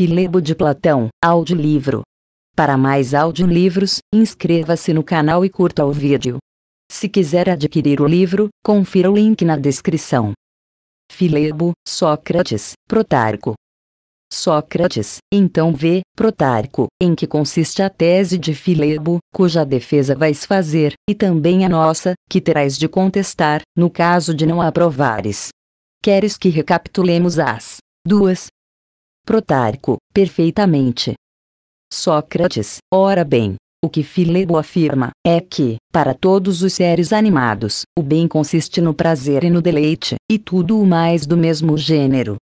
Filebo de Platão, audiolivro. Para mais audiolivros, inscreva-se no canal e curta o vídeo. Se quiser adquirir o livro, confira o link na descrição. Filebo, Sócrates, Protarco. Sócrates, então vê, Protarco, em que consiste a tese de Filebo, cuja defesa vais fazer, e também a nossa, que terás de contestar, no caso de não aprovares. Queres que recapitulemos as duas, Protarco, perfeitamente. Sócrates, ora bem, o que Filebo afirma é que, para todos os seres animados, o bem consiste no prazer e no deleite, e tudo o mais do mesmo gênero,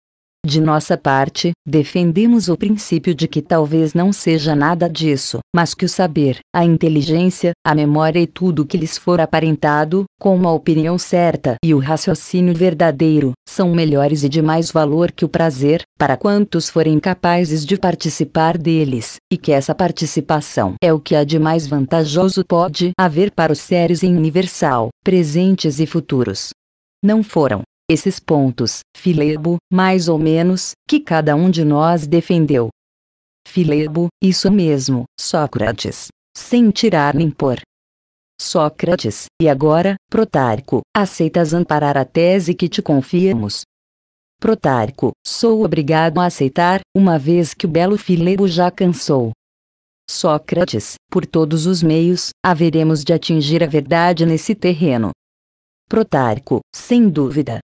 de nossa parte, defendemos o princípio de que talvez não seja nada disso, mas que o saber, a inteligência, a memória e tudo que lhes for aparentado, com a opinião certa e o raciocínio verdadeiro, são melhores e de mais valor que o prazer, para quantos forem capazes de participar deles, e que essa participação é o que há de mais vantajoso pode haver para os seres em universal, presentes e futuros. Não foram, esses pontos, Filebo, mais ou menos, que cada um de nós defendeu. Filebo, isso mesmo, Sócrates. Sem tirar nem pôr. Sócrates, e agora, Protarco, aceitas amparar a tese que te confiamos? Protarco, sou obrigado a aceitar, uma vez que o belo Filebo já cansou. Sócrates, por todos os meios, haveremos de atingir a verdade nesse terreno. Protarco, sem dúvida,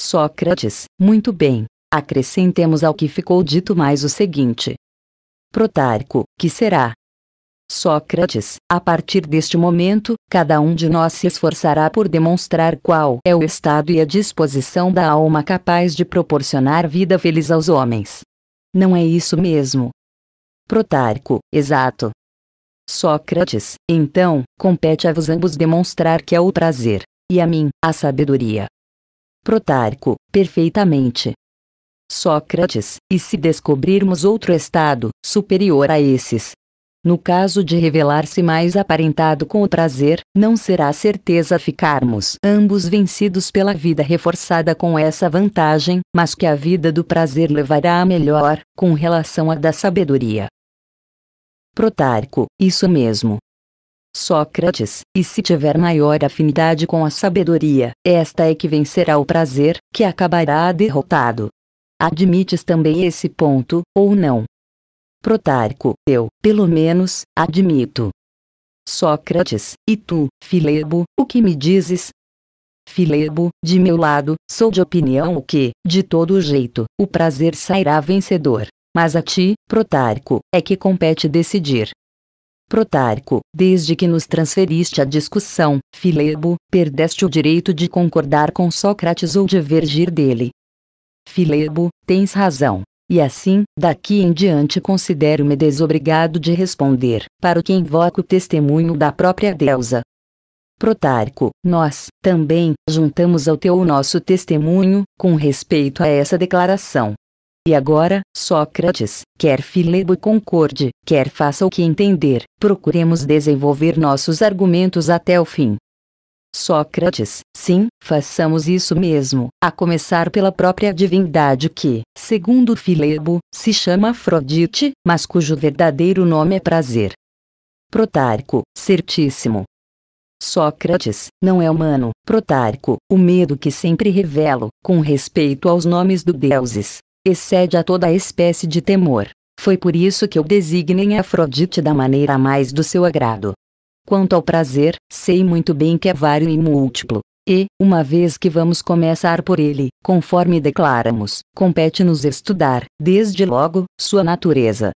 Sócrates, muito bem. Acrescentemos ao que ficou dito mais o seguinte: Protarco, que será? Sócrates, a partir deste momento, cada um de nós se esforçará por demonstrar qual é o estado e a disposição da alma capaz de proporcionar vida feliz aos homens. Não é isso mesmo? Protarco, exato. Sócrates, então, compete a vos ambos demonstrar que é o prazer, e a mim, a sabedoria, Protarco, perfeitamente. Sócrates, e se descobrirmos outro estado, superior a esses, no caso de revelar-se mais aparentado com o prazer, não será certeza ficarmos ambos vencidos pela vida reforçada com essa vantagem, mas que a vida do prazer levará a melhor, com relação à da sabedoria. Protarco, isso mesmo. Sócrates, e se tiver maior afinidade com a sabedoria, esta é que vencerá o prazer, que acabará derrotado. Admites também esse ponto, ou não? Protarco, eu, pelo menos, admito. Sócrates, e tu, Filebo, o que me dizes? Filebo, de meu lado, sou de opinião que, de todo jeito, o prazer sairá vencedor. Mas a ti, Protarco, é que compete decidir. Protarco, desde que nos transferiste a discussão, Filebo, perdeste o direito de concordar com Sócrates ou divergir dele. Filebo, tens razão. E assim, daqui em diante considero-me desobrigado de responder, para o que invoco o testemunho da própria deusa. Protarco, nós, também, juntamos ao teu o nosso testemunho, com respeito a essa declaração, e agora, Sócrates, quer Filebo concorde, quer faça o que entender, procuremos desenvolver nossos argumentos até o fim. Sócrates, sim, façamos isso mesmo, a começar pela própria divindade que, segundo Filebo, se chama Afrodite, mas cujo verdadeiro nome é prazer. Protarco, certíssimo. Sócrates, não é humano, Protarco, o medo que sempre revelo, com respeito aos nomes dos deuses, excede a toda espécie de temor. Foi por isso que eu designei Afrodite da maneira mais do seu agrado. Quanto ao prazer, sei muito bem que é vário e múltiplo. E, uma vez que vamos começar por ele, conforme declaramos, compete-nos estudar, desde logo, sua natureza.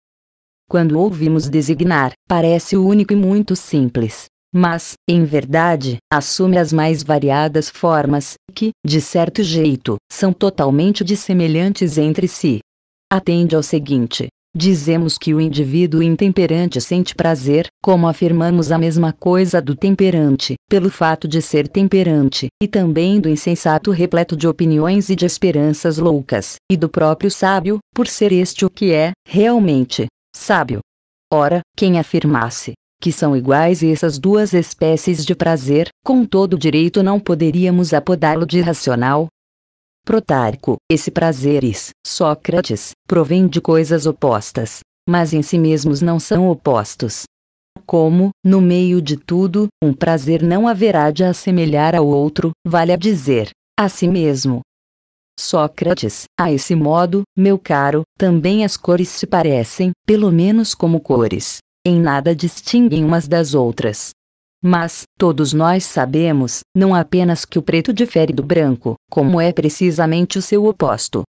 Quando ouvimos designar, parece único e muito simples, mas, em verdade, assume as mais variadas formas, que, de certo jeito, são totalmente dissemelhantes entre si. Atende ao seguinte: dizemos que o indivíduo intemperante sente prazer, como afirmamos a mesma coisa do temperante, pelo fato de ser temperante, e também do insensato repleto de opiniões e de esperanças loucas, e do próprio sábio, por ser este o que é, realmente, sábio. Ora, quem afirmasse que são iguais essas duas espécies de prazer, com todo direito não poderíamos apodá-lo de irracional? Protarco, esse prazeres, Sócrates, provém de coisas opostas, mas em si mesmos não são opostos. Como, no meio de tudo, um prazer não haverá de assemelhar ao outro, vale a dizer, a si mesmo. Sócrates, a esse modo, meu caro, também as cores se parecem, pelo menos como cores em nada distinguem umas das outras. Mas, todos nós sabemos, não apenas que o preto difere do branco, como é precisamente o seu oposto.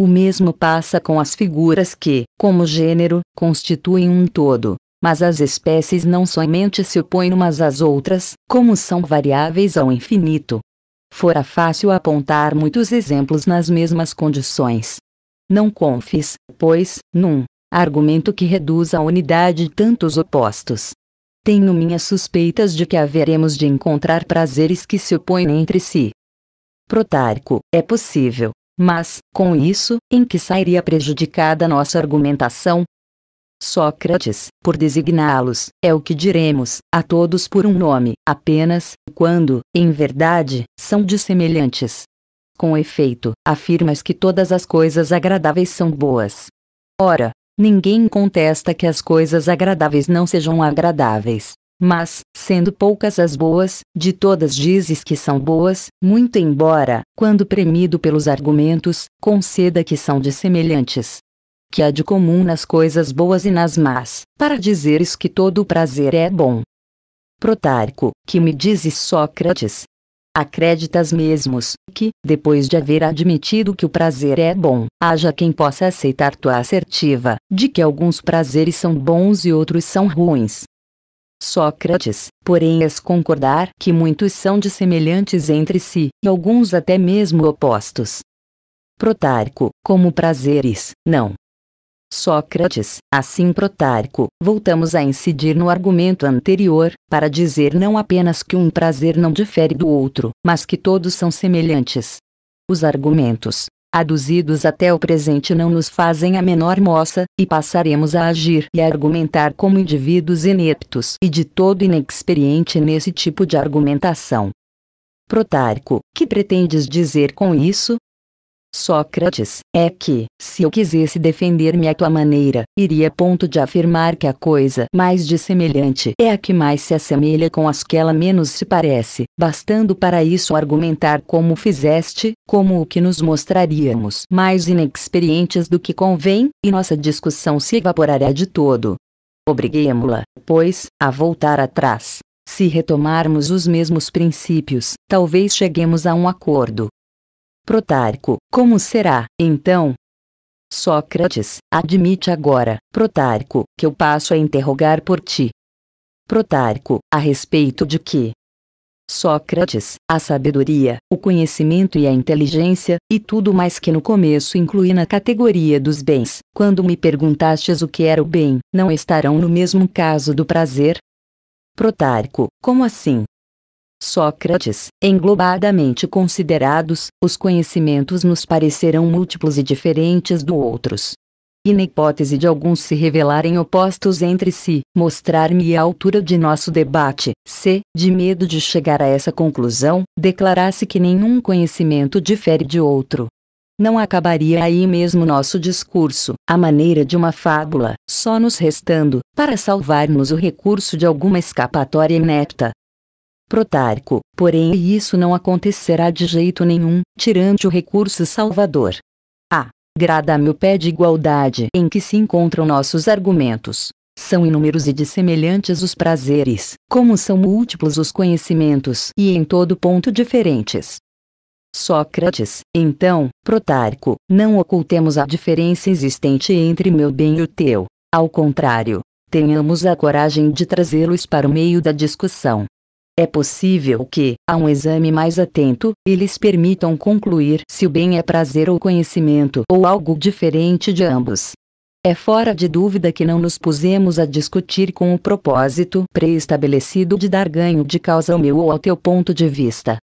O mesmo passa com as figuras que, como gênero, constituem um todo. Mas as espécies não somente se opõem umas às outras, como são variáveis ao infinito. Fora fácil apontar muitos exemplos nas mesmas condições. Não confies, pois, num, argumento que reduz à unidade tantos opostos. Tenho minhas suspeitas de que haveremos de encontrar prazeres que se opõem entre si. Protarco, é possível, mas, com isso, em que sairia prejudicada nossa argumentação? Sócrates, por designá-los, é o que diremos, a todos por um nome, apenas, quando, em verdade, são dissemelhantes. Com efeito, afirmas que todas as coisas agradáveis são boas. Ora, Ninguém contesta que as coisas agradáveis não sejam agradáveis. Mas, sendo poucas as boas, de todas dizes que são boas, muito embora, quando premido pelos argumentos, conceda que são semelhantes. Que há de comum nas coisas boas e nas más, para dizeres que todo o prazer é bom. Protarco, que me dizes Sócrates, Acreditas mesmo que, depois de haver admitido que o prazer é bom, haja quem possa aceitar tua assertiva de que alguns prazeres são bons e outros são ruins. Sócrates, porém, és concordar que muitos são dissemelhantes entre si e alguns até mesmo opostos. Protarco, como prazeres, não, Sócrates, assim Protarco, voltamos a incidir no argumento anterior, para dizer não apenas que um prazer não difere do outro, mas que todos são semelhantes. Os argumentos aduzidos até o presente não nos fazem a menor moça, e passaremos a agir e a argumentar como indivíduos ineptos e de todo inexperiente nesse tipo de argumentação. Protarco, que pretendes dizer com isso? Sócrates, é que, se eu quisesse defender-me à tua maneira, iria a ponto de afirmar que a coisa mais dissemelhante é a que mais se assemelha com as que ela menos se parece, bastando para isso argumentar como fizeste, como o que nos mostraríamos mais inexperientes do que convém, e nossa discussão se evaporará de todo. Obriguemo-la, pois, a voltar atrás. Se retomarmos os mesmos princípios, talvez cheguemos a um acordo. Protarco, como será, então? Sócrates, admite agora, Protarco, que eu passo a interrogar por ti. Protarco, a respeito de que? Sócrates, a sabedoria, o conhecimento e a inteligência, e tudo mais que no começo incluí na categoria dos bens, quando me perguntastes o que era o bem, não estarão no mesmo caso do prazer? Protarco, como assim? Sócrates, englobadamente considerados, os conhecimentos nos parecerão múltiplos e diferentes dos outros. E na hipótese de alguns se revelarem opostos entre si, mostrar-me a altura de nosso debate, se, de medo de chegar a essa conclusão, declarasse que nenhum conhecimento difere de outro. Não acabaria aí mesmo nosso discurso, à maneira de uma fábula, só nos restando, para salvar-nos o recurso de alguma escapatória inepta, Protarco, porém isso não acontecerá de jeito nenhum, tirando o recurso salvador. A. Grada-me o pé de igualdade em que se encontram nossos argumentos. São inúmeros e dissemelhantes os prazeres, como são múltiplos os conhecimentos e em todo ponto diferentes. Sócrates, então, Protarco, não ocultemos a diferença existente entre meu bem e o teu. Ao contrário, tenhamos a coragem de trazê-los para o meio da discussão. É possível que, a um exame mais atento, eles permitam concluir se o bem é prazer ou conhecimento ou algo diferente de ambos. É fora de dúvida que não nos pusemos a discutir com o propósito pré-estabelecido de dar ganho de causa ao meu ou ao teu ponto de vista.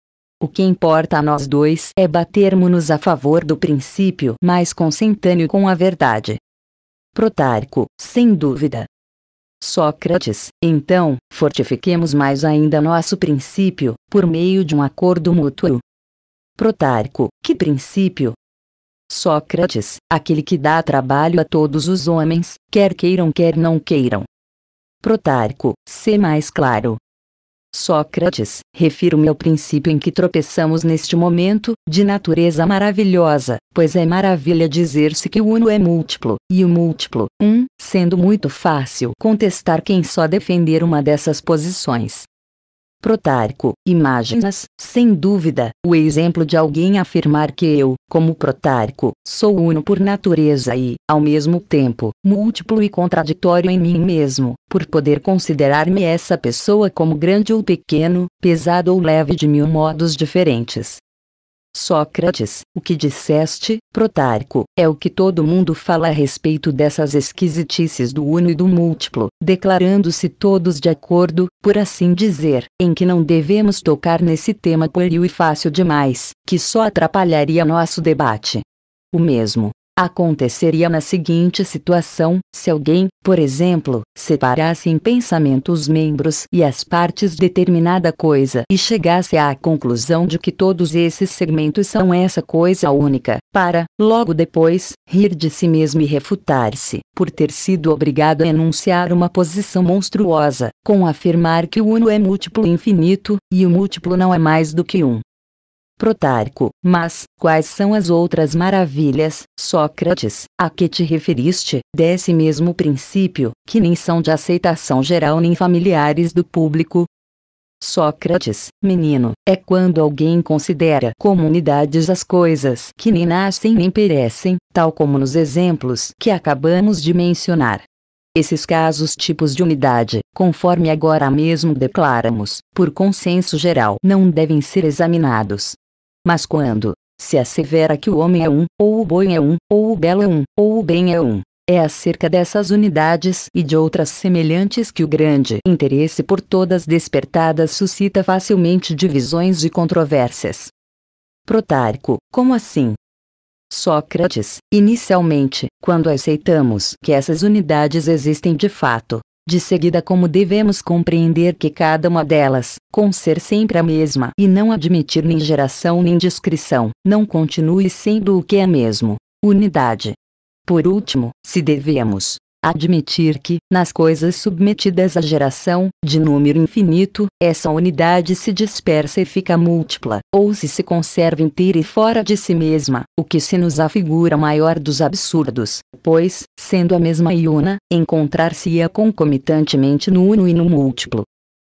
O que importa a nós dois é batermos-nos a favor do princípio mais consentâneo com a verdade. Protarco, sem dúvida, Sócrates, então, fortifiquemos mais ainda nosso princípio, por meio de um acordo mútuo. Protarco, que princípio? Sócrates, aquele que dá trabalho a todos os homens, quer queiram quer não queiram. Protarco, se mais claro. Sócrates, refiro-me ao princípio em que tropeçamos neste momento, de natureza maravilhosa, pois é maravilha dizer-se que o uno é múltiplo, e o múltiplo, um, sendo muito fácil contestar quem só defender uma dessas posições. Protarco, imaginas, sem dúvida, o exemplo de alguém afirmar que eu, como Protarco, sou uno por natureza e, ao mesmo tempo, múltiplo e contraditório em mim mesmo, por poder considerar-me essa pessoa como grande ou pequeno, pesado ou leve de mil modos diferentes, Sócrates, o que disseste, Protarco, é o que todo mundo fala a respeito dessas esquisitices do uno e do múltiplo, declarando-se todos de acordo, por assim dizer, em que não devemos tocar nesse tema pueril e fácil demais, que só atrapalharia nosso debate. O mesmo, Aconteceria na seguinte situação: se alguém, por exemplo, separasse em pensamento os membros e as partes determinada coisa e chegasse à conclusão de que todos esses segmentos são essa coisa única, para, logo depois, rir de si mesmo e refutar-se, por ter sido obrigado a enunciar uma posição monstruosa, com afirmar que o uno é múltiplo e infinito, e o múltiplo não é mais do que um. Protarco, mas quais são as outras maravilhas, Sócrates, a que te referiste, desse mesmo princípio, que nem são de aceitação geral nem familiares do público? Sócrates, menino, é quando alguém considera como unidades as coisas que nem nascem nem perecem, tal como nos exemplos que acabamos de mencionar. Esses casos tipos de unidade, conforme agora mesmo declaramos, por consenso geral, não devem ser examinados, mas quando se assevera que o homem é um, ou o boi é um, ou o belo é um, ou o bem é um, é acerca dessas unidades e de outras semelhantes que o grande interesse por todas despertadas suscita facilmente divisões e controvérsias. Protarco, como assim? Sócrates, inicialmente, quando aceitamos que essas unidades existem de fato, de seguida, como devemos compreender que cada uma delas, com ser sempre a mesma e não admitir nem geração nem discrição, não continue sendo o que é mesmo, unidade. Por último, se devemos, admitir que, nas coisas submetidas à geração, de número infinito, essa unidade se dispersa e fica múltipla, ou se se conserva inteira e fora de si mesma, o que se nos afigura maior dos absurdos, pois, sendo a mesma iuna, encontrar-se-ia concomitantemente no uno e no múltiplo.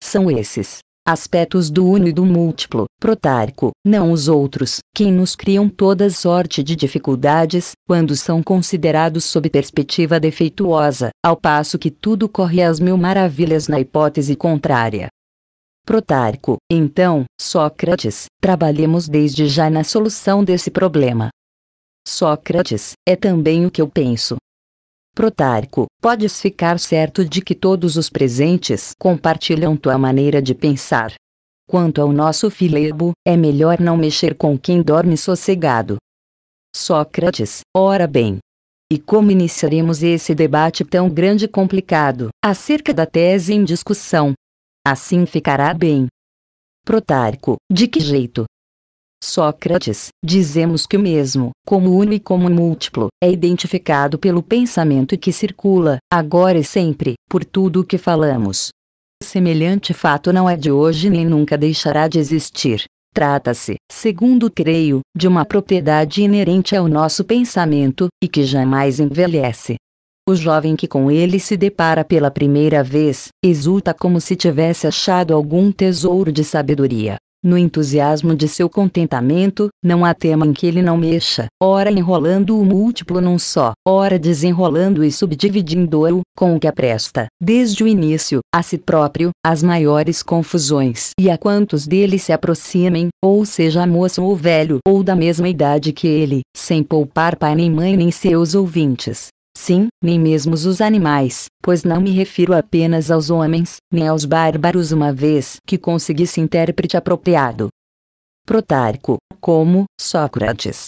São esses, aspectos do uno e do múltiplo, protarco, não os outros, quem nos criam toda sorte de dificuldades, quando são considerados sob perspectiva defeituosa, ao passo que tudo corre às mil maravilhas na hipótese contrária. Protarco, então, Sócrates, trabalhemos desde já na solução desse problema. Sócrates, é também o que eu penso, Protarco, podes ficar certo de que todos os presentes compartilham tua maneira de pensar. Quanto ao nosso Filebo, é melhor não mexer com quem dorme sossegado. Sócrates, ora bem. E como iniciaremos esse debate tão grande e complicado, acerca da tese em discussão? Assim ficará bem. Protarco, de que jeito? Sócrates, dizemos que o mesmo, como uno e como múltiplo, é identificado pelo pensamento que circula, agora e sempre, por tudo o que falamos. Semelhante fato não é de hoje nem nunca deixará de existir. Trata-se, segundo creio, de uma propriedade inerente ao nosso pensamento, e que jamais envelhece. O jovem que com ele se depara pela primeira vez, exulta como se tivesse achado algum tesouro de sabedoria, no entusiasmo de seu contentamento, não há tema em que ele não mexa, ora enrolando o múltiplo num só, ora desenrolando e subdividindo-o, com o que apresta, desde o início, a si próprio, as maiores confusões e a quantos dele se aproximem, ou seja moço ou velho ou da mesma idade que ele, sem poupar pai nem mãe nem seus ouvintes, Sim, nem mesmo os animais, pois não me refiro apenas aos homens, nem aos bárbaros uma vez que conseguisse intérprete apropriado. Protarco, como, Sócrates.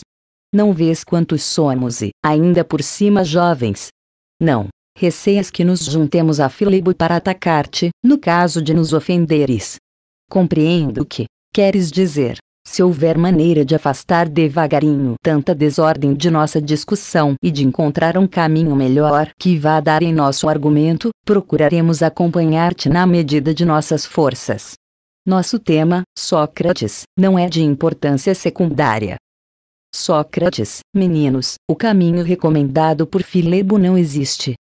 Não vês quantos somos e, ainda por cima, jovens? Não, receias que nos juntemos a Filibo para atacar-te, no caso de nos ofenderes. Compreendo que queres dizer, se houver maneira de afastar devagarinho tanta desordem de nossa discussão e de encontrar um caminho melhor que vá dar em nosso argumento, procuraremos acompanhar-te na medida de nossas forças. Nosso tema, Sócrates, não é de importância secundária. Sócrates, meninos, o caminho recomendado por Filebo não existe.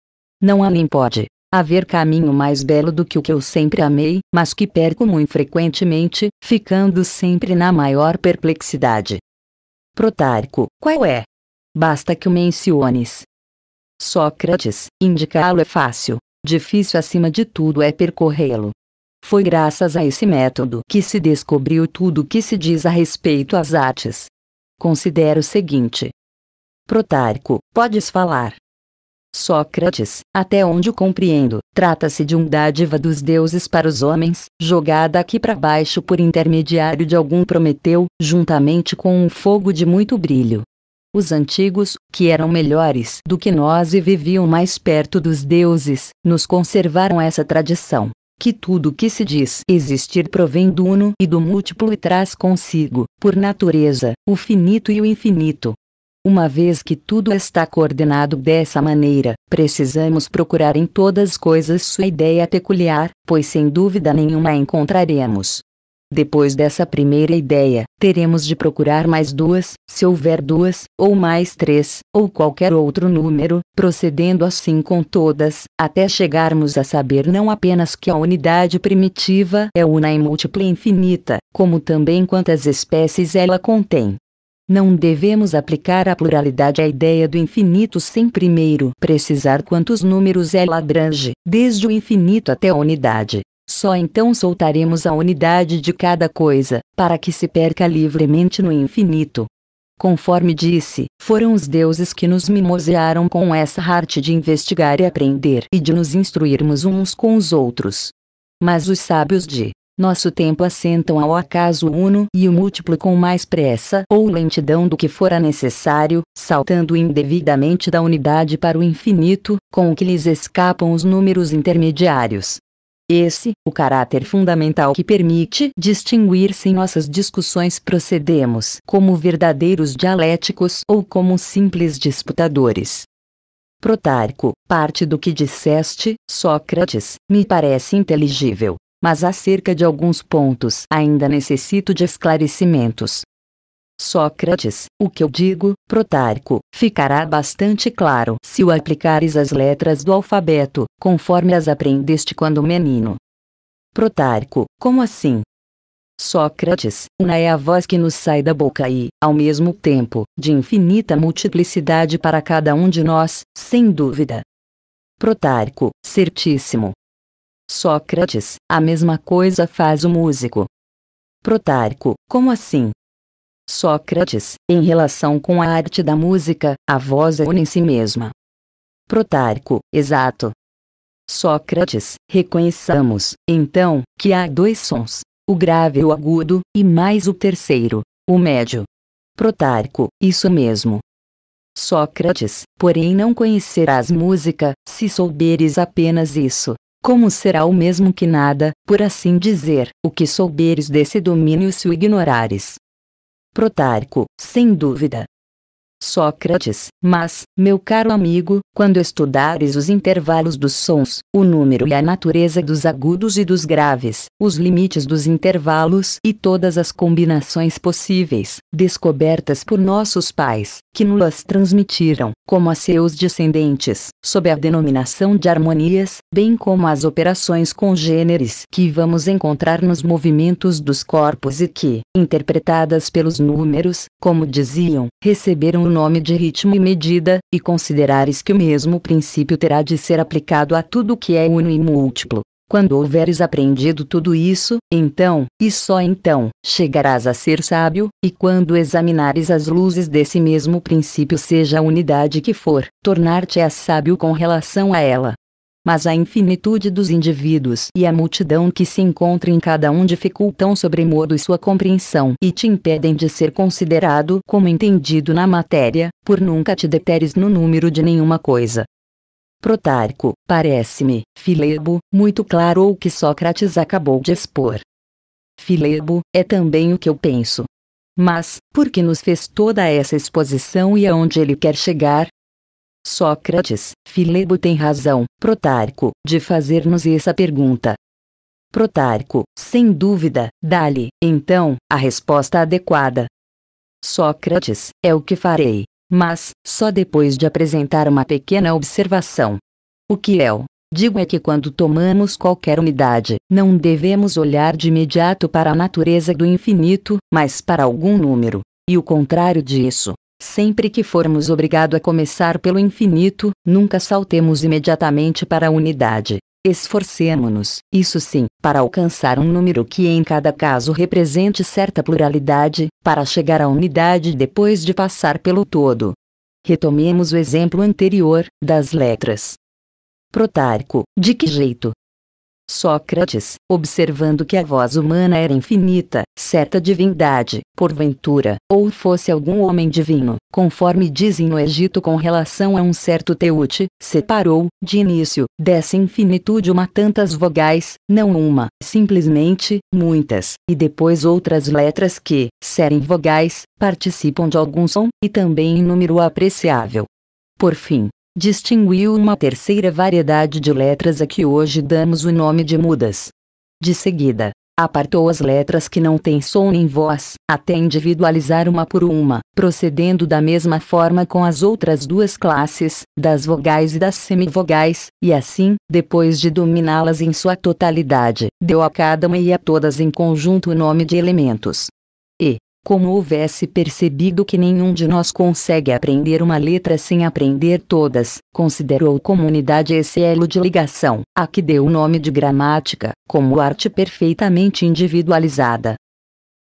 Não há nem pode, haver caminho mais belo do que o que eu sempre amei, mas que perco muito frequentemente, ficando sempre na maior perplexidade. Protarco, qual é? Basta que o menciones. Sócrates, indicá-lo é fácil, difícil acima de tudo é percorrê-lo. Foi graças a esse método que se descobriu tudo o que se diz a respeito às artes. Considero o seguinte: Protarco, podes falar. Sócrates, até onde o compreendo, trata-se de um dádiva dos deuses para os homens, jogada aqui para baixo por intermediário de algum Prometeu, juntamente com um fogo de muito brilho. Os antigos, que eram melhores do que nós e viviam mais perto dos deuses, nos conservaram essa tradição. Que tudo que se diz existir provém do uno e do múltiplo e traz consigo, por natureza, o finito e o infinito. Uma vez que tudo está coordenado dessa maneira, precisamos procurar em todas coisas sua ideia peculiar, pois sem dúvida nenhuma a encontraremos. Depois dessa primeira ideia, teremos de procurar mais duas, se houver duas, ou mais três, ou qualquer outro número, procedendo assim com todas, até chegarmos a saber não apenas que a unidade primitiva é una e múltipla e infinita, como também quantas espécies ela contém. Não devemos aplicar a pluralidade à ideia do infinito sem primeiro precisar quantos números ela abrange, desde o infinito até a unidade. Só então soltaremos a unidade de cada coisa, para que se perca livremente no infinito. Conforme disse, foram os deuses que nos mimosearam com essa arte de investigar e aprender e de nos instruirmos uns com os outros. Mas os sábios de nosso tempo assentam ao acaso uno e o múltiplo com mais pressa ou lentidão do que fora necessário, saltando indevidamente da unidade para o infinito, com o que lhes escapam os números intermediários. Esse, o caráter fundamental que permite distinguir-se em nossas discussões procedemos como verdadeiros dialéticos ou como simples disputadores. Protarco, parte do que disseste, Sócrates, me parece inteligível mas acerca de alguns pontos ainda necessito de esclarecimentos. Sócrates, o que eu digo, Protarco, ficará bastante claro se o aplicares às letras do alfabeto, conforme as aprendeste quando menino. Protarco, como assim? Sócrates, uma é a voz que nos sai da boca e, ao mesmo tempo, de infinita multiplicidade para cada um de nós, sem dúvida. Protarco, certíssimo. Sócrates, a mesma coisa faz o músico. Protarco, como assim? Sócrates, em relação com a arte da música, a voz é une em si mesma. Protarco, exato. Sócrates, reconheçamos, então, que há dois sons: o grave e o agudo, e mais o terceiro, o médio. Protarco, isso mesmo. Sócrates, porém não conhecerás música, se souberes apenas isso. Como será o mesmo que nada, por assim dizer, o que souberes desse domínio se o ignorares? Protarco, sem dúvida, Sócrates, mas, meu caro amigo, quando estudares os intervalos dos sons, o número e a natureza dos agudos e dos graves, os limites dos intervalos e todas as combinações possíveis, descobertas por nossos pais, que nos transmitiram, como a seus descendentes, sob a denominação de harmonias, bem como as operações congêneres que vamos encontrar nos movimentos dos corpos e que, interpretadas pelos números, como diziam, receberam o nome de ritmo e medida, e considerares que o mesmo princípio terá de ser aplicado a tudo que é uno e múltiplo. Quando houveres aprendido tudo isso, então, e só então, chegarás a ser sábio, e quando examinares as luzes desse mesmo princípio, seja a unidade que for, tornar-te-ás sábio com relação a ela mas a infinitude dos indivíduos e a multidão que se encontra em cada um dificultam sobremodo sua compreensão e te impedem de ser considerado como entendido na matéria, por nunca te deteres no número de nenhuma coisa. Protarco, parece-me, Filebo, muito claro o que Sócrates acabou de expor. Filebo, é também o que eu penso. Mas, por que nos fez toda essa exposição e aonde ele quer chegar? Sócrates, Filebo tem razão, Protarco, de fazer-nos essa pergunta. Protarco, sem dúvida, dá-lhe, então, a resposta adequada. Sócrates, é o que farei, mas, só depois de apresentar uma pequena observação. O que eu é digo é que quando tomamos qualquer unidade, não devemos olhar de imediato para a natureza do infinito, mas para algum número. E o contrário disso, Sempre que formos obrigados a começar pelo infinito, nunca saltemos imediatamente para a unidade. Esforcemo-nos, isso sim, para alcançar um número que em cada caso represente certa pluralidade, para chegar à unidade depois de passar pelo todo. Retomemos o exemplo anterior, das letras. Protarco, de que jeito, Sócrates, observando que a voz humana era infinita, certa divindade, porventura, ou fosse algum homem divino, conforme dizem no Egito com relação a um certo teute, separou, de início, dessa infinitude uma tantas vogais, não uma, simplesmente, muitas, e depois outras letras que, serem vogais, participam de algum som, e também em número apreciável. Por fim, distinguiu uma terceira variedade de letras a que hoje damos o nome de mudas. De seguida, apartou as letras que não têm som nem voz, até individualizar uma por uma, procedendo da mesma forma com as outras duas classes, das vogais e das semivogais, e assim, depois de dominá-las em sua totalidade, deu a cada uma e a todas em conjunto o nome de elementos como houvesse percebido que nenhum de nós consegue aprender uma letra sem aprender todas, considerou como unidade esse elo de ligação, a que deu o nome de gramática, como arte perfeitamente individualizada.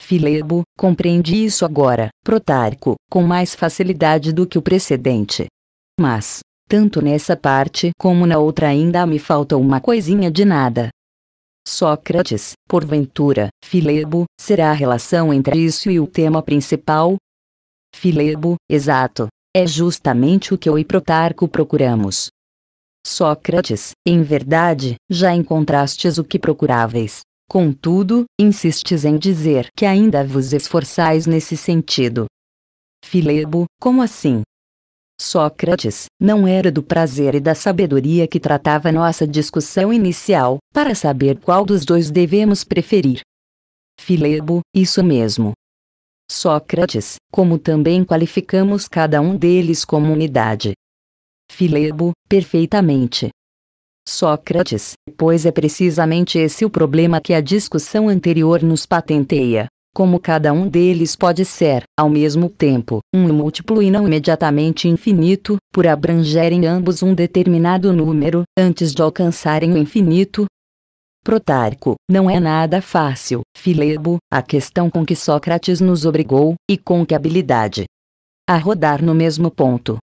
Filebo, compreende isso agora, protarco, com mais facilidade do que o precedente. Mas, tanto nessa parte como na outra ainda me falta uma coisinha de nada. Sócrates, porventura, Filebo, será a relação entre isso e o tema principal? Filebo, exato. É justamente o que eu e Protarco procuramos. Sócrates, em verdade, já encontrastes o que procuráveis. Contudo, insistes em dizer que ainda vos esforçais nesse sentido. Filebo, como assim? Sócrates, não era do prazer e da sabedoria que tratava nossa discussão inicial, para saber qual dos dois devemos preferir. Filebo, isso mesmo. Sócrates, como também qualificamos cada um deles como unidade. Filebo, perfeitamente. Sócrates, pois é precisamente esse o problema que a discussão anterior nos patenteia como cada um deles pode ser, ao mesmo tempo, um múltiplo e não imediatamente infinito, por abrangerem ambos um determinado número, antes de alcançarem o infinito. Protarco, não é nada fácil, Filebo, a questão com que Sócrates nos obrigou, e com que habilidade. A rodar no mesmo ponto.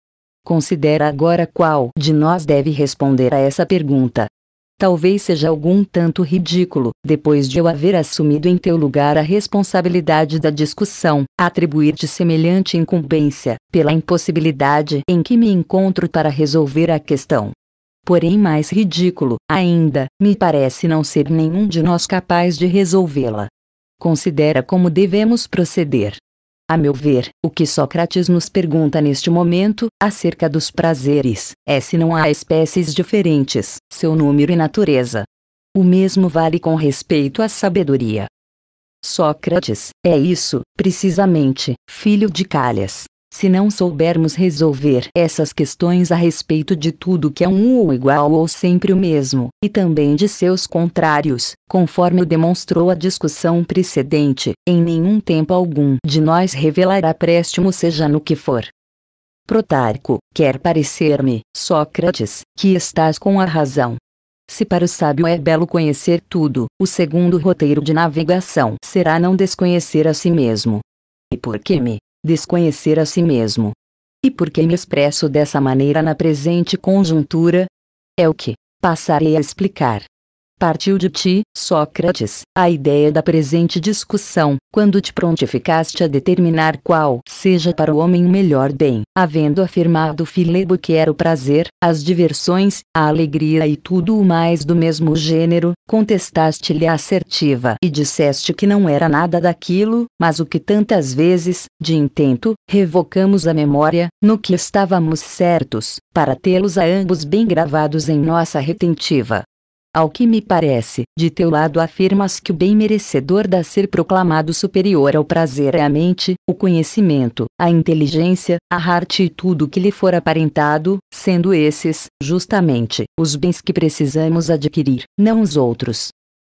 Considera agora qual de nós deve responder a essa pergunta talvez seja algum tanto ridículo, depois de eu haver assumido em teu lugar a responsabilidade da discussão, atribuir-te semelhante incumbência, pela impossibilidade em que me encontro para resolver a questão. Porém, mais ridículo, ainda, me parece não ser nenhum de nós capaz de resolvê-la. Considera como devemos proceder. A meu ver, o que Sócrates nos pergunta neste momento, acerca dos prazeres, é se não há espécies diferentes, seu número e natureza. O mesmo vale com respeito à sabedoria. Sócrates, é isso, precisamente, filho de Calhas, se não soubermos resolver essas questões a respeito de tudo que é um ou igual ou sempre o mesmo, e também de seus contrários, conforme demonstrou a discussão precedente, em nenhum tempo algum de nós revelará préstimo seja no que for. Protarco, quer parecer-me, Sócrates, que estás com a razão. Se para o sábio é belo conhecer tudo, o segundo roteiro de navegação será não desconhecer a si mesmo. E por que me desconhecer a si mesmo. E por que me expresso dessa maneira na presente conjuntura? É o que passarei a explicar. Partiu de ti, Sócrates, a ideia da presente discussão, quando te prontificaste a determinar qual seja para o homem o melhor bem, havendo afirmado Filebo que era o prazer, as diversões, a alegria e tudo o mais do mesmo gênero, contestaste-lhe a assertiva e disseste que não era nada daquilo, mas o que tantas vezes, de intento, revocamos a memória, no que estávamos certos, para tê-los a ambos bem gravados em nossa retentiva. Ao que me parece, de teu lado afirmas que o bem merecedor da ser proclamado superior ao prazer é a mente, o conhecimento, a inteligência, a arte e tudo que lhe for aparentado, sendo esses, justamente, os bens que precisamos adquirir, não os outros.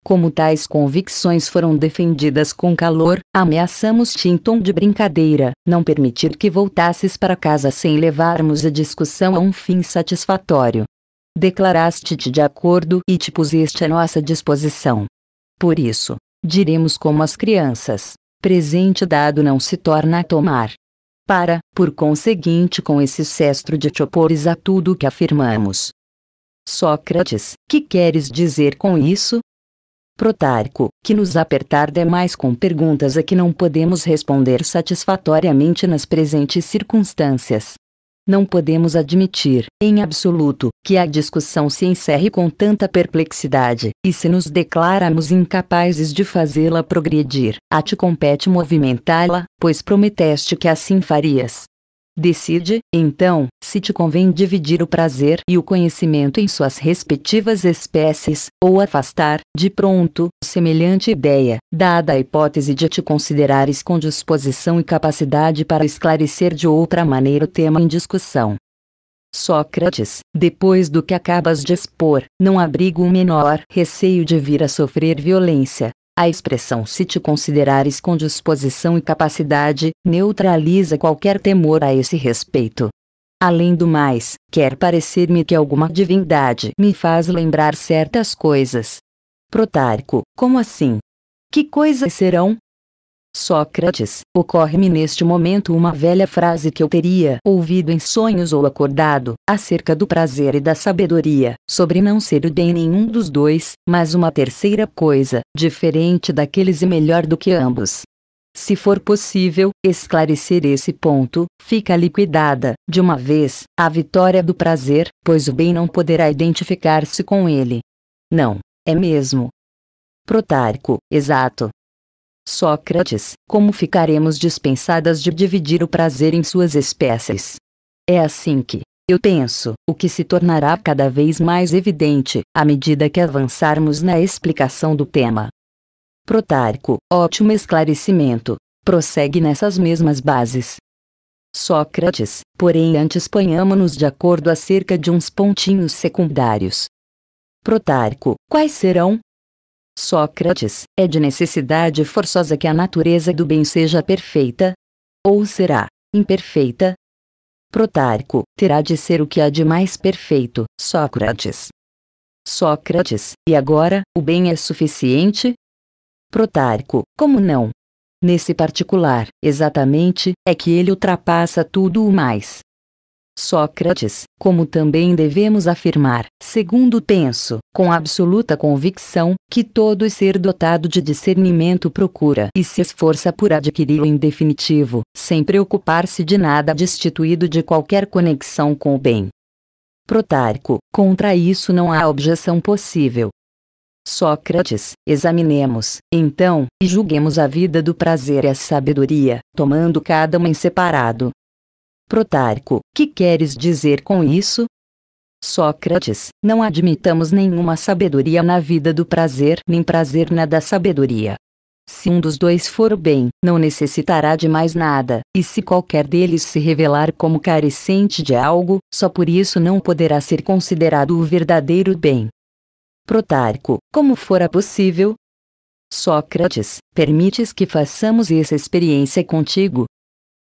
Como tais convicções foram defendidas com calor, ameaçamos-te em tom de brincadeira, não permitir que voltasses para casa sem levarmos a discussão a um fim satisfatório declaraste-te de acordo e te puseste à nossa disposição. Por isso, diremos como as crianças: presente dado não se torna a tomar. Para, por conseguinte, com esse cestro de te opores a tudo o que afirmamos. Sócrates, que queres dizer com isso? Protarco, que nos apertar demais com perguntas a que não podemos responder satisfatoriamente nas presentes circunstâncias. Não podemos admitir, em absoluto, que a discussão se encerre com tanta perplexidade, e se nos declararmos incapazes de fazê-la progredir, a te compete movimentá-la, pois prometeste que assim farias. Decide, então, se te convém dividir o prazer e o conhecimento em suas respectivas espécies, ou afastar, de pronto, semelhante ideia, dada a hipótese de te considerares com disposição e capacidade para esclarecer de outra maneira o tema em discussão. Sócrates, depois do que acabas de expor, não abrigo o menor receio de vir a sofrer violência, a expressão se te considerares com disposição e capacidade neutraliza qualquer temor a esse respeito. Além do mais, quer parecer-me que alguma divindade me faz lembrar certas coisas. Protarco, como assim? Que coisas serão? Sócrates, ocorre-me neste momento uma velha frase que eu teria ouvido em sonhos ou acordado, acerca do prazer e da sabedoria, sobre não ser o bem nenhum dos dois, mas uma terceira coisa, diferente daqueles e melhor do que ambos. Se for possível, esclarecer esse ponto, fica liquidada, de uma vez, a vitória do prazer, pois o bem não poderá identificar-se com ele. Não, é mesmo. Protarco, exato, Sócrates, como ficaremos dispensadas de dividir o prazer em suas espécies? É assim que, eu penso, o que se tornará cada vez mais evidente, à medida que avançarmos na explicação do tema. Protarco, ótimo esclarecimento, prossegue nessas mesmas bases. Sócrates, porém antes ponhamos-nos de acordo acerca de uns pontinhos secundários. Protarco, quais serão, Sócrates, é de necessidade forçosa que a natureza do bem seja perfeita? Ou será imperfeita? Protarco, terá de ser o que há de mais perfeito, Sócrates. Sócrates, e agora, o bem é suficiente? Protarco, como não? Nesse particular, exatamente, é que ele ultrapassa tudo o mais, Sócrates, como também devemos afirmar, segundo penso, com absoluta convicção, que todo ser dotado de discernimento procura e se esforça por adquirir o indefinitivo, sem preocupar-se de nada destituído de qualquer conexão com o bem. Protarco, contra isso não há objeção possível. Sócrates, examinemos, então, e julguemos a vida do prazer e a sabedoria, tomando cada um em separado, Protarco, que queres dizer com isso? Sócrates, não admitamos nenhuma sabedoria na vida do prazer nem prazer na da sabedoria. Se um dos dois for o bem, não necessitará de mais nada, e se qualquer deles se revelar como carecente de algo, só por isso não poderá ser considerado o verdadeiro bem. Protarco, como fora possível? Sócrates, permites que façamos essa experiência contigo?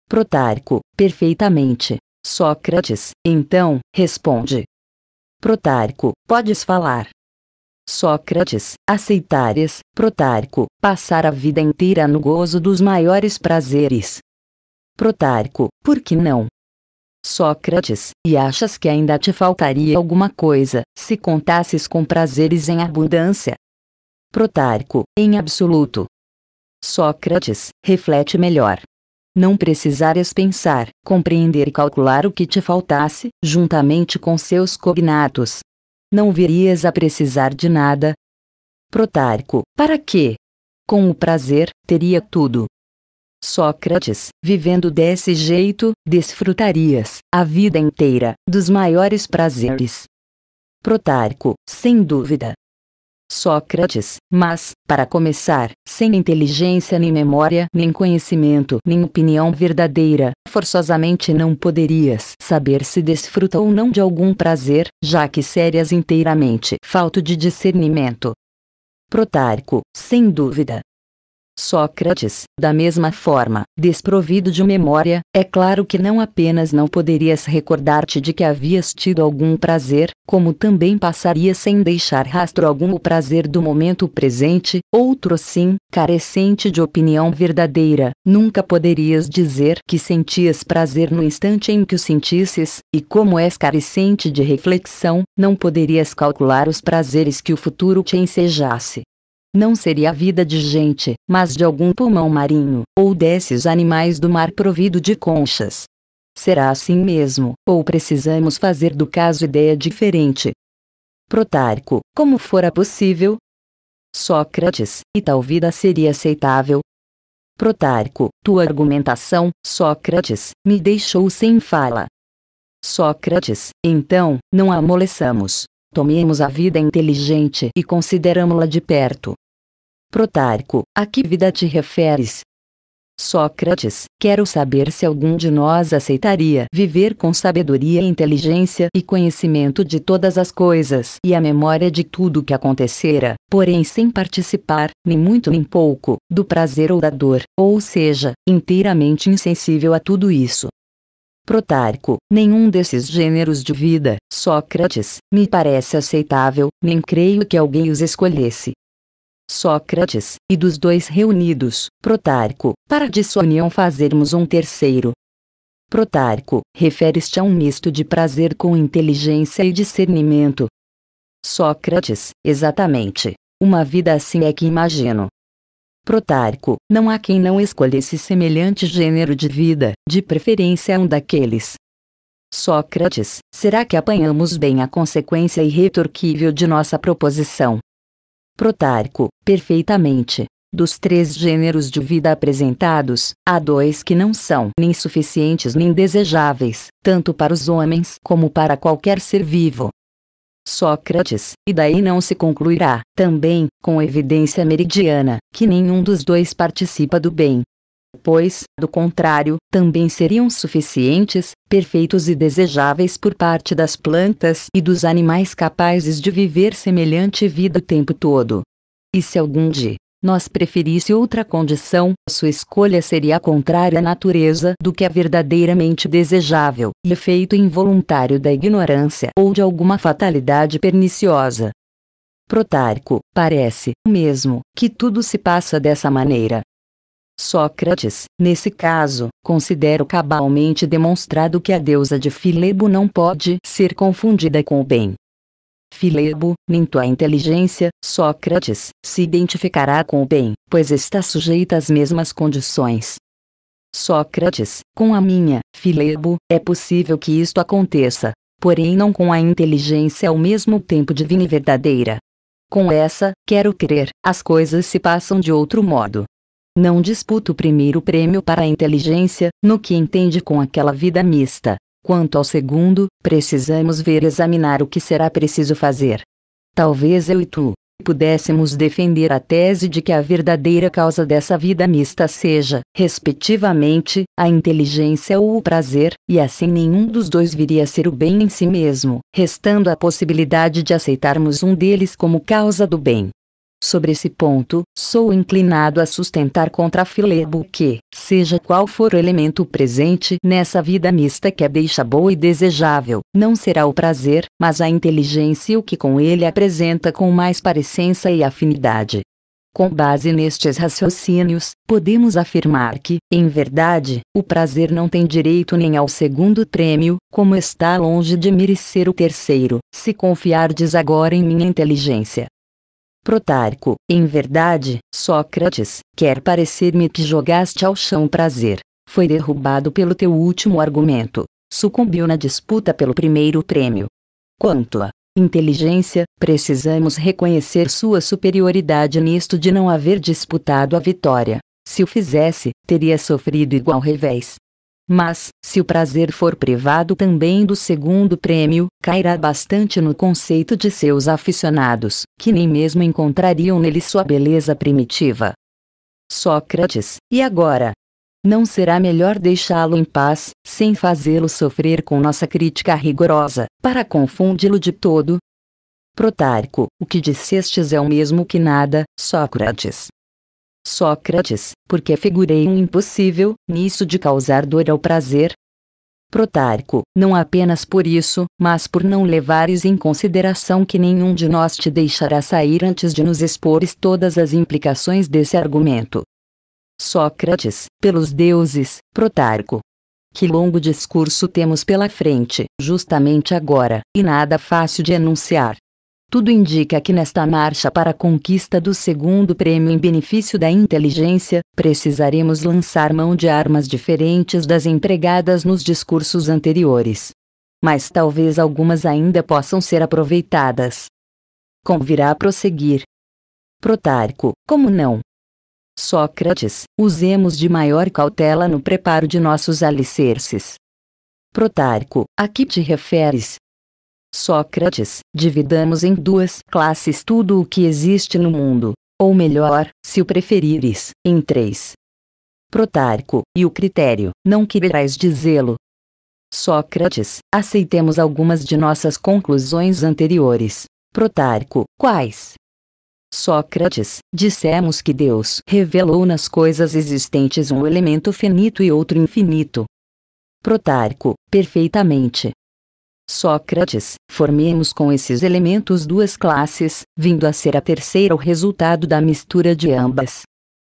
Protarco, perfeitamente. Sócrates, então, responde. Protarco, podes falar. Sócrates, aceitares, Protarco, passar a vida inteira no gozo dos maiores prazeres. Protarco, por que não? Sócrates, e achas que ainda te faltaria alguma coisa, se contasses com prazeres em abundância? Protarco, em absoluto. Sócrates, reflete melhor não precisares pensar, compreender e calcular o que te faltasse, juntamente com seus cognatos. Não virias a precisar de nada. Protarco, para quê? Com o prazer, teria tudo. Sócrates, vivendo desse jeito, desfrutarias, a vida inteira, dos maiores prazeres. Protarco, sem dúvida, Sócrates, mas, para começar, sem inteligência nem memória, nem conhecimento, nem opinião verdadeira, forçosamente não poderias saber se desfruta ou não de algum prazer, já que serias inteiramente falto de discernimento. Protarco, sem dúvida, Sócrates, da mesma forma, desprovido de memória, é claro que não apenas não poderias recordar-te de que havias tido algum prazer, como também passaria sem deixar rastro algum o prazer do momento presente, outro sim, carecente de opinião verdadeira, nunca poderias dizer que sentias prazer no instante em que o sentisses, e como és carecente de reflexão, não poderias calcular os prazeres que o futuro te ensejasse. Não seria a vida de gente, mas de algum pulmão marinho, ou desses animais do mar provido de conchas. Será assim mesmo, ou precisamos fazer do caso ideia diferente? Protarco, como fora possível? Sócrates, e tal vida seria aceitável? Protarco, tua argumentação, Sócrates, me deixou sem fala. Sócrates, então, não amoleçamos, Tomemos a vida inteligente e consideramo-la de perto. Protarco, a que vida te referes? Sócrates, quero saber se algum de nós aceitaria viver com sabedoria, inteligência e conhecimento de todas as coisas e a memória de tudo o que acontecera, porém sem participar, nem muito nem pouco, do prazer ou da dor, ou seja, inteiramente insensível a tudo isso. Protarco, nenhum desses gêneros de vida, Sócrates, me parece aceitável, nem creio que alguém os escolhesse. Sócrates, e dos dois reunidos, Protarco, para de sua união fazermos um terceiro. Protarco, referes-te a um misto de prazer com inteligência e discernimento. Sócrates, exatamente. Uma vida assim é que imagino protarco, não há quem não escolhesse semelhante gênero de vida, de preferência um daqueles. Sócrates, será que apanhamos bem a consequência irretorquível de nossa proposição? Protarco, perfeitamente. Dos três gêneros de vida apresentados, há dois que não são nem suficientes nem desejáveis, tanto para os homens como para qualquer ser vivo. Sócrates, e daí não se concluirá, também, com evidência meridiana, que nenhum dos dois participa do bem. Pois, do contrário, também seriam suficientes, perfeitos e desejáveis por parte das plantas e dos animais capazes de viver semelhante vida o tempo todo. E se algum de nós preferisse outra condição, sua escolha seria contrária à natureza do que a verdadeiramente desejável, e efeito involuntário da ignorância ou de alguma fatalidade perniciosa. Protarco, parece, mesmo, que tudo se passa dessa maneira. Sócrates, nesse caso, considero cabalmente demonstrado que a deusa de Filebo não pode ser confundida com o bem, Filebo, nem a inteligência, Sócrates, se identificará com o bem, pois está sujeita às mesmas condições. Sócrates, com a minha, Filebo, é possível que isto aconteça, porém não com a inteligência ao mesmo tempo divina e verdadeira. Com essa, quero crer, as coisas se passam de outro modo. Não disputo o primeiro prêmio para a inteligência, no que entende com aquela vida mista, Quanto ao segundo, precisamos ver e examinar o que será preciso fazer. Talvez eu e tu pudéssemos defender a tese de que a verdadeira causa dessa vida mista seja, respectivamente, a inteligência ou o prazer, e assim nenhum dos dois viria a ser o bem em si mesmo, restando a possibilidade de aceitarmos um deles como causa do bem. Sobre esse ponto, sou inclinado a sustentar contra Filebo que, seja qual for o elemento presente nessa vida mista que a deixa boa e desejável, não será o prazer, mas a inteligência e o que com ele apresenta com mais parecença e afinidade. Com base nestes raciocínios, podemos afirmar que, em verdade, o prazer não tem direito nem ao segundo prêmio, como está longe de merecer o terceiro, se confiardes agora em minha inteligência. Protarco, em verdade, Sócrates, quer parecer-me que jogaste ao chão prazer. Foi derrubado pelo teu último argumento. Sucumbiu na disputa pelo primeiro prêmio. Quanto à inteligência, precisamos reconhecer sua superioridade nisto de não haver disputado a vitória. Se o fizesse, teria sofrido igual revés. Mas, se o prazer for privado também do segundo prêmio, cairá bastante no conceito de seus aficionados, que nem mesmo encontrariam nele sua beleza primitiva. Sócrates, e agora? Não será melhor deixá-lo em paz, sem fazê-lo sofrer com nossa crítica rigorosa, para confundi-lo de todo? Protarco, o que dissestes é o mesmo que nada, Sócrates. Sócrates, porque figurei um impossível, nisso de causar dor ao prazer? Protarco, não apenas por isso, mas por não levares em consideração que nenhum de nós te deixará sair antes de nos expores todas as implicações desse argumento. Sócrates, pelos deuses, Protarco. Que longo discurso temos pela frente, justamente agora, e nada fácil de enunciar. Tudo indica que nesta marcha para a conquista do segundo prêmio em benefício da inteligência, precisaremos lançar mão de armas diferentes das empregadas nos discursos anteriores. Mas talvez algumas ainda possam ser aproveitadas. Convirá prosseguir. Protarco, como não? Sócrates, usemos de maior cautela no preparo de nossos alicerces. Protarco, a que te referes? Sócrates, dividamos em duas classes tudo o que existe no mundo, ou melhor, se o preferires, em três. Protarco, e o critério, não quererás dizê-lo. Sócrates, aceitemos algumas de nossas conclusões anteriores. Protarco, quais? Sócrates, dissemos que Deus revelou nas coisas existentes um elemento finito e outro infinito. Protarco, perfeitamente. Sócrates, formemos com esses elementos duas classes, vindo a ser a terceira o resultado da mistura de ambas.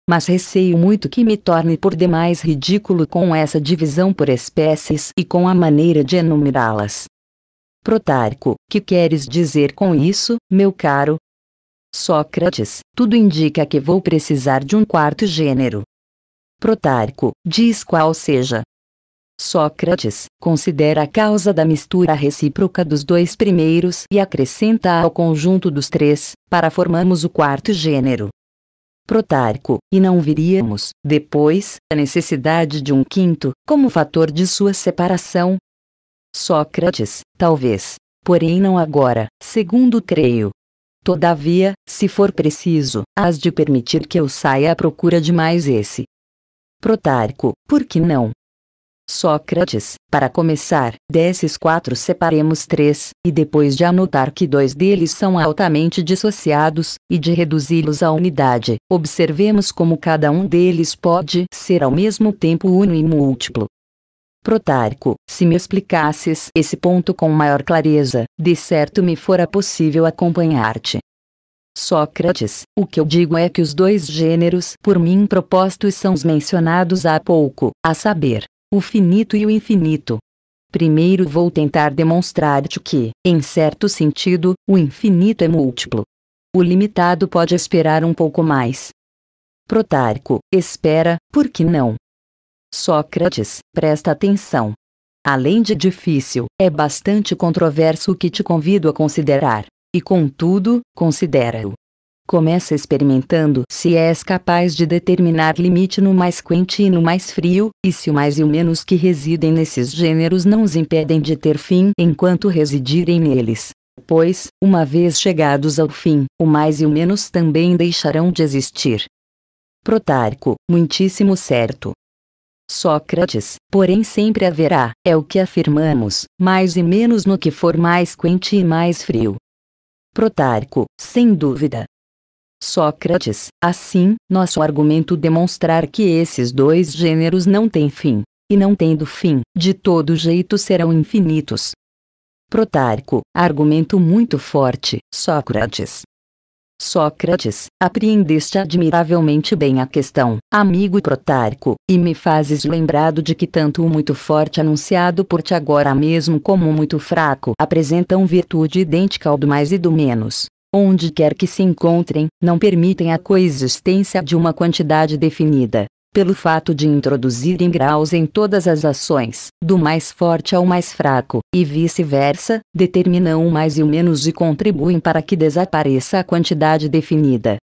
Mas receio muito que me torne por demais ridículo com essa divisão por espécies e com a maneira de enumerá-las. Protarco, que queres dizer com isso, meu caro? Sócrates, tudo indica que vou precisar de um quarto gênero. Protarco, diz qual seja, Sócrates considera a causa da mistura recíproca dos dois primeiros e acrescenta ao conjunto dos três, para formarmos o quarto gênero. Protarco, e não viríamos, depois, a necessidade de um quinto, como fator de sua separação? Sócrates, talvez, porém não agora, segundo creio. Todavia, se for preciso, has de permitir que eu saia à procura de mais esse. Protarco, por que não? Sócrates, para começar, desses quatro separemos três, e depois de anotar que dois deles são altamente dissociados, e de reduzi-los à unidade, observemos como cada um deles pode ser ao mesmo tempo uno e múltiplo. Protarco, se me explicasses esse ponto com maior clareza, de certo me fora possível acompanhar-te. Sócrates, o que eu digo é que os dois gêneros por mim propostos são os mencionados há pouco, a saber, o finito e o infinito. Primeiro vou tentar demonstrar-te que, em certo sentido, o infinito é múltiplo. O limitado pode esperar um pouco mais. Protarco, espera, por que não? Sócrates, presta atenção. Além de difícil, é bastante controverso o que te convido a considerar. E contudo, considera-o. Começa experimentando se és capaz de determinar limite no mais quente e no mais frio, e se o mais e o menos que residem nesses gêneros não os impedem de ter fim enquanto residirem neles. Pois, uma vez chegados ao fim, o mais e o menos também deixarão de existir. Protarco, muitíssimo certo. Sócrates, porém sempre haverá, é o que afirmamos, mais e menos no que for mais quente e mais frio. Protarco, sem dúvida, Sócrates, assim, nosso argumento demonstrar que esses dois gêneros não têm fim, e não tendo fim, de todo jeito serão infinitos. Protarco, argumento muito forte, Sócrates. Sócrates, apreendeste admiravelmente bem a questão, amigo Protarco, e me fazes lembrado de que tanto o muito forte anunciado por ti agora mesmo como o muito fraco apresentam virtude idêntica ao do mais e do menos, onde quer que se encontrem, não permitem a coexistência de uma quantidade definida, pelo fato de introduzirem graus em todas as ações, do mais forte ao mais fraco, e vice-versa, determinam o mais e o menos e contribuem para que desapareça a quantidade definida,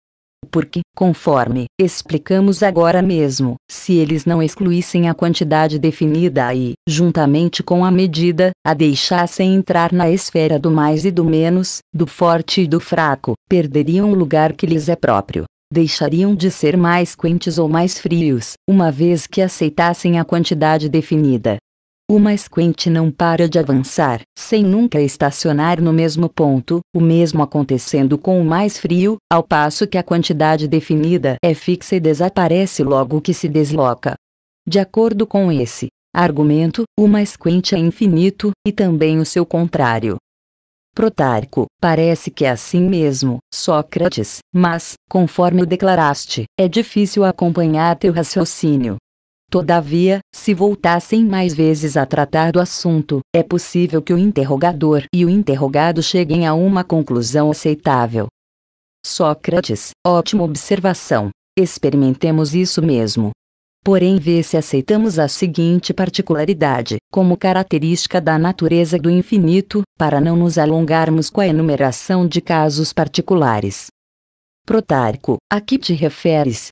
porque, conforme explicamos agora mesmo, se eles não excluíssem a quantidade definida e, juntamente com a medida, a deixassem entrar na esfera do mais e do menos, do forte e do fraco, perderiam o lugar que lhes é próprio deixariam de ser mais quentes ou mais frios, uma vez que aceitassem a quantidade definida. O mais quente não para de avançar, sem nunca estacionar no mesmo ponto, o mesmo acontecendo com o mais frio, ao passo que a quantidade definida é fixa e desaparece logo que se desloca. De acordo com esse argumento, o mais quente é infinito, e também o seu contrário. Protarco, parece que é assim mesmo, Sócrates, mas, conforme o declaraste, é difícil acompanhar teu raciocínio. Todavia, se voltassem mais vezes a tratar do assunto, é possível que o interrogador e o interrogado cheguem a uma conclusão aceitável. Sócrates, ótima observação. Experimentemos isso mesmo. Porém, vê se aceitamos a seguinte particularidade, como característica da natureza do infinito, para não nos alongarmos com a enumeração de casos particulares. Protarco, a que te referes,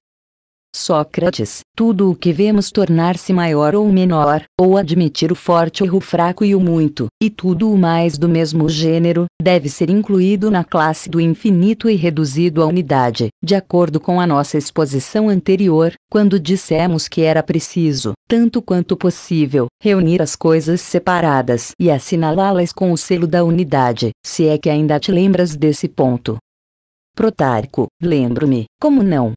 Sócrates, tudo o que vemos tornar-se maior ou menor, ou admitir o forte ou o fraco e o muito, e tudo o mais do mesmo gênero, deve ser incluído na classe do infinito e reduzido à unidade, de acordo com a nossa exposição anterior, quando dissemos que era preciso, tanto quanto possível, reunir as coisas separadas e assinalá-las com o selo da unidade, se é que ainda te lembras desse ponto. Protarco, lembro-me, como não,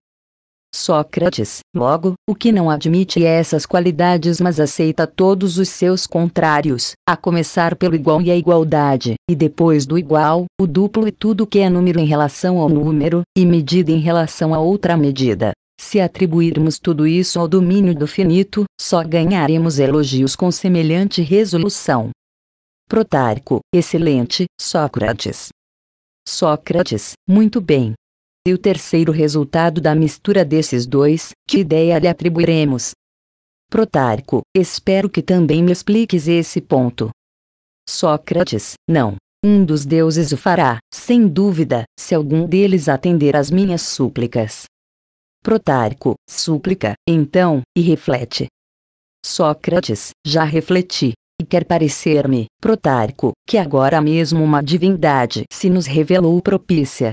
Sócrates, logo, o que não admite é essas qualidades mas aceita todos os seus contrários, a começar pelo igual e a igualdade, e depois do igual, o duplo e tudo que é número em relação ao número, e medida em relação a outra medida. Se atribuirmos tudo isso ao domínio do finito, só ganharemos elogios com semelhante resolução. Protarco, excelente, Sócrates. Sócrates, muito bem, e o terceiro resultado da mistura desses dois, que ideia lhe atribuiremos? Protarco, espero que também me expliques esse ponto. Sócrates, não. Um dos deuses o fará, sem dúvida, se algum deles atender às minhas súplicas. Protarco, súplica, então, e reflete. Sócrates, já refleti, e quer parecer-me, Protarco, que agora mesmo uma divindade se nos revelou propícia,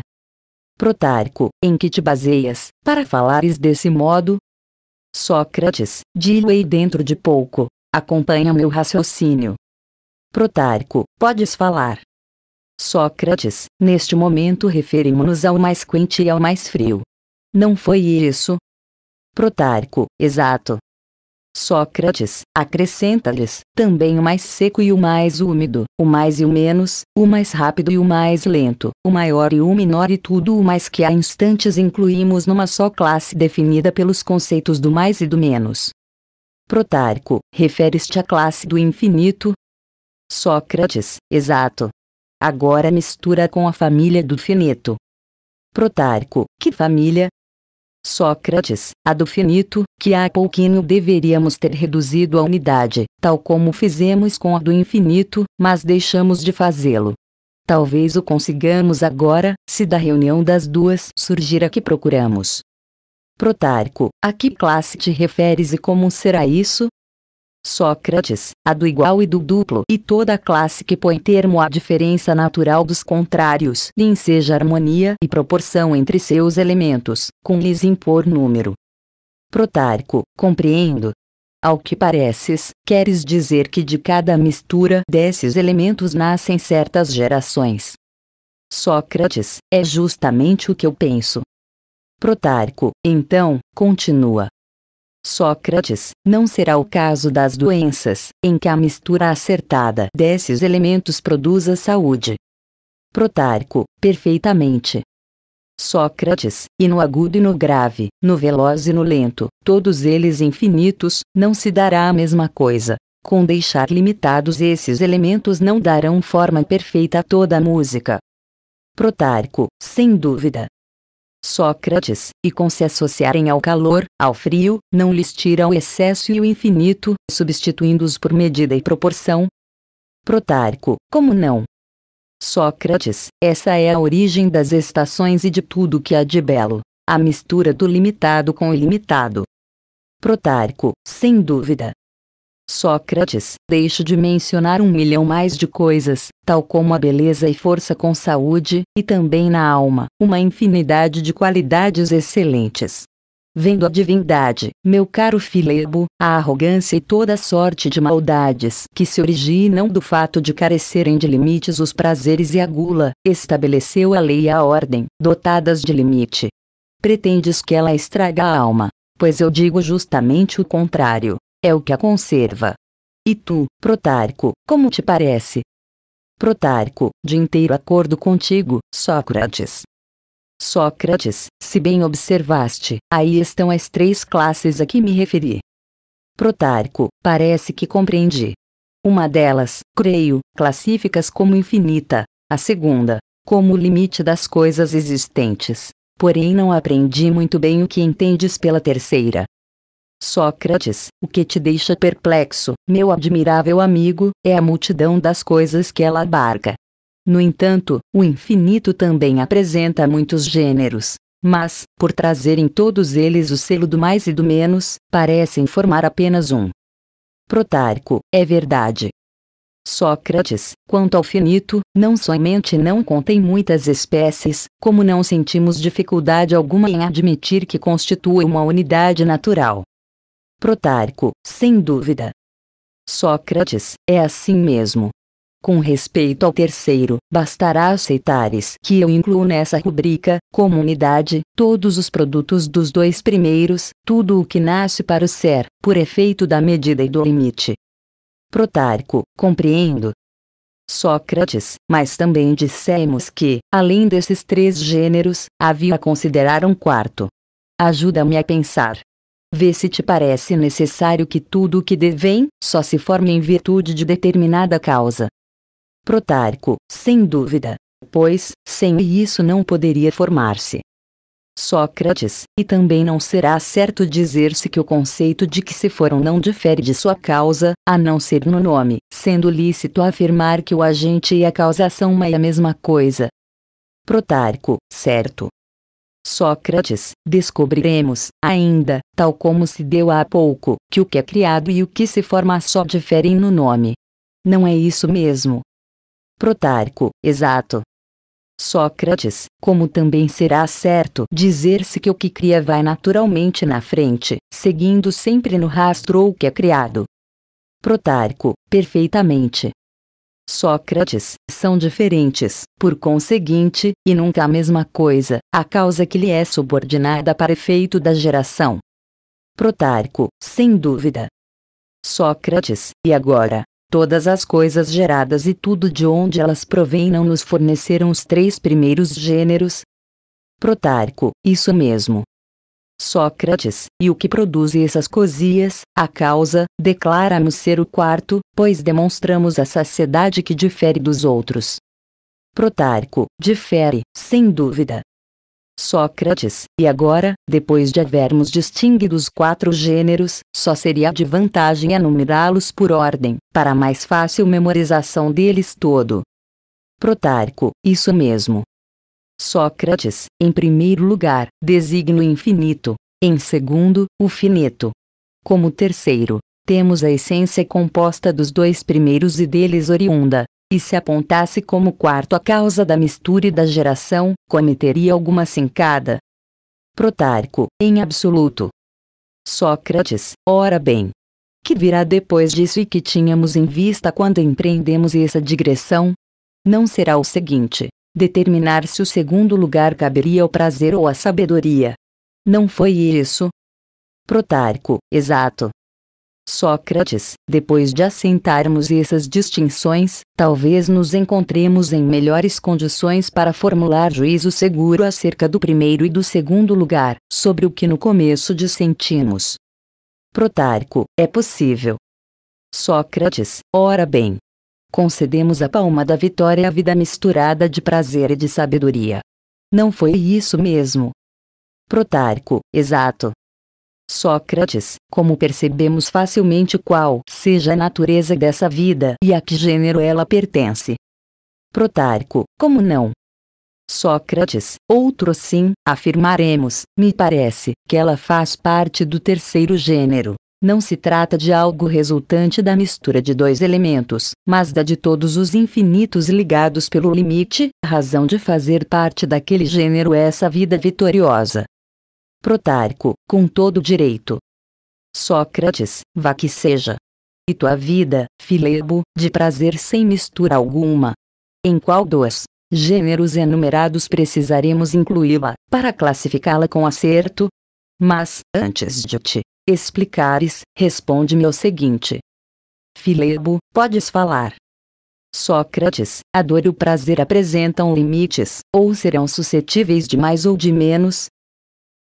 Protarco, em que te baseias, para falares desse modo? Sócrates, dilo-ei dentro de pouco. Acompanha meu raciocínio. Protarco, podes falar. Sócrates, neste momento referimos-nos ao mais quente e ao mais frio. Não foi isso? Protarco, exato. Sócrates, acrescenta-lhes, também o mais seco e o mais úmido, o mais e o menos, o mais rápido e o mais lento, o maior e o menor e tudo o mais que há instantes incluímos numa só classe definida pelos conceitos do mais e do menos. Protarco, referes-te à classe do infinito? Sócrates, exato. Agora mistura com a família do finito. Protarco, que família? Sócrates, a do finito, que há pouquinho deveríamos ter reduzido à unidade, tal como fizemos com a do infinito, mas deixamos de fazê-lo. Talvez o consigamos agora, se da reunião das duas surgir a que procuramos. Protarco, a que classe te referes e como será isso? Sócrates, a do igual e do duplo e toda a classe que põe termo à diferença natural dos contrários lhe enseja harmonia e proporção entre seus elementos, com lhes impor número. Protarco, compreendo. Ao que pareces, queres dizer que de cada mistura desses elementos nascem certas gerações. Sócrates, é justamente o que eu penso. Protarco, então, continua, Sócrates, não será o caso das doenças, em que a mistura acertada desses elementos produz a saúde. Protarco, perfeitamente. Sócrates, e no agudo e no grave, no veloz e no lento, todos eles infinitos, não se dará a mesma coisa. Com deixar limitados esses elementos não darão forma perfeita a toda a música. Protarco, sem dúvida, Sócrates, e com se associarem ao calor, ao frio, não lhes tira o excesso e o infinito, substituindo-os por medida e proporção? Protarco, como não? Sócrates, essa é a origem das estações e de tudo que há de belo, a mistura do limitado com o ilimitado. Protarco, sem dúvida, Sócrates, deixo de mencionar um milhão mais de coisas, tal como a beleza e força com saúde, e também na alma, uma infinidade de qualidades excelentes. Vendo a divindade, meu caro Filebo, a arrogância e toda sorte de maldades que se originam do fato de carecerem de limites os prazeres e a gula, estabeleceu a lei e a ordem, dotadas de limite. Pretendes que ela estraga a alma, pois eu digo justamente o contrário é o que a conserva. E tu, Protarco, como te parece? Protarco, de inteiro acordo contigo, Sócrates. Sócrates, se bem observaste, aí estão as três classes a que me referi. Protarco, parece que compreendi. Uma delas, creio, classificas como infinita, a segunda, como o limite das coisas existentes, porém não aprendi muito bem o que entendes pela terceira. Sócrates, o que te deixa perplexo, meu admirável amigo, é a multidão das coisas que ela abarca. No entanto, o infinito também apresenta muitos gêneros, mas, por trazerem todos eles o selo do mais e do menos, parecem formar apenas um. Protarco, é verdade. Sócrates, quanto ao finito, não somente não contém muitas espécies, como não sentimos dificuldade alguma em admitir que constitui uma unidade natural. Protarco, sem dúvida. Sócrates, é assim mesmo. Com respeito ao terceiro, bastará aceitares que eu incluo nessa rubrica, como unidade, todos os produtos dos dois primeiros, tudo o que nasce para o ser, por efeito da medida e do limite. Protarco, compreendo. Sócrates, mas também dissemos que, além desses três gêneros, havia a considerar um quarto. Ajuda-me a pensar. Vê se te parece necessário que tudo o que devem só se forme em virtude de determinada causa. Protarco, sem dúvida. Pois, sem isso não poderia formar-se. Sócrates, e também não será certo dizer-se que o conceito de que se foram não difere de sua causa, a não ser no nome, sendo lícito afirmar que o agente e a causa são uma é e a mesma coisa. Protarco, certo. Sócrates, descobriremos, ainda, tal como se deu há pouco, que o que é criado e o que se forma só diferem no nome. Não é isso mesmo? Protarco, exato. Sócrates, como também será certo dizer-se que o que cria vai naturalmente na frente, seguindo sempre no rastro o que é criado. Protarco, perfeitamente. Sócrates, são diferentes, por conseguinte, e nunca a mesma coisa, a causa que lhe é subordinada para efeito da geração. Protarco, sem dúvida. Sócrates, e agora? Todas as coisas geradas e tudo de onde elas provêm não nos forneceram os três primeiros gêneros? Protarco, isso mesmo. Sócrates, e o que produz essas cozias, a causa, declaramos ser o quarto, pois demonstramos a saciedade que difere dos outros. Protarco, difere, sem dúvida. Sócrates, e agora, depois de havermos distinguido os quatro gêneros, só seria de vantagem enumerá-los por ordem, para mais fácil memorização deles todo. Protarco, isso mesmo. Sócrates, em primeiro lugar, designa o infinito, em segundo, o finito. Como terceiro, temos a essência composta dos dois primeiros e deles oriunda, e se apontasse como quarto a causa da mistura e da geração, cometeria alguma sincada. Protarco, em absoluto. Sócrates, ora bem. Que virá depois disso e que tínhamos em vista quando empreendemos essa digressão? Não será o seguinte, determinar se o segundo lugar caberia ao prazer ou à sabedoria. Não foi isso? Protarco, exato. Sócrates, depois de assentarmos essas distinções, talvez nos encontremos em melhores condições para formular juízo seguro acerca do primeiro e do segundo lugar, sobre o que no começo dissentimos. Protarco, é possível. Sócrates, ora bem, concedemos a palma da vitória à vida misturada de prazer e de sabedoria. Não foi isso mesmo? Protarco, exato. Sócrates, como percebemos facilmente qual seja a natureza dessa vida e a que gênero ela pertence. Protarco, como não? Sócrates, outro sim, afirmaremos, me parece, que ela faz parte do terceiro gênero. Não se trata de algo resultante da mistura de dois elementos, mas da de todos os infinitos ligados pelo limite, razão de fazer parte daquele gênero é essa vida vitoriosa. Protarco, com todo direito. Sócrates, vá que seja. E tua vida, Filebo, de prazer sem mistura alguma. Em qual dos gêneros enumerados precisaremos incluí-la, para classificá-la com acerto? Mas, antes de te explicares, responde-me o seguinte. Filebo, podes falar. Sócrates, a dor e o prazer apresentam limites, ou serão suscetíveis de mais ou de menos?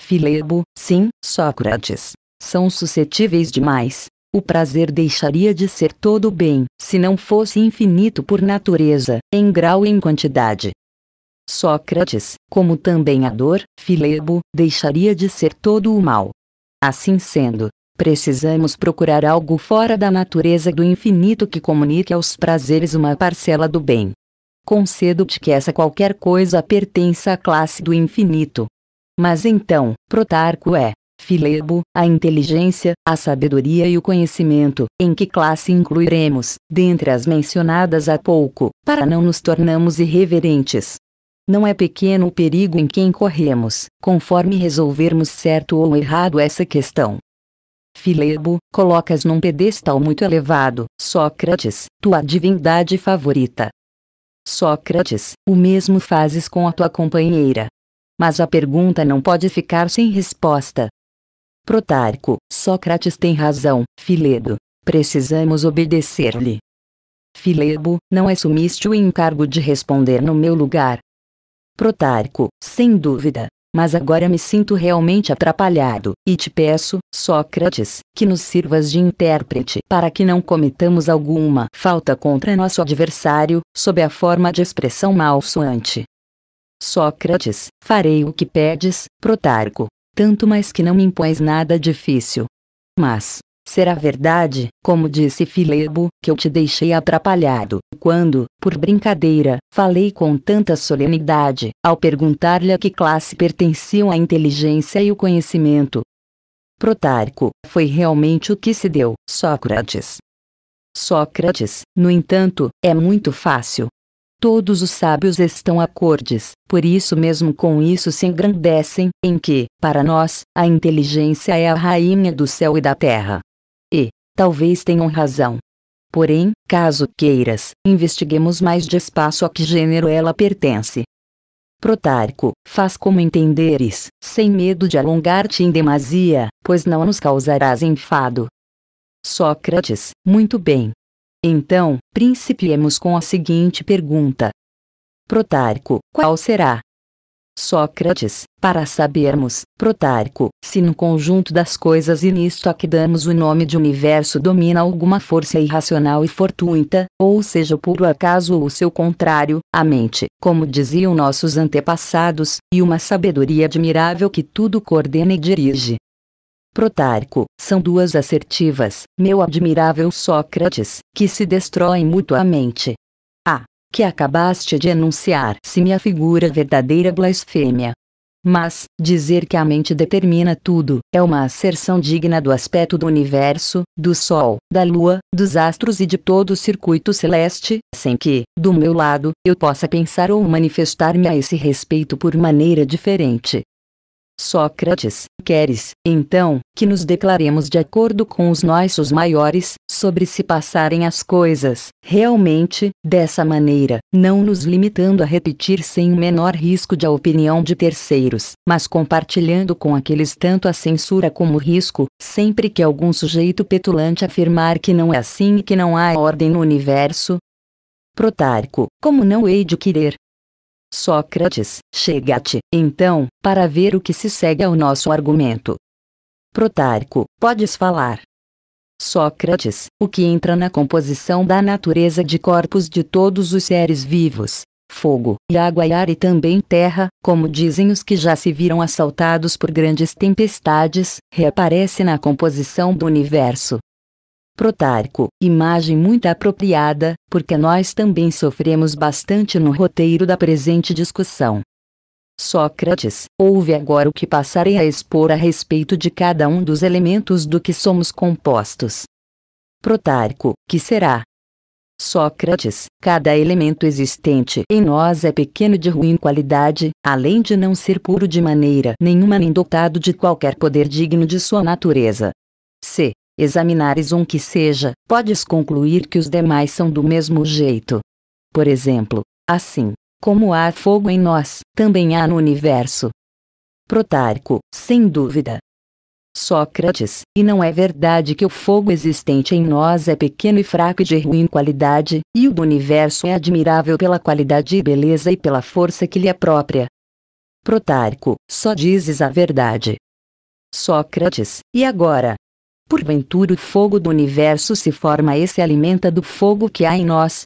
Filebo, sim, Sócrates. São suscetíveis de mais. O prazer deixaria de ser todo bem, se não fosse infinito por natureza, em grau e em quantidade. Sócrates, como também a dor, Filebo, deixaria de ser todo o mal, Assim sendo, precisamos procurar algo fora da natureza do infinito que comunique aos prazeres uma parcela do bem. Concedo-te que essa qualquer coisa pertence à classe do infinito. Mas então, Protarco é, Filebo, a inteligência, a sabedoria e o conhecimento, em que classe incluiremos, dentre as mencionadas há pouco, para não nos tornarmos irreverentes, não é pequeno o perigo em que incorremos, conforme resolvermos certo ou errado essa questão. Filebo, colocas num pedestal muito elevado, Sócrates, tua divindade favorita. Sócrates, o mesmo fazes com a tua companheira. Mas a pergunta não pode ficar sem resposta. Protarco, Sócrates tem razão, Filedo. Precisamos obedecer-lhe. Filebo, não assumiste é o encargo de responder no meu lugar, Protarco, sem dúvida. Mas agora me sinto realmente atrapalhado, e te peço, Sócrates, que nos sirvas de intérprete para que não cometamos alguma falta contra nosso adversário, sob a forma de expressão malsoante. Sócrates, farei o que pedes, Protarco, tanto mais que não me impões nada difícil. Mas, Será verdade, como disse Filebo, que eu te deixei atrapalhado, quando, por brincadeira, falei com tanta solenidade, ao perguntar-lhe a que classe pertenciam a inteligência e o conhecimento. Protarco, foi realmente o que se deu, Sócrates. Sócrates, no entanto, é muito fácil. Todos os sábios estão acordes, por isso mesmo com isso se engrandecem, em que, para nós, a inteligência é a rainha do céu e da terra talvez tenham razão. Porém, caso queiras, investiguemos mais de espaço a que gênero ela pertence. Protarco, faz como entenderes, sem medo de alongar-te em demasia, pois não nos causarás enfado. Sócrates, muito bem. Então, principiemos com a seguinte pergunta: Protarco, qual será, Sócrates, para sabermos, Protarco, se no conjunto das coisas e nisto a que damos o nome de universo domina alguma força irracional e fortuita, ou seja o puro acaso ou seu contrário, a mente, como diziam nossos antepassados, e uma sabedoria admirável que tudo coordena e dirige. Protarco, são duas assertivas, meu admirável Sócrates, que se destroem mutuamente. A que acabaste de enunciar se-me afigura verdadeira blasfêmia. Mas, dizer que a mente determina tudo, é uma asserção digna do aspecto do universo, do Sol, da Lua, dos astros e de todo o circuito celeste, sem que, do meu lado, eu possa pensar ou manifestar-me a esse respeito por maneira diferente. Sócrates, queres, então, que nos declaremos de acordo com os nossos maiores, sobre se passarem as coisas, realmente, dessa maneira, não nos limitando a repetir sem o menor risco de a opinião de terceiros, mas compartilhando com aqueles tanto a censura como o risco, sempre que algum sujeito petulante afirmar que não é assim e que não há ordem no universo? Protarco, como não hei de querer, Sócrates, chega-te, então, para ver o que se segue ao nosso argumento. Protarco, podes falar. Sócrates, o que entra na composição da natureza de corpos de todos os seres vivos, fogo, e água e ar e também terra, como dizem os que já se viram assaltados por grandes tempestades, reaparece na composição do universo, Protarco, imagem muito apropriada, porque nós também sofremos bastante no roteiro da presente discussão. Sócrates, ouve agora o que passarei a expor a respeito de cada um dos elementos do que somos compostos. Protarco, que será? Sócrates, cada elemento existente em nós é pequeno de ruim qualidade, além de não ser puro de maneira nenhuma nem dotado de qualquer poder digno de sua natureza. C examinares um que seja, podes concluir que os demais são do mesmo jeito. Por exemplo, assim como há fogo em nós, também há no universo. Protarco, sem dúvida. Sócrates, e não é verdade que o fogo existente em nós é pequeno e fraco e de ruim qualidade, e o do universo é admirável pela qualidade e beleza e pela força que lhe é própria. Protarco, só dizes a verdade. Sócrates, e agora, Porventura o fogo do universo se forma e se alimenta do fogo que há em nós?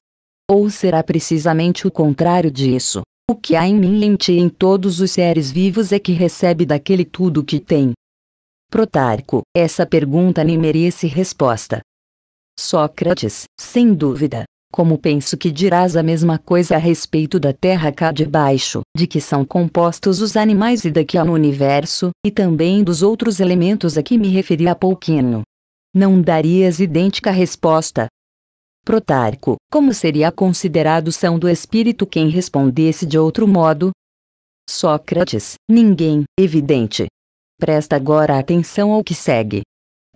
Ou será precisamente o contrário disso? O que há em mim e em ti e em todos os seres vivos é que recebe daquele tudo que tem. Protarco, essa pergunta nem merece resposta. Sócrates, sem dúvida, como penso que dirás a mesma coisa a respeito da terra cá debaixo, de que são compostos os animais e daqui há no universo, e também dos outros elementos a que me referi há pouquinho. Não darias idêntica resposta. Protarco, como seria considerado são do espírito quem respondesse de outro modo? Sócrates, ninguém, evidente. Presta agora atenção ao que segue.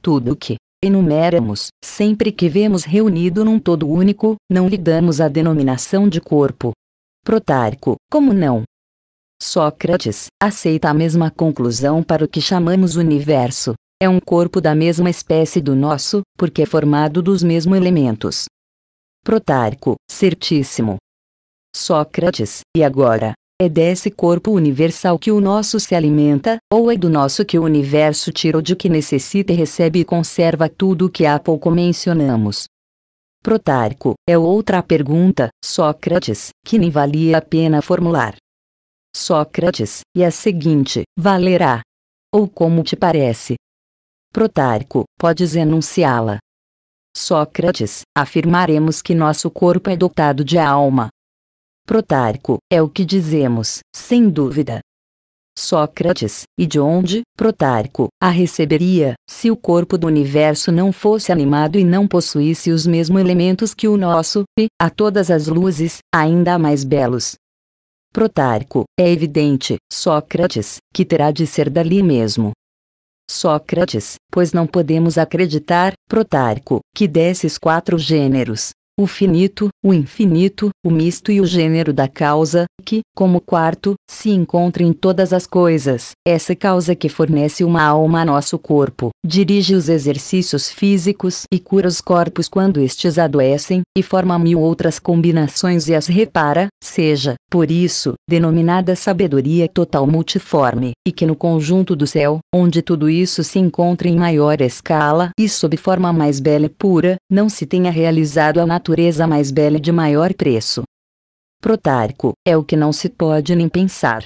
Tudo o que, enumeramos, sempre que vemos reunido num todo único, não lhe damos a denominação de corpo. Protarco, como não? Sócrates aceita a mesma conclusão para o que chamamos universo. É um corpo da mesma espécie do nosso, porque é formado dos mesmos elementos. Protarco, certíssimo. Sócrates, e agora, é desse corpo universal que o nosso se alimenta, ou é do nosso que o universo tira o de que necessita e recebe e conserva tudo o que há pouco mencionamos. Protarco, é outra pergunta, Sócrates, que nem valia a pena formular. Sócrates, e a seguinte, valerá. Ou como te parece? Protarco, podes enunciá-la. Sócrates, afirmaremos que nosso corpo é dotado de alma, Protarco, é o que dizemos, sem dúvida. Sócrates, e de onde, Protarco, a receberia, se o corpo do universo não fosse animado e não possuísse os mesmos elementos que o nosso, e, a todas as luzes, ainda mais belos. Protarco, é evidente, Sócrates, que terá de ser dali mesmo. Sócrates, pois não podemos acreditar, Protarco, que desses quatro gêneros, o finito, o infinito, o misto e o gênero da causa, que, como quarto, se encontra em todas as coisas. Essa causa que fornece uma alma a nosso corpo, dirige os exercícios físicos e cura os corpos quando estes adoecem, e forma mil outras combinações e as repara, seja, por isso, denominada sabedoria total multiforme, e que no conjunto do céu, onde tudo isso se encontra em maior escala e sob forma mais bela e pura, não se tenha realizado a natureza natureza mais bela e de maior preço. Protarco, é o que não se pode nem pensar.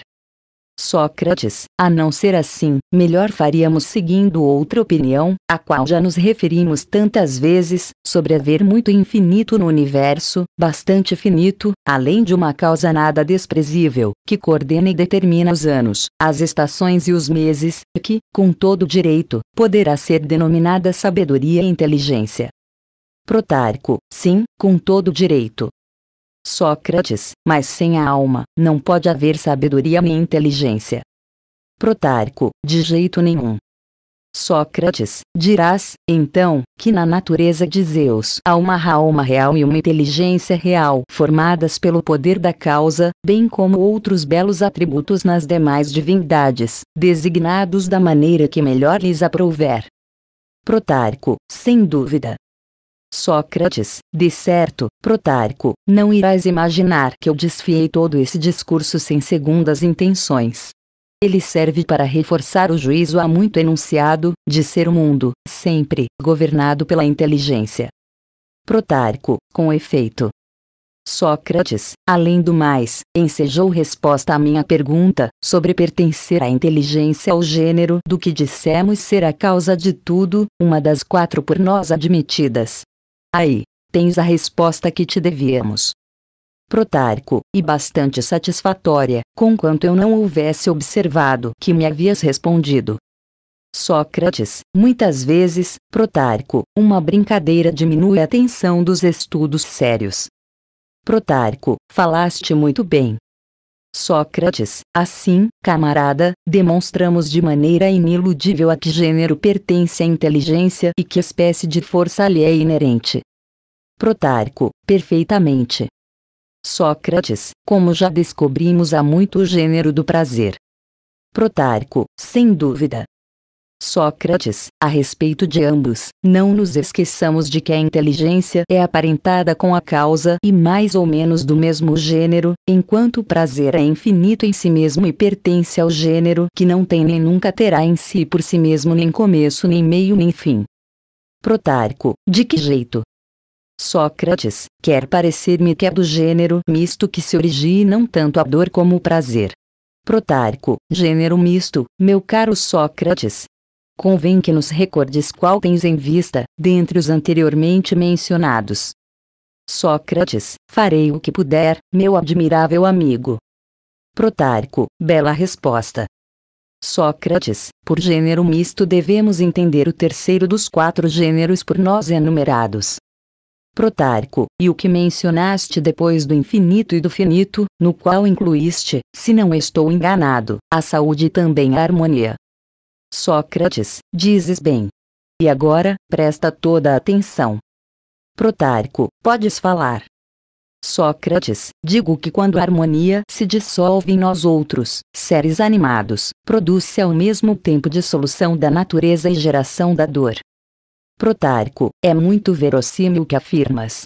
Sócrates, a não ser assim, melhor faríamos seguindo outra opinião, a qual já nos referimos tantas vezes, sobre haver muito infinito no universo, bastante finito, além de uma causa nada desprezível, que coordena e determina os anos, as estações e os meses, que, com todo direito, poderá ser denominada sabedoria e inteligência. Protarco, sim, com todo direito. Sócrates, mas sem a alma, não pode haver sabedoria nem inteligência. Protarco, de jeito nenhum. Sócrates, dirás, então, que na natureza de Zeus há uma alma real e uma inteligência real formadas pelo poder da causa, bem como outros belos atributos nas demais divindades, designados da maneira que melhor lhes aprouver. Protarco, sem dúvida, Sócrates, de certo, Protarco, não irás imaginar que eu desfiei todo esse discurso sem segundas intenções. Ele serve para reforçar o juízo há muito enunciado, de ser o mundo, sempre, governado pela inteligência. Protarco, com efeito. Sócrates, além do mais, ensejou resposta à minha pergunta sobre pertencer à inteligência ao gênero do que dissemos ser a causa de tudo, uma das quatro por nós admitidas. Aí, tens a resposta que te devíamos. Protarco, e bastante satisfatória, conquanto eu não houvesse observado que me havias respondido. Sócrates, muitas vezes, Protarco, uma brincadeira diminui a atenção dos estudos sérios. Protarco, falaste muito bem. Sócrates, assim, camarada, demonstramos de maneira iniludível a que gênero pertence a inteligência e que espécie de força lhe é inerente. Protarco, perfeitamente. Sócrates, como já descobrimos há muito o gênero do prazer. Protarco, sem dúvida, Sócrates, a respeito de ambos, não nos esqueçamos de que a inteligência é aparentada com a causa e mais ou menos do mesmo gênero, enquanto o prazer é infinito em si mesmo e pertence ao gênero que não tem nem nunca terá em si por si mesmo nem começo nem meio nem fim. Protarco, de que jeito? Sócrates, quer parecer-me que é do gênero misto que se não tanto a dor como o prazer. Protarco, gênero misto, meu caro Sócrates, convém que nos recordes qual tens em vista, dentre os anteriormente mencionados. Sócrates, farei o que puder, meu admirável amigo. Protarco, bela resposta. Sócrates, por gênero misto devemos entender o terceiro dos quatro gêneros por nós enumerados. Protarco, e o que mencionaste depois do infinito e do finito, no qual incluíste, se não estou enganado, a saúde e também a harmonia, Sócrates, dizes bem. E agora, presta toda a atenção. Protarco, podes falar. Sócrates, digo que quando a harmonia se dissolve em nós outros, seres animados, produz-se ao mesmo tempo dissolução da natureza e geração da dor. Protarco, é muito verossímil que afirmas.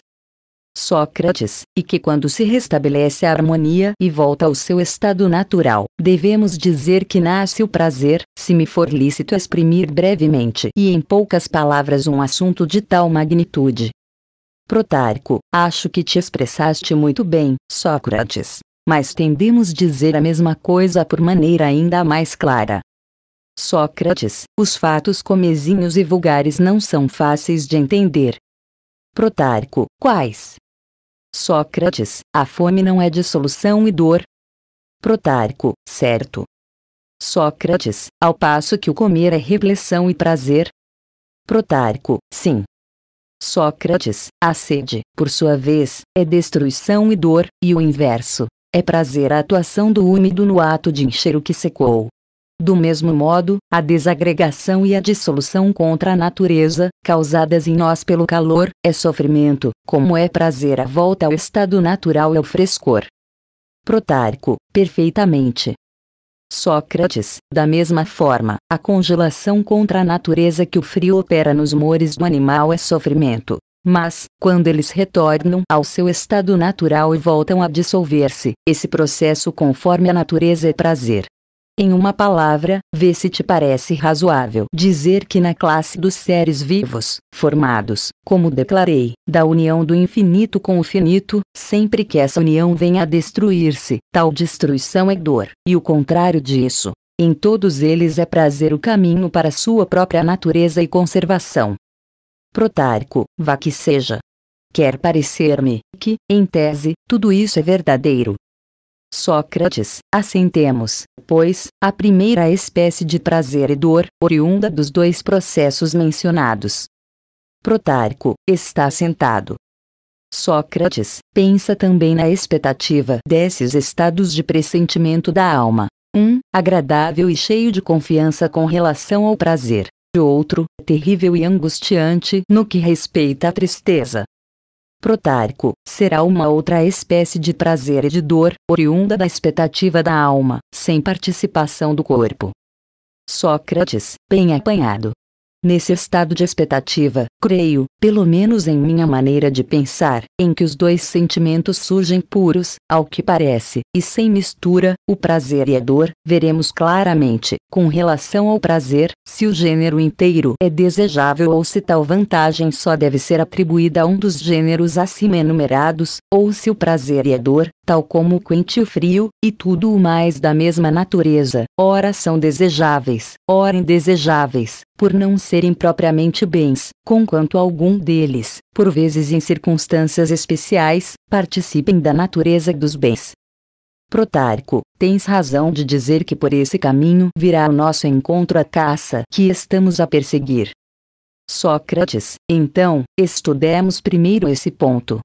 Sócrates, e que quando se restabelece a harmonia e volta ao seu estado natural, devemos dizer que nasce o prazer, se me for lícito exprimir brevemente e em poucas palavras um assunto de tal magnitude. Protarco, acho que te expressaste muito bem, Sócrates, mas tendemos dizer a mesma coisa por maneira ainda mais clara. Sócrates, os fatos comezinhos e vulgares não são fáceis de entender. Protarco, quais? Sócrates, a fome não é dissolução e dor. Protarco, certo. Sócrates, ao passo que o comer é repleção e prazer. Protarco, sim. Sócrates, a sede, por sua vez, é destruição e dor, e o inverso, é prazer a atuação do úmido no ato de encher o que secou. Do mesmo modo, a desagregação e a dissolução contra a natureza, causadas em nós pelo calor, é sofrimento, como é prazer a volta ao estado natural e ao frescor. Protarco, perfeitamente. Sócrates, da mesma forma, a congelação contra a natureza que o frio opera nos humores do animal é sofrimento. Mas, quando eles retornam ao seu estado natural e voltam a dissolver-se, esse processo conforme a natureza é prazer. Em uma palavra, vê se te parece razoável dizer que na classe dos seres vivos, formados, como declarei, da união do infinito com o finito, sempre que essa união venha a destruir-se, tal destruição é dor, e o contrário disso. Em todos eles é prazer o caminho para sua própria natureza e conservação. Protarco, vá que seja. Quer parecer-me que, em tese, tudo isso é verdadeiro, Sócrates, assentemos, pois, a primeira espécie de prazer e dor, oriunda dos dois processos mencionados. Protarco, está sentado. Sócrates, pensa também na expectativa desses estados de pressentimento da alma. Um, agradável e cheio de confiança com relação ao prazer. Outro, terrível e angustiante no que respeita à tristeza protarco, será uma outra espécie de prazer e de dor, oriunda da expectativa da alma, sem participação do corpo. Sócrates, bem apanhado, Nesse estado de expectativa, creio, pelo menos em minha maneira de pensar, em que os dois sentimentos surgem puros, ao que parece, e sem mistura, o prazer e a dor, veremos claramente, com relação ao prazer, se o gênero inteiro é desejável ou se tal vantagem só deve ser atribuída a um dos gêneros acima enumerados, ou se o prazer e a dor, tal como o quente e frio, e tudo o mais da mesma natureza, ora são desejáveis, ora indesejáveis, por não serem propriamente bens, conquanto algum deles, por vezes em circunstâncias especiais, participem da natureza dos bens. Protarco, tens razão de dizer que por esse caminho virá ao nosso encontro a caça que estamos a perseguir. Sócrates, então, estudemos primeiro esse ponto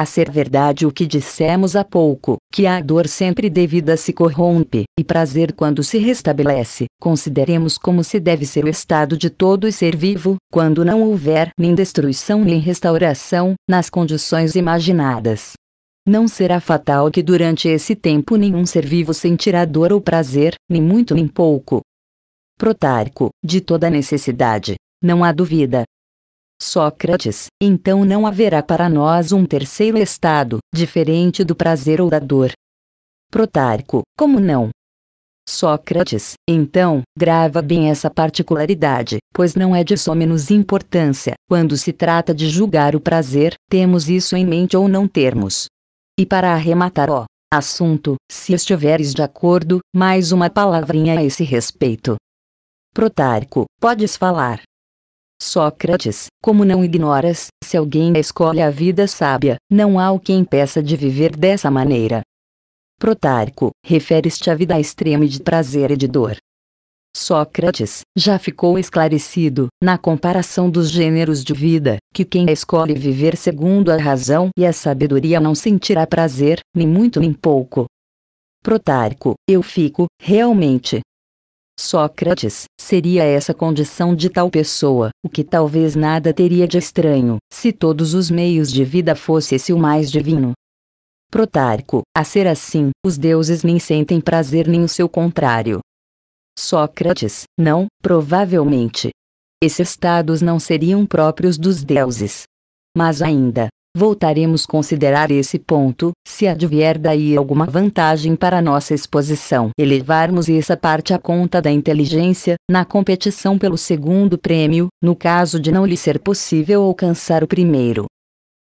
a ser verdade o que dissemos há pouco, que a dor sempre devida se corrompe, e prazer quando se restabelece, consideremos como se deve ser o estado de todo ser vivo, quando não houver nem destruição nem restauração, nas condições imaginadas. Não será fatal que durante esse tempo nenhum ser vivo sentirá dor ou prazer, nem muito nem pouco. Protarco, de toda necessidade. Não há dúvida, Sócrates, então não haverá para nós um terceiro estado, diferente do prazer ou da dor. Protarco, como não? Sócrates, então, grava bem essa particularidade, pois não é de só menos importância, quando se trata de julgar o prazer, temos isso em mente ou não termos. E para arrematar o assunto, se estiveres de acordo, mais uma palavrinha a esse respeito. Protarco, podes falar. Sócrates, como não ignoras, se alguém escolhe é a vida sábia, não há o que impeça de viver dessa maneira. Protarco, referes-te à vida extrema de prazer e de dor. Sócrates, já ficou esclarecido, na comparação dos gêneros de vida, que quem escolhe viver segundo a razão e a sabedoria não sentirá prazer, nem muito nem pouco. Protarco, eu fico, realmente, Sócrates, seria essa condição de tal pessoa, o que talvez nada teria de estranho, se todos os meios de vida fosse esse o mais divino. Protarco, a ser assim, os deuses nem sentem prazer nem o seu contrário. Sócrates, não, provavelmente. Esses estados não seriam próprios dos deuses. Mas ainda, voltaremos considerar esse ponto, se advier daí alguma vantagem para nossa exposição. Elevarmos essa parte à conta da inteligência, na competição pelo segundo prêmio, no caso de não lhe ser possível alcançar o primeiro.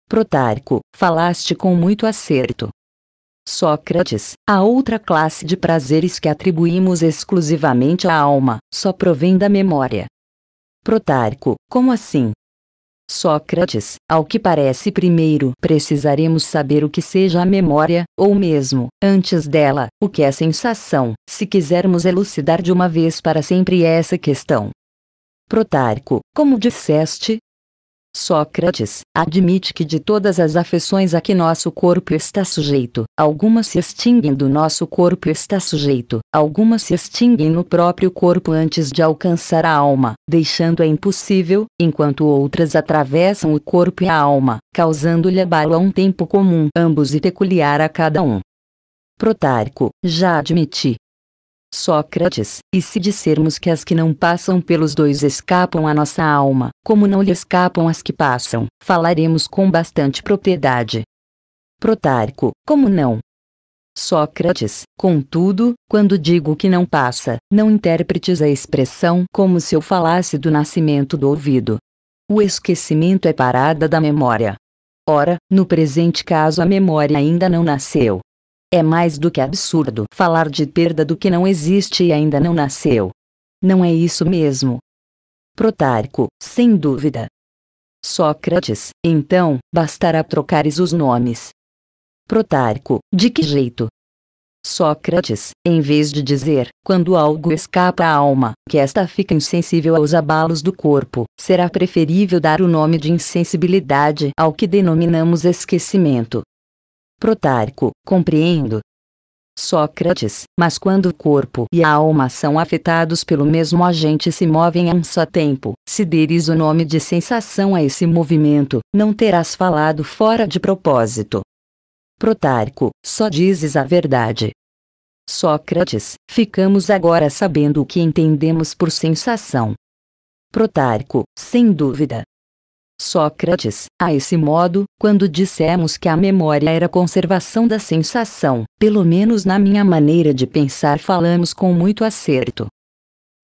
Protarco, falaste com muito acerto. Sócrates, a outra classe de prazeres que atribuímos exclusivamente à alma, só provém da memória. Protarco, como assim? Sócrates, ao que parece primeiro precisaremos saber o que seja a memória, ou mesmo, antes dela, o que é sensação, se quisermos elucidar de uma vez para sempre essa questão. Protarco, como disseste, Sócrates admite que de todas as afeições a que nosso corpo está sujeito, algumas se extinguem do nosso corpo está sujeito, algumas se extinguem no próprio corpo antes de alcançar a alma, deixando-a impossível, enquanto outras atravessam o corpo e a alma, causando-lhe abalo a um tempo comum ambos e peculiar a cada um. Protarco, já admiti Sócrates, e se dissermos que as que não passam pelos dois escapam à nossa alma, como não lhe escapam as que passam, falaremos com bastante propriedade. Protarco, como não? Sócrates, contudo, quando digo que não passa, não interpretes a expressão como se eu falasse do nascimento do ouvido. O esquecimento é parada da memória. Ora, no presente caso a memória ainda não nasceu, é mais do que absurdo falar de perda do que não existe e ainda não nasceu. Não é isso mesmo. Protarco, sem dúvida. Sócrates, então, bastará trocares os nomes. Protarco, de que jeito? Sócrates, em vez de dizer, quando algo escapa à alma, que esta fica insensível aos abalos do corpo, será preferível dar o nome de insensibilidade ao que denominamos esquecimento, Protarco, compreendo. Sócrates, mas quando o corpo e a alma são afetados pelo mesmo agente e se movem a um só tempo, se deres o nome de sensação a esse movimento, não terás falado fora de propósito. Protarco, só dizes a verdade. Sócrates, ficamos agora sabendo o que entendemos por sensação. Protarco, sem dúvida, Sócrates, a esse modo, quando dissemos que a memória era a conservação da sensação, pelo menos na minha maneira de pensar falamos com muito acerto.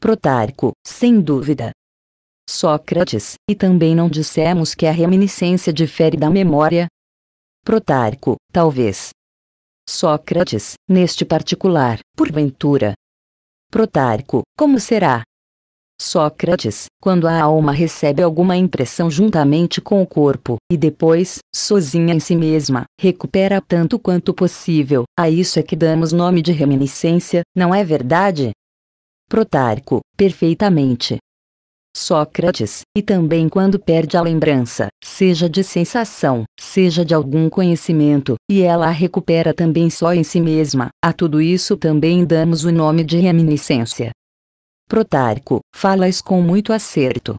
Protarco, sem dúvida. Sócrates, e também não dissemos que a reminiscência difere da memória? Protarco, talvez. Sócrates, neste particular, porventura. Protarco, como será? Sócrates, quando a alma recebe alguma impressão juntamente com o corpo, e depois, sozinha em si mesma, recupera tanto quanto possível, a isso é que damos nome de reminiscência, não é verdade? Protarco, perfeitamente. Sócrates, e também quando perde a lembrança, seja de sensação, seja de algum conhecimento, e ela a recupera também só em si mesma, a tudo isso também damos o nome de reminiscência. Protarco, falas com muito acerto.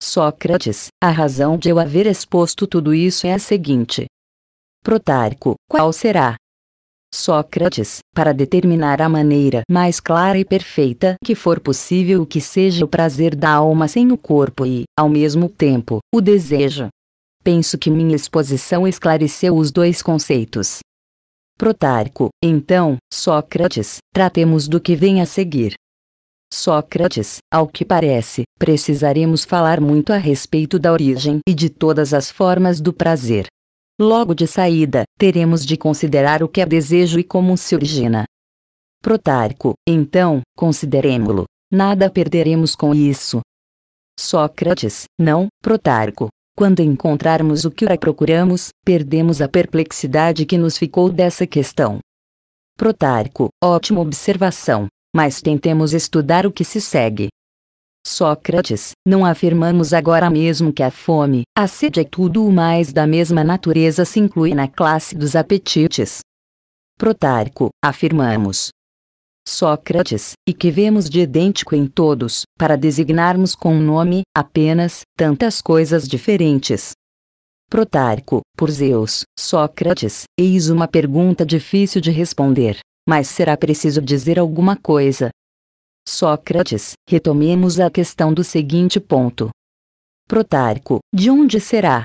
Sócrates, a razão de eu haver exposto tudo isso é a seguinte. Protarco, qual será? Sócrates, para determinar a maneira mais clara e perfeita que for possível o que seja o prazer da alma sem o corpo e, ao mesmo tempo, o desejo. Penso que minha exposição esclareceu os dois conceitos. Protarco, então, Sócrates, tratemos do que vem a seguir. Sócrates, ao que parece, precisaremos falar muito a respeito da origem e de todas as formas do prazer. Logo de saída, teremos de considerar o que é desejo e como se origina. Protarco, então, consideremo-lo. Nada perderemos com isso. Sócrates, não, Protarco. Quando encontrarmos o que procuramos, perdemos a perplexidade que nos ficou dessa questão. Protarco, ótima observação mas tentemos estudar o que se segue. Sócrates, não afirmamos agora mesmo que a fome, a sede e tudo o mais da mesma natureza se inclui na classe dos apetites? Protarco, afirmamos. Sócrates, e que vemos de idêntico em todos, para designarmos com um nome, apenas, tantas coisas diferentes. Protarco, por Zeus, Sócrates, eis uma pergunta difícil de responder mas será preciso dizer alguma coisa. Sócrates, retomemos a questão do seguinte ponto. Protarco, de onde será?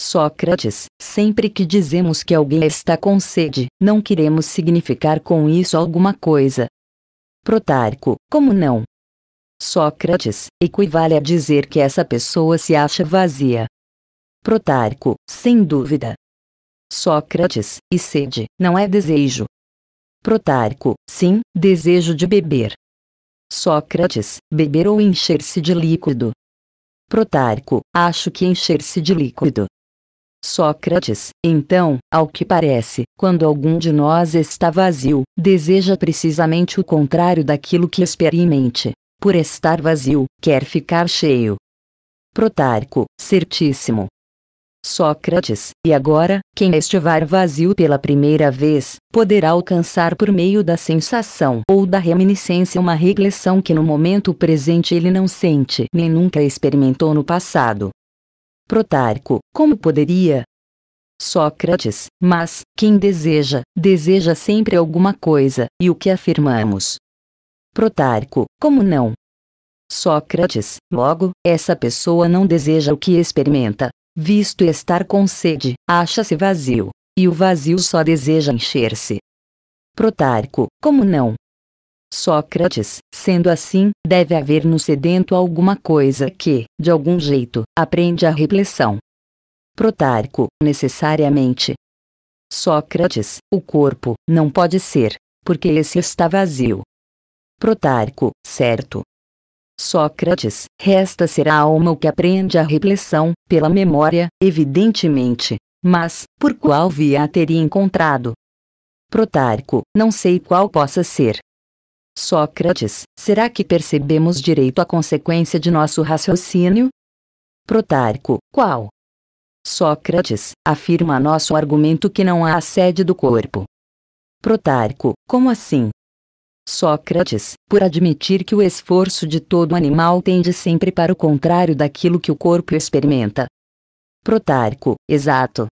Sócrates, sempre que dizemos que alguém está com sede, não queremos significar com isso alguma coisa. Protarco, como não? Sócrates, equivale a dizer que essa pessoa se acha vazia. Protarco, sem dúvida. Sócrates, e sede, não é desejo, Protarco, sim, desejo de beber. Sócrates, beber ou encher-se de líquido. Protarco, acho que encher-se de líquido. Sócrates, então, ao que parece, quando algum de nós está vazio, deseja precisamente o contrário daquilo que experimente. Por estar vazio, quer ficar cheio. Protarco, certíssimo. Sócrates, e agora, quem estiver vazio pela primeira vez, poderá alcançar por meio da sensação ou da reminiscência uma regressão que no momento presente ele não sente nem nunca experimentou no passado. Protarco, como poderia? Sócrates, mas, quem deseja, deseja sempre alguma coisa, e o que afirmamos? Protarco, como não? Sócrates, logo, essa pessoa não deseja o que experimenta, visto estar com sede, acha-se vazio, e o vazio só deseja encher-se. Protarco, como não? Sócrates, sendo assim, deve haver no sedento alguma coisa que, de algum jeito, aprende a repressão. Protarco, necessariamente. Sócrates, o corpo, não pode ser, porque esse está vazio. Protarco, certo, Sócrates, resta ser a alma o que aprende a repressão, pela memória, evidentemente. Mas, por qual via a teria encontrado? Protarco, não sei qual possa ser. Sócrates, será que percebemos direito a consequência de nosso raciocínio? Protarco, qual? Sócrates, afirma nosso argumento que não há sede do corpo. Protarco, como assim? Sócrates, por admitir que o esforço de todo animal tende sempre para o contrário daquilo que o corpo experimenta. Protarco, exato.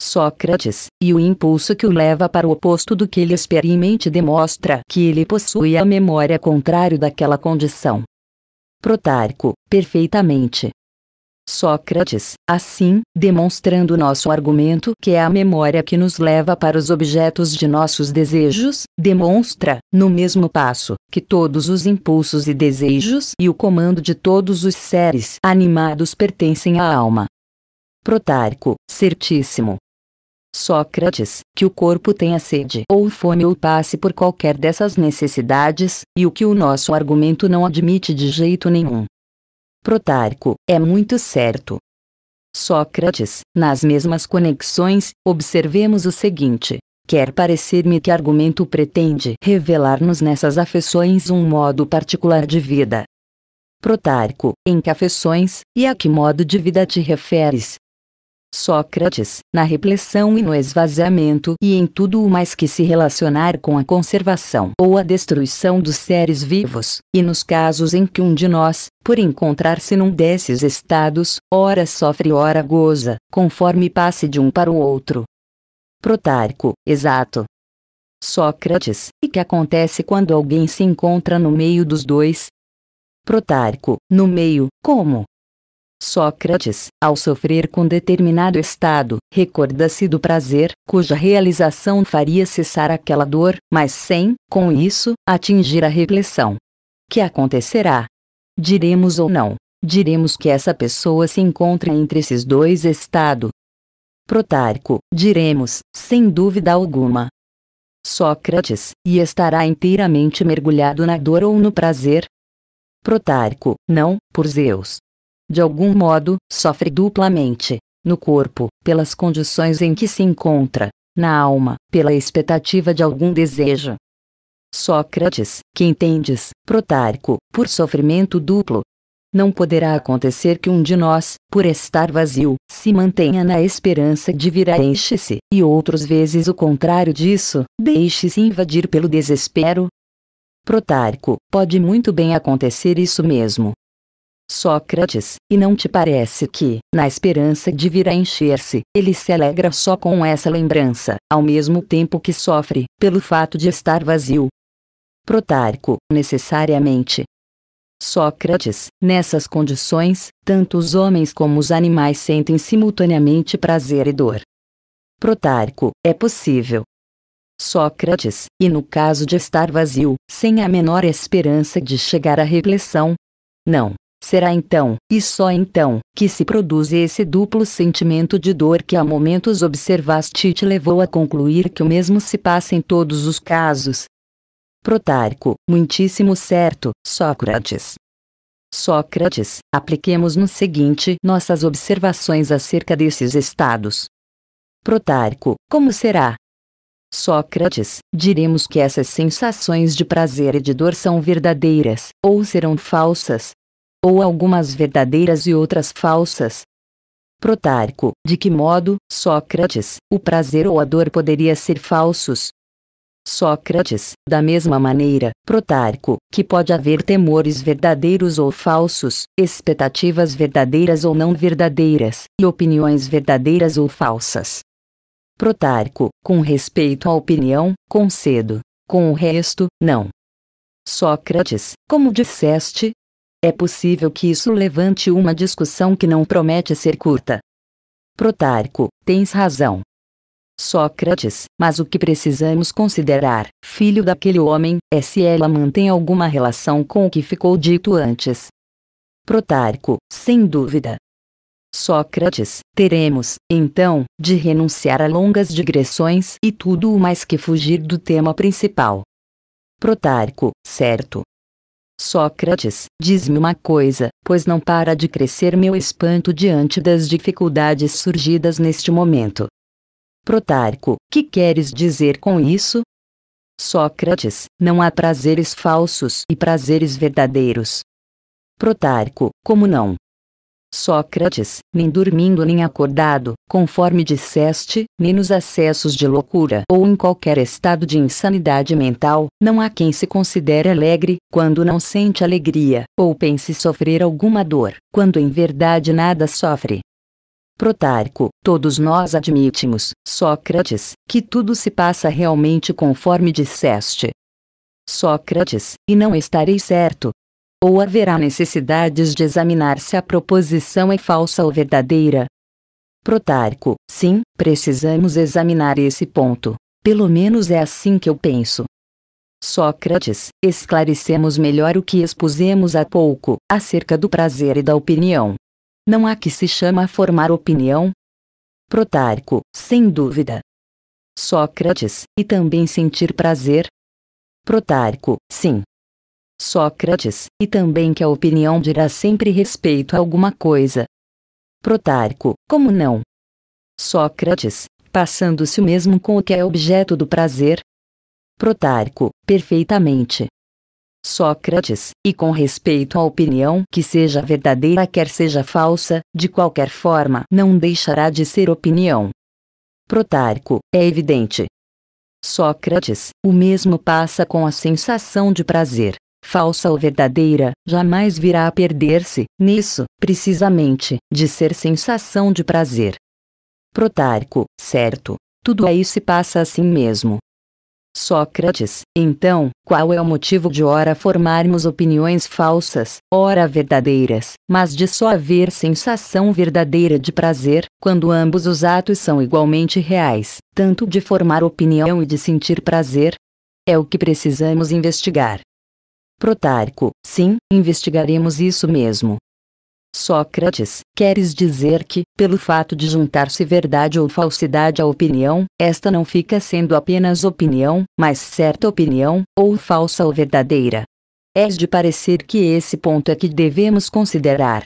Sócrates, e o impulso que o leva para o oposto do que ele experimente demonstra que ele possui a memória contrário daquela condição. Protarco, perfeitamente. Sócrates, assim, demonstrando nosso argumento que é a memória que nos leva para os objetos de nossos desejos, demonstra, no mesmo passo, que todos os impulsos e desejos e o comando de todos os seres animados pertencem à alma. Protarco, certíssimo. Sócrates, que o corpo tenha sede ou fome ou passe por qualquer dessas necessidades, e o que o nosso argumento não admite de jeito nenhum Protarco, é muito certo. Sócrates, nas mesmas conexões, observemos o seguinte: quer parecer-me que argumento pretende revelar-nos nessas afeições um modo particular de vida. Protarco, em que afeições, e a que modo de vida te referes? Sócrates, na repressão e no esvaziamento e em tudo o mais que se relacionar com a conservação ou a destruição dos seres vivos, e nos casos em que um de nós, por encontrar-se num desses estados, ora sofre ora goza, conforme passe de um para o outro. Protarco, exato. Sócrates, e que acontece quando alguém se encontra no meio dos dois? Protarco, no meio, como? Sócrates, ao sofrer com determinado estado, recorda-se do prazer, cuja realização faria cessar aquela dor, mas sem, com isso, atingir a repressão. Que acontecerá? Diremos ou não? Diremos que essa pessoa se encontra entre esses dois estados. Protarco, diremos, sem dúvida alguma, Sócrates, e estará inteiramente mergulhado na dor ou no prazer? Protarco, não, por Zeus, de algum modo, sofre duplamente: no corpo, pelas condições em que se encontra, na alma, pela expectativa de algum desejo. Sócrates, que entendes, Protarco, por sofrimento duplo. Não poderá acontecer que um de nós, por estar vazio, se mantenha na esperança de vir a enche-se, e outras vezes o contrário disso, deixe-se invadir pelo desespero. Protarco, pode muito bem acontecer isso mesmo, Sócrates, e não te parece que, na esperança de vir a encher-se, ele se alegra só com essa lembrança, ao mesmo tempo que sofre, pelo fato de estar vazio? Protarco, necessariamente. Sócrates, nessas condições, tanto os homens como os animais sentem simultaneamente prazer e dor. Protarco, é possível. Sócrates, e no caso de estar vazio, sem a menor esperança de chegar à repleção, Não. Será então, e só então, que se produz esse duplo sentimento de dor que há momentos observaste e te levou a concluir que o mesmo se passa em todos os casos. Protarco, muitíssimo certo, Sócrates. Sócrates, apliquemos no seguinte nossas observações acerca desses estados. Protarco, como será? Sócrates, diremos que essas sensações de prazer e de dor são verdadeiras, ou serão falsas, ou algumas verdadeiras e outras falsas. Protarco, de que modo, Sócrates, o prazer ou a dor poderia ser falsos? Sócrates, da mesma maneira, Protarco, que pode haver temores verdadeiros ou falsos, expectativas verdadeiras ou não verdadeiras, e opiniões verdadeiras ou falsas. Protarco, com respeito à opinião, concedo, com o resto, não. Sócrates, como disseste, é possível que isso levante uma discussão que não promete ser curta. Protarco, tens razão. Sócrates, mas o que precisamos considerar, filho daquele homem, é se ela mantém alguma relação com o que ficou dito antes. Protarco, sem dúvida. Sócrates, teremos, então, de renunciar a longas digressões e tudo o mais que fugir do tema principal. Protarco, certo. Sócrates, diz-me uma coisa, pois não para de crescer meu espanto diante das dificuldades surgidas neste momento. Protarco, que queres dizer com isso? Sócrates, não há prazeres falsos e prazeres verdadeiros. Protarco, como não? Sócrates, nem dormindo nem acordado, conforme disseste, nem nos acessos de loucura ou em qualquer estado de insanidade mental, não há quem se considere alegre, quando não sente alegria, ou pense sofrer alguma dor, quando em verdade nada sofre. Protarco, todos nós admitimos, Sócrates, que tudo se passa realmente conforme disseste. Sócrates, e não estarei certo, ou haverá necessidades de examinar se a proposição é falsa ou verdadeira. Protarco, sim, precisamos examinar esse ponto. Pelo menos é assim que eu penso. Sócrates, esclarecemos melhor o que expusemos há pouco, acerca do prazer e da opinião. Não há que se chama formar opinião? Protarco, sem dúvida. Sócrates, e também sentir prazer? Protarco, sim, Sócrates, e também que a opinião dirá sempre respeito a alguma coisa. Protarco, como não? Sócrates, passando-se o mesmo com o que é objeto do prazer? Protarco, perfeitamente. Sócrates, e com respeito à opinião que seja verdadeira quer seja falsa, de qualquer forma não deixará de ser opinião. Protarco, é evidente. Sócrates, o mesmo passa com a sensação de prazer falsa ou verdadeira, jamais virá a perder-se, nisso, precisamente, de ser sensação de prazer. Protarco, certo, tudo aí se passa assim mesmo. Sócrates, então, qual é o motivo de ora formarmos opiniões falsas, ora verdadeiras, mas de só haver sensação verdadeira de prazer, quando ambos os atos são igualmente reais, tanto de formar opinião e de sentir prazer? É o que precisamos investigar. Protarco, sim, investigaremos isso mesmo. Sócrates, queres dizer que, pelo fato de juntar-se verdade ou falsidade à opinião, esta não fica sendo apenas opinião, mas certa opinião, ou falsa ou verdadeira? És de parecer que esse ponto é que devemos considerar.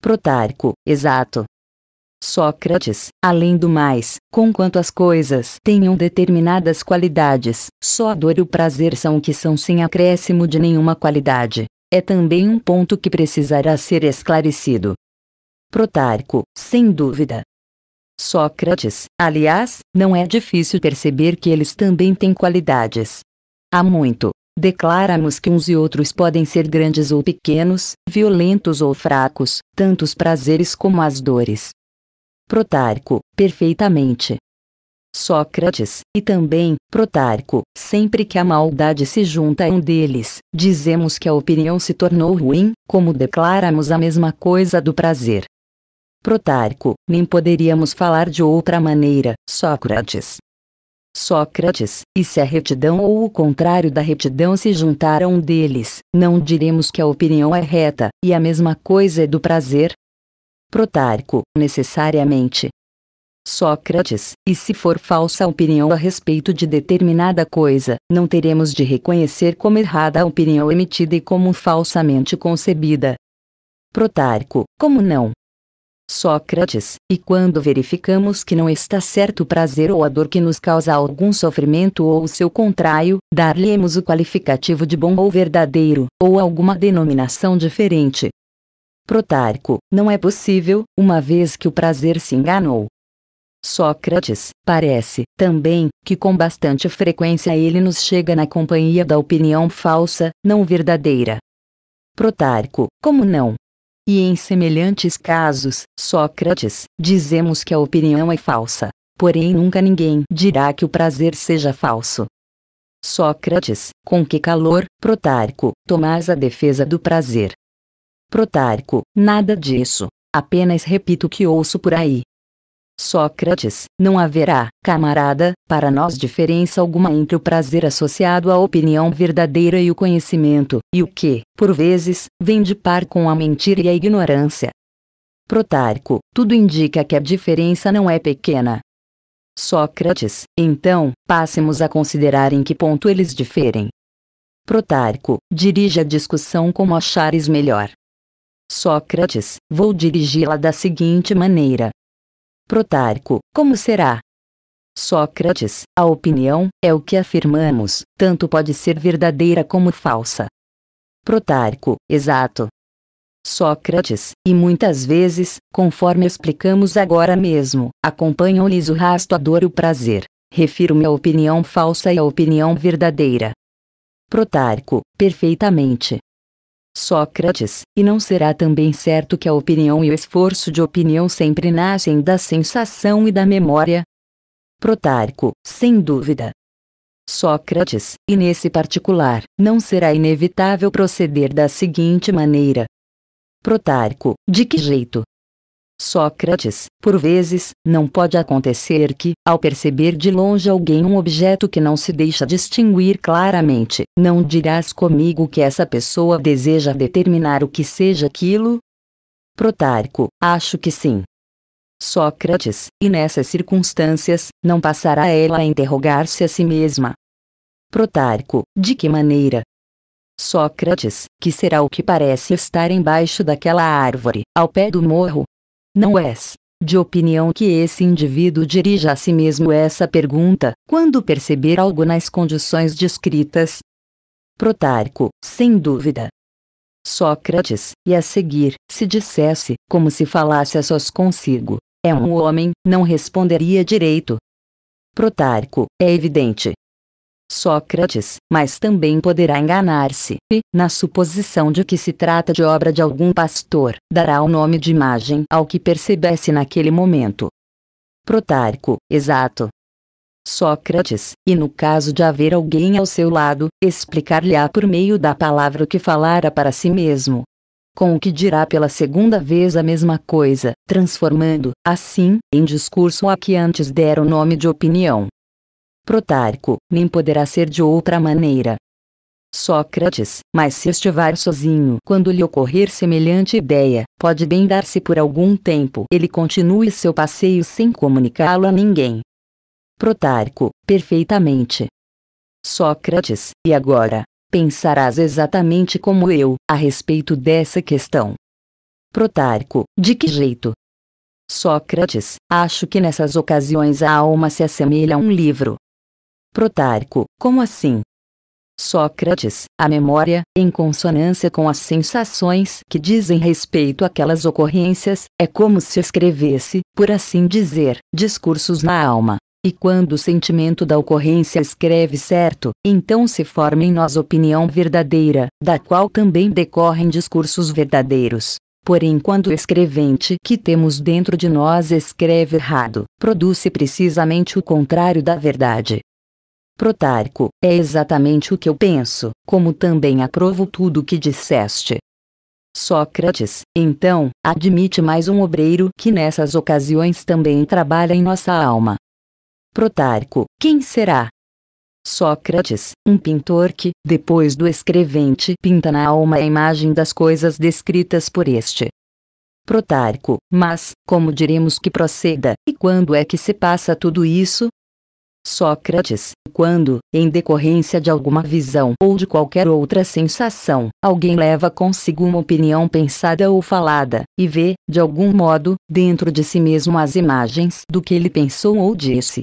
Protarco, exato. Sócrates, além do mais, conquanto as coisas tenham determinadas qualidades, só a dor e o prazer são o que são sem acréscimo de nenhuma qualidade. É também um ponto que precisará ser esclarecido. Protarco, sem dúvida. Sócrates, aliás, não é difícil perceber que eles também têm qualidades. Há muito, Declaramos que uns e outros podem ser grandes ou pequenos, violentos ou fracos, tantos prazeres como as dores. Protarco, perfeitamente. Sócrates, e também, Protarco, sempre que a maldade se junta a um deles, dizemos que a opinião se tornou ruim, como declaramos a mesma coisa do prazer. Protarco, nem poderíamos falar de outra maneira, Sócrates. Sócrates, e se a retidão ou o contrário da retidão se juntar a um deles, não diremos que a opinião é reta, e a mesma coisa é do prazer, Protarco, necessariamente. Sócrates, e se for falsa a opinião a respeito de determinada coisa, não teremos de reconhecer como errada a opinião emitida e como falsamente concebida. Protarco, como não? Sócrates, e quando verificamos que não está certo o prazer ou a dor que nos causa algum sofrimento ou o seu contrário, dar-lhe-emos o qualificativo de bom ou verdadeiro, ou alguma denominação diferente, Protarco, não é possível, uma vez que o prazer se enganou. Sócrates, parece, também, que com bastante frequência ele nos chega na companhia da opinião falsa, não verdadeira. Protarco, como não? E em semelhantes casos, Sócrates, dizemos que a opinião é falsa, porém nunca ninguém dirá que o prazer seja falso. Sócrates, com que calor, Protarco, tomás a defesa do prazer. Protarco, nada disso. Apenas repito o que ouço por aí. Sócrates, não haverá, camarada, para nós diferença alguma entre o prazer associado à opinião verdadeira e o conhecimento, e o que, por vezes, vem de par com a mentira e a ignorância. Protarco, tudo indica que a diferença não é pequena. Sócrates, então, passemos a considerar em que ponto eles diferem. Protarco, dirige a discussão como achares melhor. Sócrates, vou dirigi-la da seguinte maneira. Protarco, como será? Sócrates, a opinião é o que afirmamos, tanto pode ser verdadeira como falsa. Protarco, exato. Sócrates, e muitas vezes, conforme explicamos agora mesmo, acompanham-lhes o rasto a dor e o prazer. Refiro-me à opinião falsa e à opinião verdadeira. Protarco, perfeitamente. Sócrates, e não será também certo que a opinião e o esforço de opinião sempre nascem da sensação e da memória? Protarco, sem dúvida. Sócrates, e nesse particular, não será inevitável proceder da seguinte maneira. Protarco, de que jeito? Sócrates, por vezes, não pode acontecer que, ao perceber de longe alguém um objeto que não se deixa distinguir claramente, não dirás comigo que essa pessoa deseja determinar o que seja aquilo? Protarco, acho que sim. Sócrates, e nessas circunstâncias, não passará ela a interrogar-se a si mesma. Protarco, de que maneira? Sócrates, que será o que parece estar embaixo daquela árvore, ao pé do morro, não és de opinião que esse indivíduo dirija a si mesmo essa pergunta, quando perceber algo nas condições descritas. Protarco, sem dúvida. Sócrates, e a seguir, se dissesse, como se falasse a sós consigo, é um homem, não responderia direito. Protarco, é evidente, Sócrates, mas também poderá enganar-se, e, na suposição de que se trata de obra de algum pastor, dará o nome de imagem ao que percebesse naquele momento. Protarco, exato. Sócrates, e no caso de haver alguém ao seu lado, explicar-lhe-á por meio da palavra o que falara para si mesmo. Com o que dirá pela segunda vez a mesma coisa, transformando, assim, em discurso a que antes dera o nome de opinião protarco, nem poderá ser de outra maneira. Sócrates, mas se estiver sozinho quando lhe ocorrer semelhante ideia, pode bem dar-se por algum tempo ele continue seu passeio sem comunicá-lo a ninguém. Protarco, perfeitamente. Sócrates, e agora? Pensarás exatamente como eu, a respeito dessa questão. Protarco, de que jeito? Sócrates, acho que nessas ocasiões a alma se assemelha a um livro, Protarco, como assim? Sócrates, a memória, em consonância com as sensações que dizem respeito àquelas ocorrências, é como se escrevesse, por assim dizer, discursos na alma. E quando o sentimento da ocorrência escreve certo, então se forma em nós opinião verdadeira, da qual também decorrem discursos verdadeiros. Porém, quando o escrevente que temos dentro de nós escreve errado, produz precisamente o contrário da verdade. Protarco, é exatamente o que eu penso, como também aprovo tudo o que disseste. Sócrates, então, admite mais um obreiro que nessas ocasiões também trabalha em nossa alma. Protarco, quem será? Sócrates, um pintor que, depois do escrevente, pinta na alma a imagem das coisas descritas por este. Protarco, mas, como diremos que proceda, e quando é que se passa tudo isso? Sócrates, quando, em decorrência de alguma visão ou de qualquer outra sensação, alguém leva consigo uma opinião pensada ou falada, e vê, de algum modo, dentro de si mesmo as imagens do que ele pensou ou disse.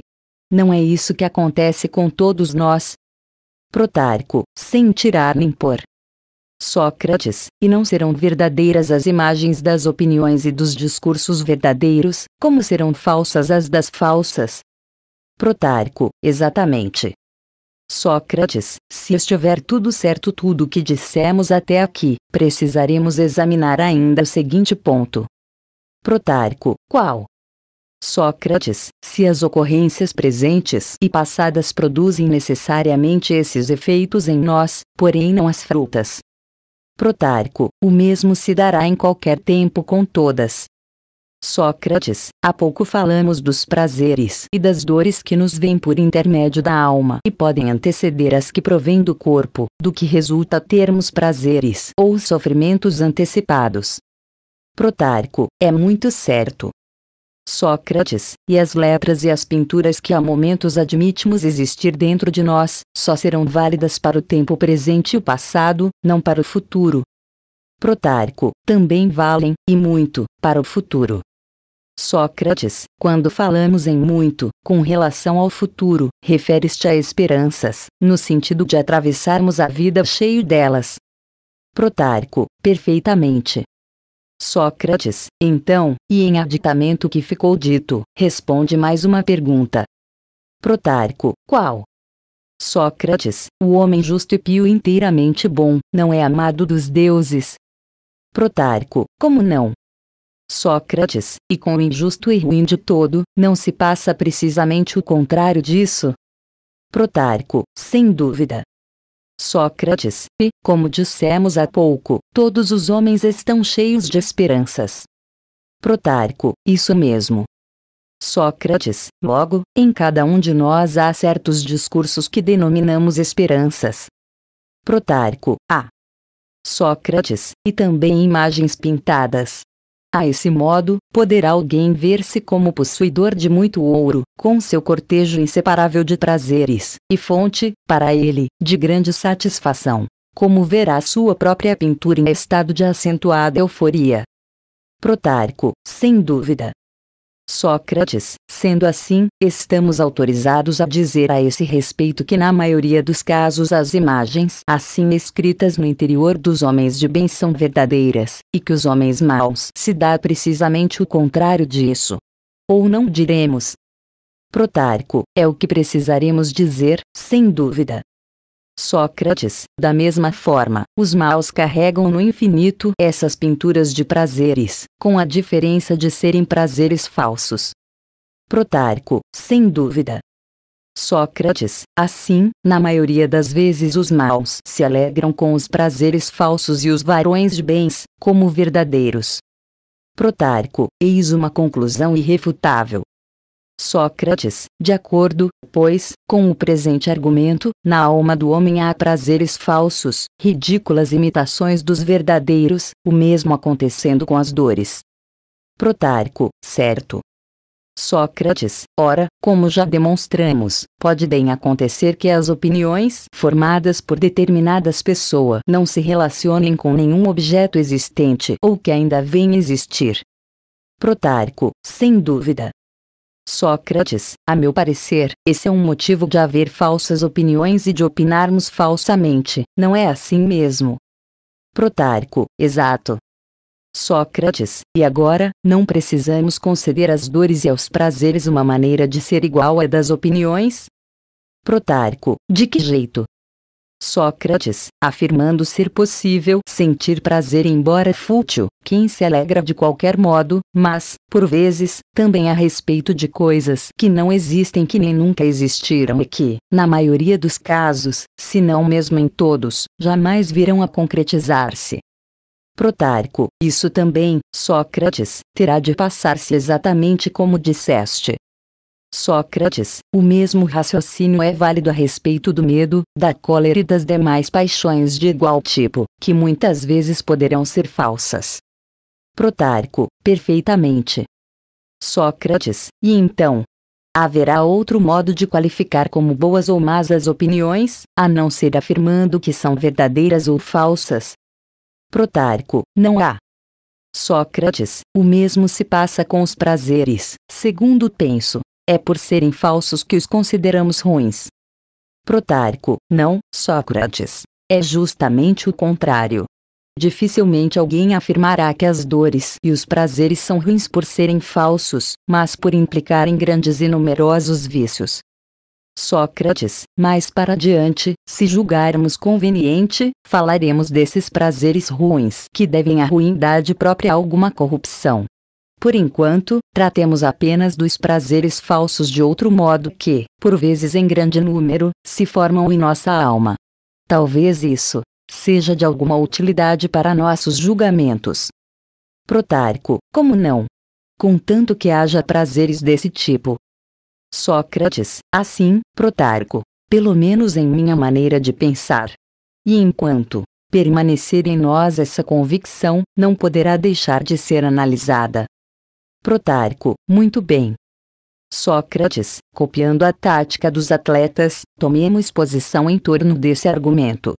Não é isso que acontece com todos nós? Protarco, sem tirar nem pôr. Sócrates, e não serão verdadeiras as imagens das opiniões e dos discursos verdadeiros, como serão falsas as das falsas, Protarco, exatamente. Sócrates, se estiver tudo certo tudo o que dissemos até aqui, precisaremos examinar ainda o seguinte ponto. Protarco, qual? Sócrates, se as ocorrências presentes e passadas produzem necessariamente esses efeitos em nós, porém não as frutas. Protarco, o mesmo se dará em qualquer tempo com todas, Sócrates, há pouco falamos dos prazeres e das dores que nos vêm por intermédio da alma e podem anteceder as que provêm do corpo, do que resulta termos prazeres ou sofrimentos antecipados. Protarco, é muito certo. Sócrates, e as letras e as pinturas que há momentos admitimos existir dentro de nós, só serão válidas para o tempo presente e o passado, não para o futuro, Protarco, também valem, e muito, para o futuro. Sócrates, quando falamos em muito, com relação ao futuro, refere-te a esperanças, no sentido de atravessarmos a vida cheio delas. Protarco, perfeitamente. Sócrates, então, e em aditamento que ficou dito, responde mais uma pergunta. Protarco, qual? Sócrates, o homem justo e pio inteiramente bom, não é amado dos deuses, Protarco, como não? Sócrates, e com o injusto e ruim de todo, não se passa precisamente o contrário disso? Protarco, sem dúvida. Sócrates, e, como dissemos há pouco, todos os homens estão cheios de esperanças. Protarco, isso mesmo. Sócrates, logo, em cada um de nós há certos discursos que denominamos esperanças. Protarco, ah. Sócrates, e também imagens pintadas. A esse modo, poderá alguém ver-se como possuidor de muito ouro, com seu cortejo inseparável de prazeres, e fonte, para ele, de grande satisfação. Como verá sua própria pintura em estado de acentuada euforia. Protarco, sem dúvida, Sócrates, sendo assim, estamos autorizados a dizer a esse respeito que na maioria dos casos as imagens assim escritas no interior dos homens de bem são verdadeiras, e que os homens maus se dá precisamente o contrário disso. Ou não diremos. Protarco, é o que precisaremos dizer, sem dúvida, Sócrates, da mesma forma, os maus carregam no infinito essas pinturas de prazeres, com a diferença de serem prazeres falsos. Protarco, sem dúvida. Sócrates, assim, na maioria das vezes os maus se alegram com os prazeres falsos e os varões de bens, como verdadeiros. Protarco, eis uma conclusão irrefutável. Sócrates, de acordo, pois, com o presente argumento, na alma do homem há prazeres falsos, ridículas imitações dos verdadeiros, o mesmo acontecendo com as dores. Protarco, certo. Sócrates, ora, como já demonstramos, pode bem acontecer que as opiniões formadas por determinadas pessoas não se relacionem com nenhum objeto existente ou que ainda venha existir. Protarco, sem dúvida, Sócrates, a meu parecer, esse é um motivo de haver falsas opiniões e de opinarmos falsamente, não é assim mesmo? Protarco, exato. Sócrates, e agora, não precisamos conceder às dores e aos prazeres uma maneira de ser igual à das opiniões? Protarco, de que jeito? Sócrates, afirmando ser possível sentir prazer embora fútil, quem se alegra de qualquer modo, mas, por vezes, também a respeito de coisas que não existem que nem nunca existiram e que, na maioria dos casos, se não mesmo em todos, jamais virão a concretizar-se. Protarco, isso também, Sócrates, terá de passar-se exatamente como disseste, Sócrates, o mesmo raciocínio é válido a respeito do medo, da cólera e das demais paixões de igual tipo, que muitas vezes poderão ser falsas. Protarco, perfeitamente. Sócrates, e então? Haverá outro modo de qualificar como boas ou más as opiniões, a não ser afirmando que são verdadeiras ou falsas? Protarco, não há. Sócrates, o mesmo se passa com os prazeres, segundo penso, é por serem falsos que os consideramos ruins. Protarco, não, Sócrates. É justamente o contrário. Dificilmente alguém afirmará que as dores e os prazeres são ruins por serem falsos, mas por implicarem grandes e numerosos vícios. Sócrates, mais para adiante, se julgarmos conveniente, falaremos desses prazeres ruins que devem à ruindade própria alguma corrupção. Por enquanto, tratemos apenas dos prazeres falsos de outro modo que, por vezes em grande número, se formam em nossa alma. Talvez isso seja de alguma utilidade para nossos julgamentos. Protarco, como não? Contanto que haja prazeres desse tipo. Sócrates, assim, Protarco, pelo menos em minha maneira de pensar. E enquanto permanecer em nós essa convicção, não poderá deixar de ser analisada. Protarco, muito bem. Sócrates, copiando a tática dos atletas, tomemos posição em torno desse argumento.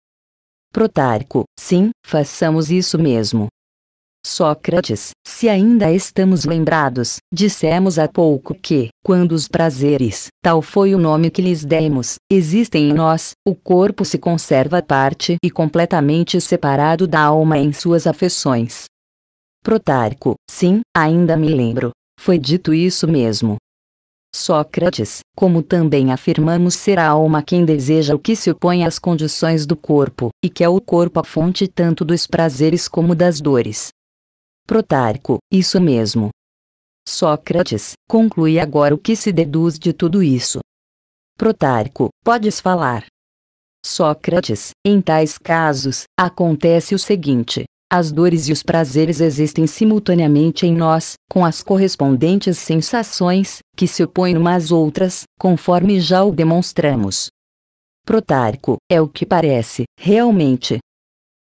Protarco, sim, façamos isso mesmo. Sócrates, se ainda estamos lembrados, dissemos há pouco que, quando os prazeres, tal foi o nome que lhes demos, existem em nós, o corpo se conserva parte e completamente separado da alma em suas afeições, Protarco, sim, ainda me lembro. Foi dito isso mesmo. Sócrates, como também afirmamos ser a alma quem deseja o que se opõe às condições do corpo, e que é o corpo a fonte tanto dos prazeres como das dores. Protarco, isso mesmo. Sócrates, conclui agora o que se deduz de tudo isso. Protarco, podes falar. Sócrates, em tais casos, acontece o seguinte: as dores e os prazeres existem simultaneamente em nós, com as correspondentes sensações, que se opõem umas outras, conforme já o demonstramos. Protarco, é o que parece, realmente.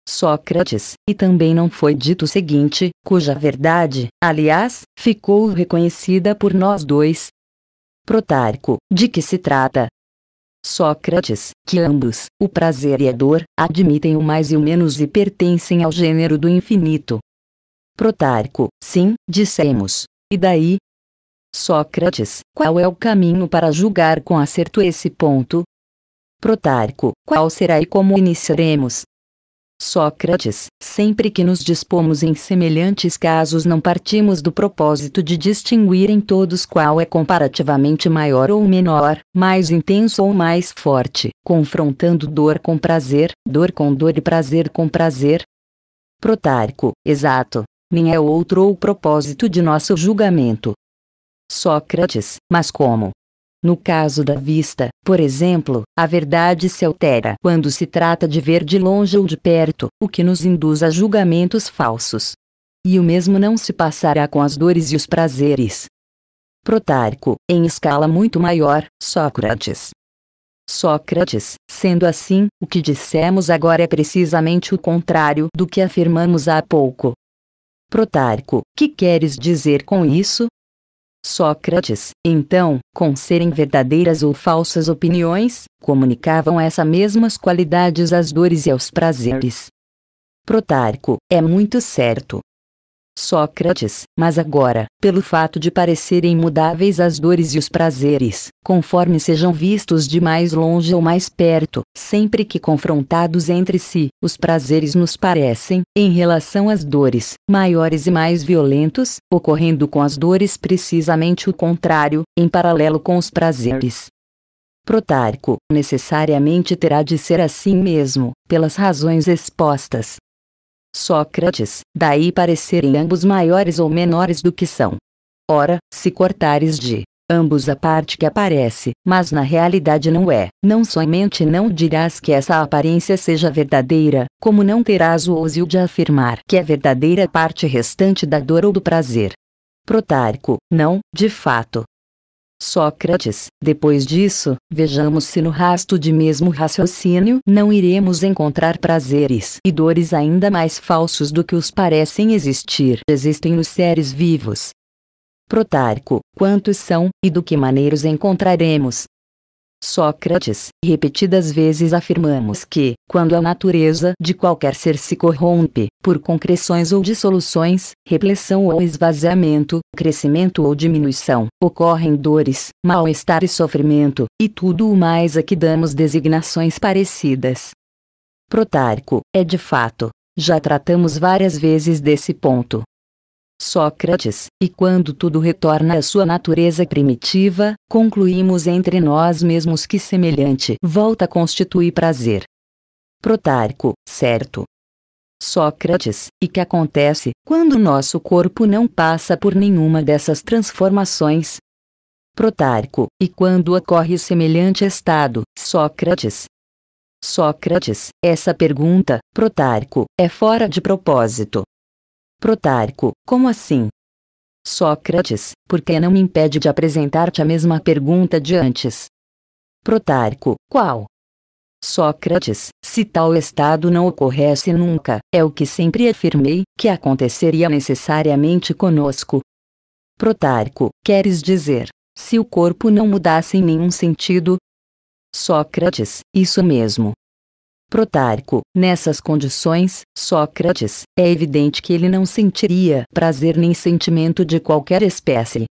Sócrates, e também não foi dito o seguinte, cuja verdade, aliás, ficou reconhecida por nós dois. Protarco, de que se trata? Sócrates, que ambos, o prazer e a dor, admitem o mais e o menos e pertencem ao gênero do infinito. Protarco, sim, dissemos. E daí? Sócrates, qual é o caminho para julgar com acerto esse ponto? Protarco, qual será e como iniciaremos? Sócrates, sempre que nos dispomos em semelhantes casos não partimos do propósito de distinguir em todos qual é comparativamente maior ou menor, mais intenso ou mais forte, confrontando dor com prazer, dor com dor e prazer com prazer. Protarco, exato. Nem é outro o propósito de nosso julgamento. Sócrates, mas como? No caso da vista, por exemplo, a verdade se altera quando se trata de ver de longe ou de perto, o que nos induz a julgamentos falsos. E o mesmo não se passará com as dores e os prazeres. Protarco, em escala muito maior, Sócrates. Sócrates, sendo assim, o que dissemos agora é precisamente o contrário do que afirmamos há pouco. Protarco, que queres dizer com isso? Sócrates, então, com serem verdadeiras ou falsas opiniões, comunicavam essas mesmas qualidades às dores e aos prazeres. Protarco, é muito certo, Sócrates, mas agora, pelo fato de parecerem mudáveis as dores e os prazeres, conforme sejam vistos de mais longe ou mais perto, sempre que confrontados entre si, os prazeres nos parecem, em relação às dores, maiores e mais violentos, ocorrendo com as dores precisamente o contrário, em paralelo com os prazeres. Protarco, necessariamente terá de ser assim mesmo, pelas razões expostas, Sócrates, daí parecerem ambos maiores ou menores do que são. Ora, se cortares de ambos a parte que aparece, mas na realidade não é, não somente não dirás que essa aparência seja verdadeira, como não terás o ousio de afirmar que é verdadeira a parte restante da dor ou do prazer. Protarco, não, de fato, Sócrates, depois disso, vejamos se no rasto de mesmo raciocínio não iremos encontrar prazeres e dores ainda mais falsos do que os parecem existir. Existem nos seres vivos. Protarco, quantos são, e do que maneiros encontraremos, Sócrates, repetidas vezes afirmamos que, quando a natureza de qualquer ser se corrompe, por concreções ou dissoluções, repressão ou esvaziamento, crescimento ou diminuição, ocorrem dores, mal-estar e sofrimento, e tudo o mais a que damos designações parecidas. Protarco, é de fato. Já tratamos várias vezes desse ponto, Sócrates, e quando tudo retorna à sua natureza primitiva, concluímos entre nós mesmos que semelhante volta constitui prazer. Protarco, certo. Sócrates, e que acontece quando nosso corpo não passa por nenhuma dessas transformações? Protarco, e quando ocorre semelhante estado, Sócrates? Sócrates, essa pergunta, Protarco, é fora de propósito, Protarco, como assim? Sócrates, por que não me impede de apresentar-te a mesma pergunta de antes? Protarco, qual? Sócrates, se tal estado não ocorresse nunca, é o que sempre afirmei, que aconteceria necessariamente conosco. Protarco, queres dizer, se o corpo não mudasse em nenhum sentido? Sócrates, isso mesmo, Protarco. Nessas condições, Sócrates, é evidente que ele não sentiria prazer nem sentimento de qualquer espécie.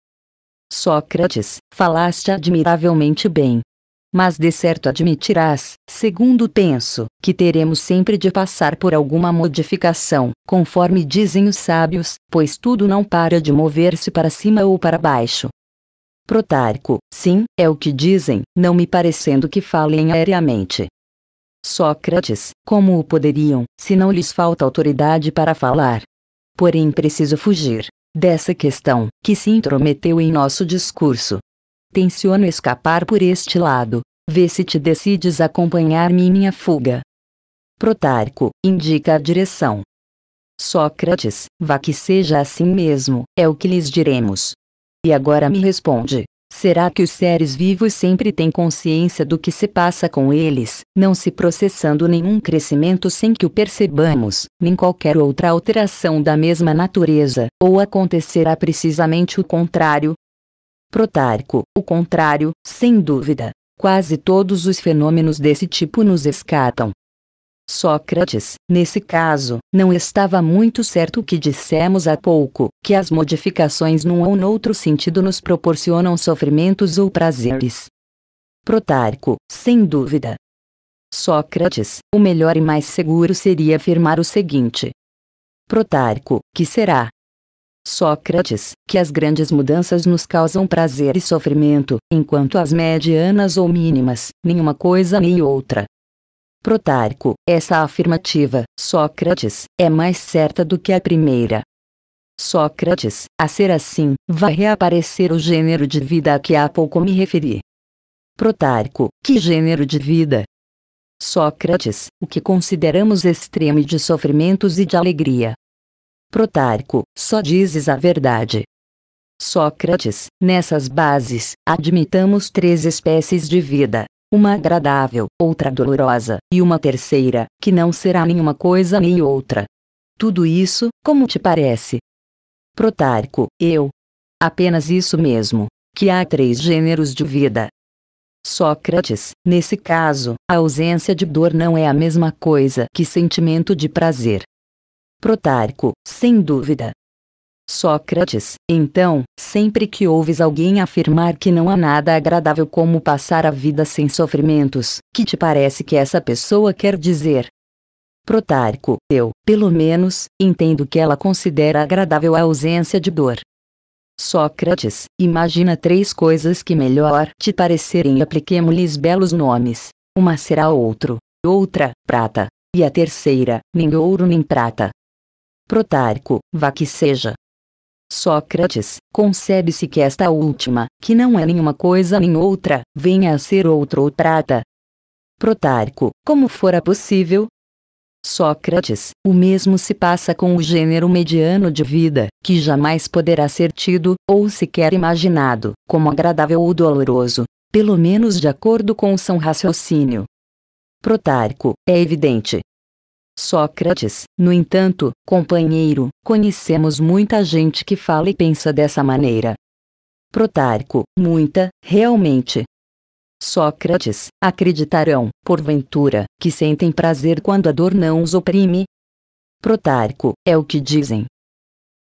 Sócrates, falaste admiravelmente bem. Mas de certo admitirás, segundo penso, que teremos sempre de passar por alguma modificação, conforme dizem os sábios, pois tudo não para de mover-se para cima ou para baixo. Protarco, sim, é o que dizem, não me parecendo que falem aéreamente. Sócrates, como o poderiam, se não lhes falta autoridade para falar? Porém, preciso fugir dessa questão que se intrometeu em nosso discurso. Tenciono escapar por este lado. Vê se te decides acompanhar-me em minha fuga. Protarco indica a direção. Sócrates, vá que seja assim mesmo, é o que lhes diremos. E agora me responde: Será que os seres vivos sempre têm consciência do que se passa com eles, não se processando nenhum crescimento sem que o percebamos, nem qualquer outra alteração da mesma natureza, ou acontecerá precisamente o contrário? Protarco, o contrário, sem dúvida. Quase todos os fenômenos desse tipo nos escatam. Sócrates, nesse caso, não estava muito certo o que dissemos há pouco, que as modificações num ou noutro sentido nos proporcionam sofrimentos ou prazeres. Protarco, sem dúvida. Sócrates, o melhor e mais seguro seria afirmar o seguinte: Protarco, que será? Sócrates, que as grandes mudanças nos causam prazer e sofrimento, enquanto as medianas ou mínimas, nenhuma coisa nem outra, Protarco, essa afirmativa, Sócrates, é mais certa do que a primeira. Sócrates, a ser assim, vai reaparecer o gênero de vida a que há pouco me referi. Protarco, que gênero de vida? Sócrates, o que consideramos extremo de sofrimentos e de alegria. Protarco, só dizes a verdade. Sócrates, nessas bases, admitamos três espécies de vida: uma agradável, outra dolorosa, e uma terceira, que não será nenhuma coisa nem outra. Tudo isso, como te parece? Protarco, eu. Apenas isso mesmo, que há três gêneros de vida. Sócrates, nesse caso, a ausência de dor não é a mesma coisa que sentimento de prazer. Protarco, sem dúvida, Sócrates, então, sempre que ouves alguém afirmar que não há nada agradável como passar a vida sem sofrimentos, que te parece que essa pessoa quer dizer? Protarco, eu, pelo menos, entendo que ela considera agradável a ausência de dor. Sócrates, imagina três coisas que melhor te parecerem e apliquemos-lhes belos nomes. Uma será outro, outra, prata, e a terceira, nem ouro nem prata. Protarco, vá que seja, Sócrates, concebe-se que esta última, que não é nenhuma coisa nem outra, venha a ser outro ou prata. Protarco, como fora possível? Sócrates, o mesmo se passa com o gênero mediano de vida, que jamais poderá ser tido, ou sequer imaginado, como agradável ou doloroso, pelo menos de acordo com o seu raciocínio. Protarco, é evidente, Sócrates, no entanto, companheiro, conhecemos muita gente que fala e pensa dessa maneira. Protarco, muita, realmente. Sócrates, acreditarão, porventura, que sentem prazer quando a dor não os oprime? Protarco, é o que dizem.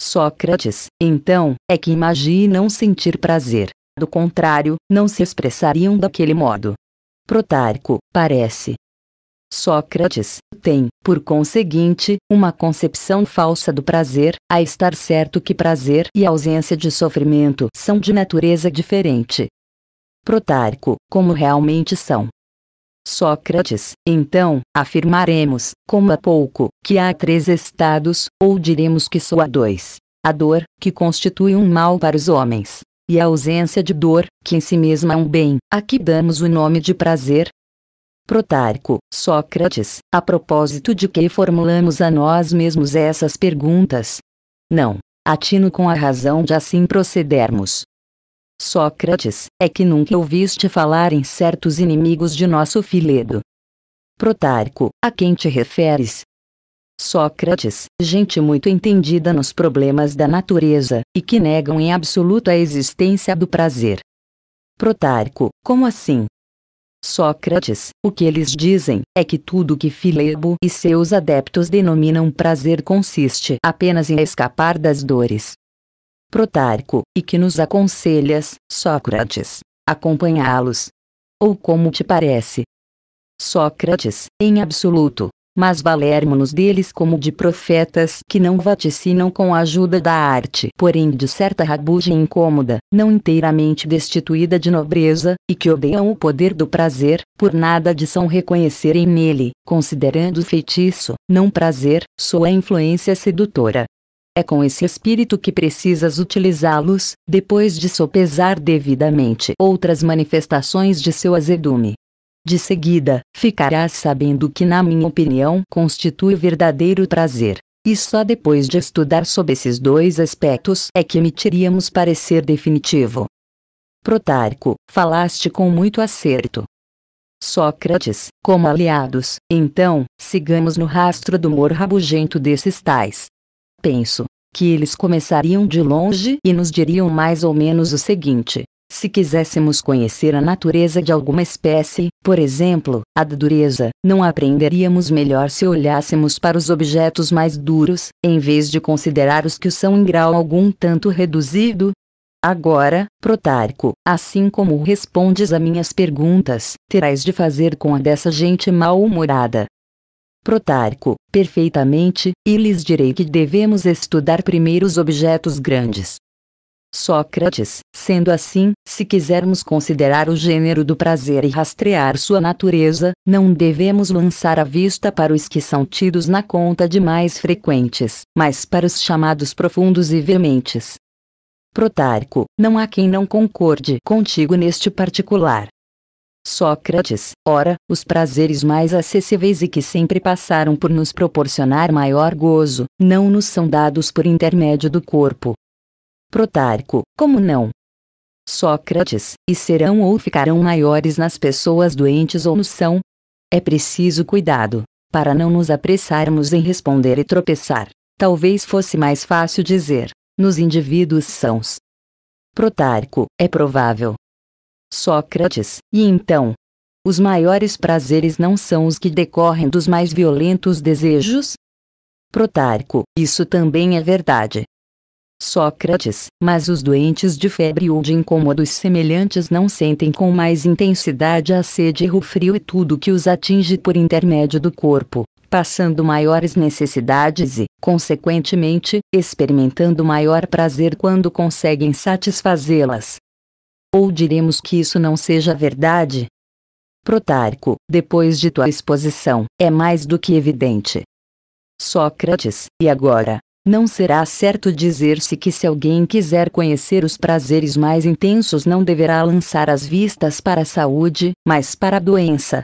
Sócrates, então, é que imaginam sentir prazer, do contrário, não se expressariam daquele modo. Protarco, parece, Sócrates tem, por conseguinte, uma concepção falsa do prazer, a estar certo que prazer e ausência de sofrimento são de natureza diferente. Protarco, como realmente são. Sócrates, então, afirmaremos, como há pouco, que há três estados, ou diremos que só há dois: a dor, que constitui um mal para os homens, e a ausência de dor, que em si mesma é um bem, a que damos o nome de prazer, Protarco, Sócrates, a propósito de que formulamos a nós mesmos essas perguntas? Não, atino com a razão de assim procedermos. Sócrates, é que nunca ouviste falar em certos inimigos de nosso filedo. Protarco, a quem te referes? Sócrates, gente muito entendida nos problemas da natureza, e que negam em absoluto a existência do prazer. Protarco, como assim? Sócrates, o que eles dizem é que tudo que Filebo e seus adeptos denominam prazer consiste apenas em escapar das dores. Protarco, e que nos aconselhas, Sócrates, acompanhá-los? Ou como te parece? Sócrates, em absoluto, mas valermos-nos deles como de profetas que não vaticinam com a ajuda da arte, porém de certa rabugem incômoda, não inteiramente destituída de nobreza, e que odeiam o poder do prazer, por nada de são reconhecerem nele, considerando o feitiço, não prazer, sua influência sedutora. É com esse espírito que precisas utilizá-los, depois de sopesar devidamente outras manifestações de seu azedume. De seguida, ficarás sabendo que, na minha opinião, constitui verdadeiro prazer. E só depois de estudar sobre esses dois aspectos é que emitiríamos parecer definitivo. Protarco, falaste com muito acerto. Sócrates, como aliados, então, sigamos no rastro do humor rabugento desses tais. Penso que eles começariam de longe e nos diriam mais ou menos o seguinte: se quiséssemos conhecer a natureza de alguma espécie, por exemplo, a da dureza, não aprenderíamos melhor se olhássemos para os objetos mais duros, em vez de considerar os que o são em grau algum tanto reduzido? Agora, Protarco, assim como respondes a minhas perguntas, terás de fazer com a dessa gente mal-humorada. Protarco, perfeitamente, e lhes direi que devemos estudar primeiro os objetos grandes, Sócrates. Sendo assim, se quisermos considerar o gênero do prazer e rastrear sua natureza, não devemos lançar a vista para os que são tidos na conta de mais frequentes, mas para os chamados profundos e veementes. Protarco, não há quem não concorde contigo neste particular. Sócrates, ora, os prazeres mais acessíveis e que sempre passaram por nos proporcionar maior gozo, não nos são dados por intermédio do corpo, Protarco, como não? Sócrates, e serão ou ficarão maiores nas pessoas doentes ou no são? É preciso cuidado, para não nos apressarmos em responder e tropeçar. Talvez fosse mais fácil dizer, nos indivíduos sãos. Protarco, é provável. Sócrates, e então? Os maiores prazeres não são os que decorrem dos mais violentos desejos? Protarco, isso também é verdade, Sócrates, mas os doentes de febre ou de incômodos semelhantes não sentem com mais intensidade a sede e o frio e tudo que os atinge por intermédio do corpo, passando maiores necessidades e, consequentemente, experimentando maior prazer quando conseguem satisfazê-las. Ou diremos que isso não seja verdade? Protarco, depois de tua exposição, é mais do que evidente. Sócrates, e agora? Não será certo dizer-se que se alguém quiser conhecer os prazeres mais intensos não deverá lançar as vistas para a saúde, mas para a doença.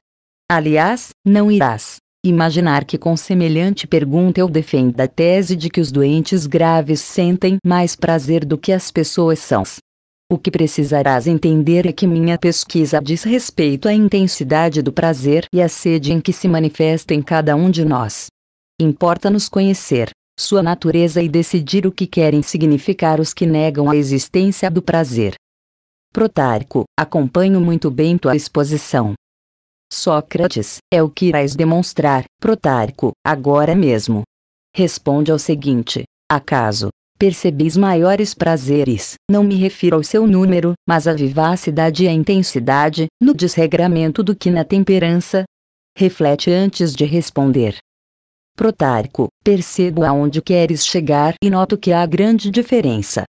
Aliás, não irás imaginar que com semelhante pergunta eu defenda a tese de que os doentes graves sentem mais prazer do que as pessoas sãs. O que precisarás entender é que minha pesquisa diz respeito à intensidade do prazer e à sede em que se manifesta em cada um de nós. Importa-nos conhecer sua natureza e decidir o que querem significar os que negam a existência do prazer. Protarco, acompanho muito bem tua exposição. Sócrates, é o que irás demonstrar, Protarco, agora mesmo. Responde ao seguinte: acaso percebis maiores prazeres? Não me refiro ao seu número, mas à vivacidade e à intensidade, no desregramento do que na temperança? Reflete antes de responder. Protarco, percebo aonde queres chegar e noto que há grande diferença.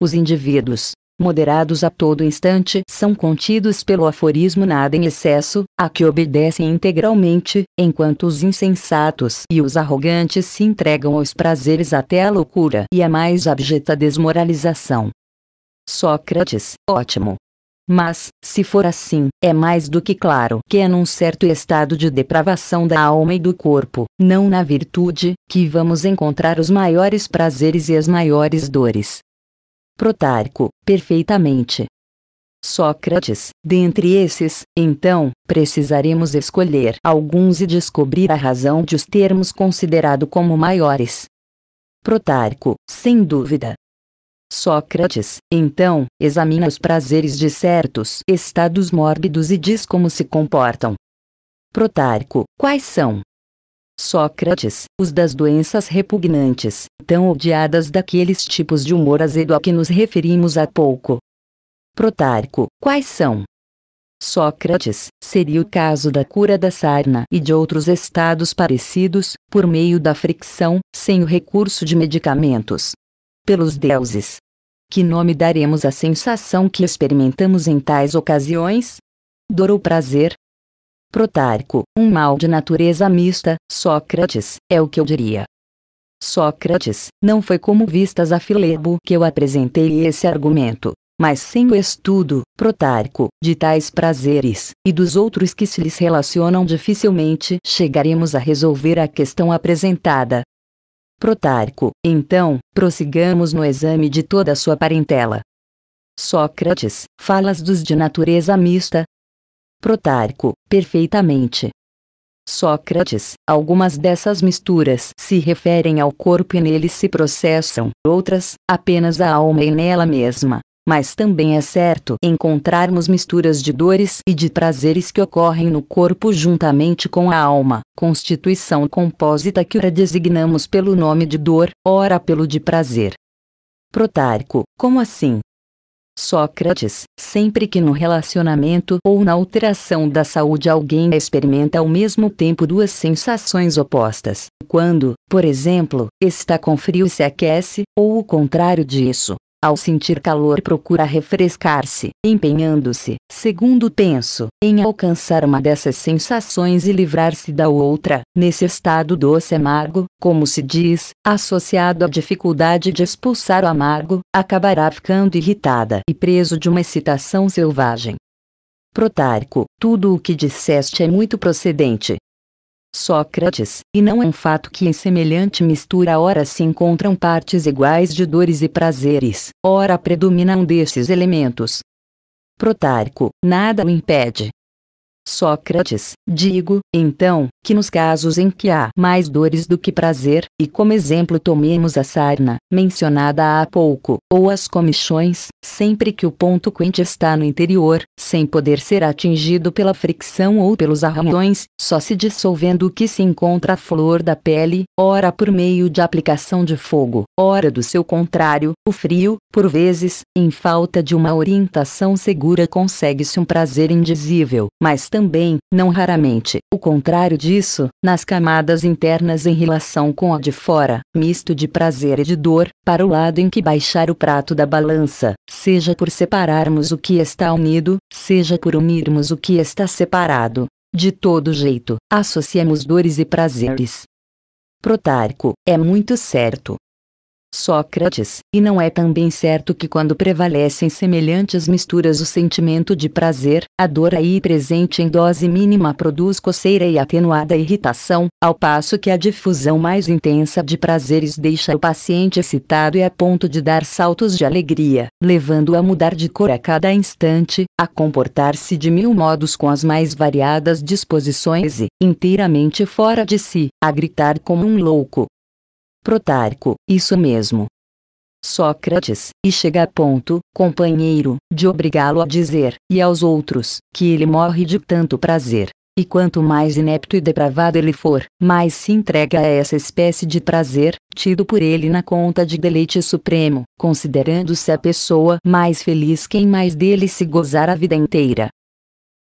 Os indivíduos, moderados a todo instante, são contidos pelo aforismo nada em excesso, a que obedecem integralmente, enquanto os insensatos e os arrogantes se entregam aos prazeres até a loucura e a mais abjeta desmoralização. Sócrates, ótimo. Mas, se for assim, é mais do que claro que é num certo estado de depravação da alma e do corpo, não na virtude, que vamos encontrar os maiores prazeres e as maiores dores. Protarco, perfeitamente. Sócrates, dentre esses, então, precisaremos escolher alguns e descobrir a razão de os termos considerado como maiores. Protarco, sem dúvida, Sócrates, então, examina os prazeres de certos estados mórbidos e diz como se comportam. Protarco, quais são? Sócrates, os das doenças repugnantes, tão odiadas daqueles tipos de humor azedo a que nos referimos há pouco. Protarco, quais são? Sócrates, seria o caso da cura da sarna e de outros estados parecidos, por meio da fricção, sem o recurso de medicamentos, pelos deuses. Que nome daremos à sensação que experimentamos em tais ocasiões? Dor ou prazer? Protarco, um mal de natureza mista, Sócrates, é o que eu diria. Sócrates, não foi como vistas a Filebo que eu apresentei esse argumento, mas sem o estudo, Protarco, de tais prazeres, e dos outros que se lhes relacionam dificilmente chegaremos a resolver a questão apresentada, Protarco, então, prossigamos no exame de toda a sua parentela. Sócrates, falas dos de natureza mista? Protarco, perfeitamente. Sócrates, algumas dessas misturas se referem ao corpo e nele se processam, outras, apenas à alma e nela mesma mas também é certo encontrarmos misturas de dores e de prazeres que ocorrem no corpo juntamente com a alma, constituição compósita que ora designamos pelo nome de dor, ora pelo de prazer. Protarco, como assim? Sócrates, sempre que no relacionamento ou na alteração da saúde alguém experimenta ao mesmo tempo duas sensações opostas, quando, por exemplo, está com frio e se aquece, ou o contrário disso, ao sentir calor, procura refrescar-se, empenhando-se, segundo penso, em alcançar uma dessas sensações e livrar-se da outra. Nesse estado doce amargo, como se diz, associado à dificuldade de expulsar o amargo, acabará ficando irritada e preso de uma excitação selvagem. Protarco, tudo o que disseste é muito procedente, Sócrates, e não é um fato que em semelhante mistura ora se encontram partes iguais de dores e prazeres, ora predomina um desses elementos. Protarco, nada o impede, Sócrates, digo, então, que nos casos em que há mais dores do que prazer, e como exemplo tomemos a sarna, mencionada há pouco, ou as comichões, sempre que o ponto quente está no interior, sem poder ser atingido pela fricção ou pelos arranhões, só se dissolvendo o que se encontra à flor da pele, ora por meio de aplicação de fogo, ora do seu contrário, o frio, por vezes, em falta de uma orientação segura consegue-se um prazer indizível, mas também, não raramente, o contrário disso, nas camadas internas em relação com a de fora, misto de prazer e de dor, para o lado em que baixar o prato da balança, seja por separarmos o que está unido, seja por unirmos o que está separado. De todo jeito, associamos dores e prazeres. Protarco, é muito certo, Sócrates, e não é também certo que quando prevalecem semelhantes misturas o sentimento de prazer, a dor aí presente em dose mínima produz coceira e atenuada irritação, ao passo que a difusão mais intensa de prazeres deixa o paciente excitado e a ponto de dar saltos de alegria, levando-o a mudar de cor a cada instante, a comportar-se de mil modos com as mais variadas disposições e, inteiramente fora de si, a gritar como um louco, Protarco, isso mesmo. Sócrates, e chega a ponto, companheiro, de obrigá-lo a dizer, e aos outros, que ele morre de tanto prazer. E quanto mais inepto e depravado ele for, mais se entrega a essa espécie de prazer, tido por ele na conta de deleite supremo, considerando-se a pessoa mais feliz quem mais dele se gozar a vida inteira.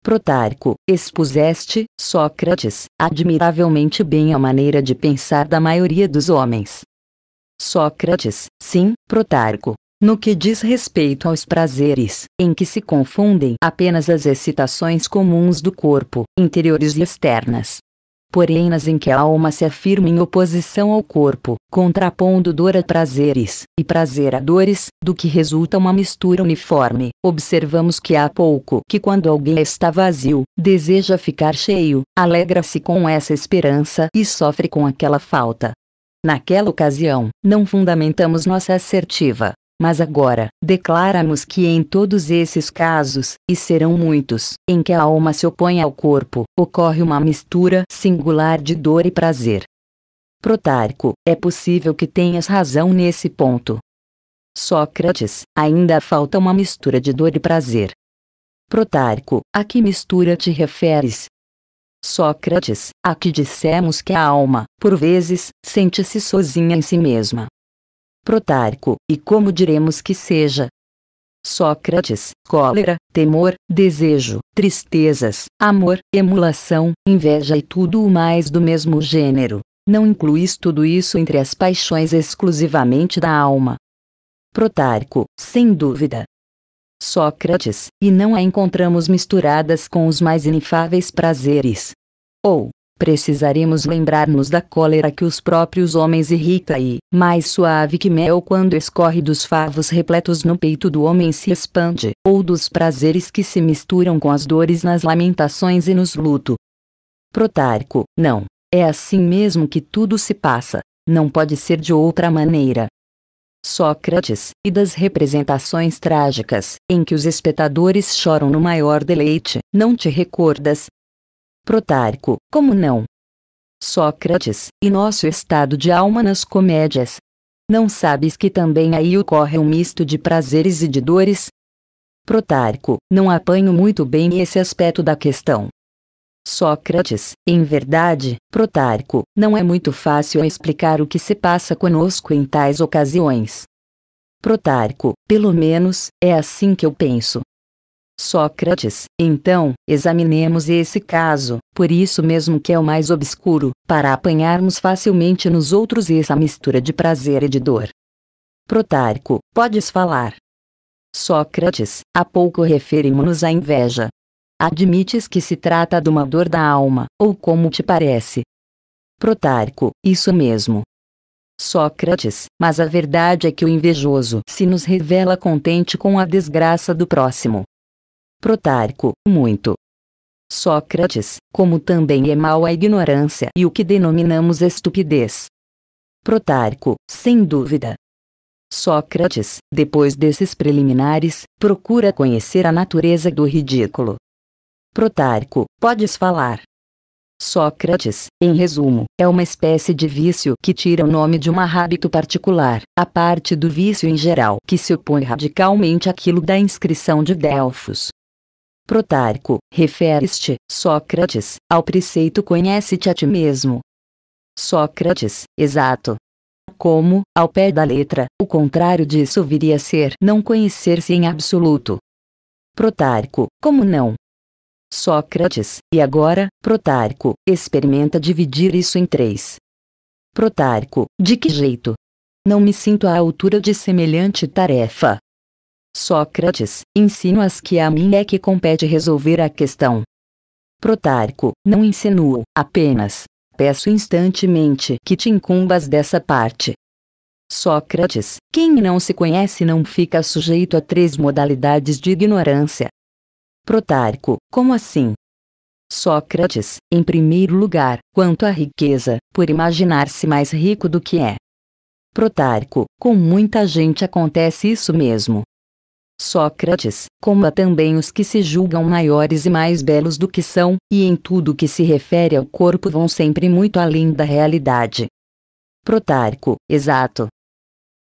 Protarco, expuseste, Sócrates, admiravelmente bem a maneira de pensar da maioria dos homens. Sócrates, sim, Protarco. No que diz respeito aos prazeres, em que se confundem apenas as excitações comuns do corpo, interiores e externas, porém nas em que a alma se afirma em oposição ao corpo, contrapondo dor a prazeres, e prazer a dores, do que resulta uma mistura uniforme. Observamos que há pouco que quando alguém está vazio, deseja ficar cheio, alegra-se com essa esperança e sofre com aquela falta. Naquela ocasião, não fundamentamos nossa assertiva, mas agora, declaramos que em todos esses casos, e serão muitos, em que a alma se opõe ao corpo, ocorre uma mistura singular de dor e prazer. Protarco, é possível que tenhas razão nesse ponto. Sócrates, ainda falta uma mistura de dor e prazer. Protarco, a que mistura te referes? Sócrates, a que dissemos que a alma, por vezes, sente-se sozinha em si mesma, Protarco, e como diremos que seja. Sócrates, cólera, temor, desejo, tristezas, amor, emulação, inveja e tudo o mais do mesmo gênero. Não incluís tudo isso entre as paixões exclusivamente da alma. Protarco, sem dúvida. Sócrates, e não a encontramos misturadas com os mais inefáveis prazeres. Ou, precisaremos lembrar-nos da cólera que os próprios homens irrita e, mais suave que mel quando escorre dos favos repletos no peito do homem se expande, ou dos prazeres que se misturam com as dores nas lamentações e nos luto. Protarco, não. É assim mesmo que tudo se passa, não pode ser de outra maneira. Sócrates, e das representações trágicas, em que os espectadores choram no maior deleite, não te recordas, Protarco, como não? Sócrates, e nosso estado de alma nas comédias. Não sabes que também aí ocorre um misto de prazeres e de dores? Protarco, não apanho muito bem esse aspecto da questão. Sócrates, em verdade, Protarco, não é muito fácil explicar o que se passa conosco em tais ocasiões. Protarco, pelo menos, é assim que eu penso. Sócrates, então, examinemos esse caso, por isso mesmo que é o mais obscuro, para apanharmos facilmente nos outros essa mistura de prazer e de dor. Protarco, podes falar. Sócrates, há pouco referimos-nos à inveja. Admites que se trata de uma dor da alma, ou como te parece? Protarco, isso mesmo. Sócrates, mas a verdade é que o invejoso se nos revela contente com a desgraça do próximo, Protarco, muito. Sócrates, como também é mal a ignorância e o que denominamos estupidez. Protarco, sem dúvida. Sócrates, depois desses preliminares, procura conhecer a natureza do ridículo. Protarco, podes falar. Sócrates, em resumo, é uma espécie de vício que tira o nome de um hábito particular, a parte do vício em geral que se opõe radicalmente àquilo da inscrição de Delfos. Protarco, refere te Sócrates, ao preceito conhece-te a ti mesmo. Sócrates, exato. Como, ao pé da letra, o contrário disso viria a ser não conhecer-se em absoluto. Protarco, como não? Sócrates, e agora, Protarco, experimenta dividir isso em três. Protarco, de que jeito? Não me sinto à altura de semelhante tarefa. Sócrates, insinuas que a mim é que compete resolver a questão. Protarco, não insinuo, apenas peço instantemente que te incumbas dessa parte. Sócrates, quem não se conhece não fica sujeito a três modalidades de ignorância. Protarco, como assim? Sócrates, em primeiro lugar, quanto à riqueza, por imaginar-se mais rico do que é. Protarco, com muita gente acontece isso mesmo. Sócrates, como também os que se julgam maiores e mais belos do que são, e em tudo que se refere ao corpo vão sempre muito além da realidade. Protarco, exato.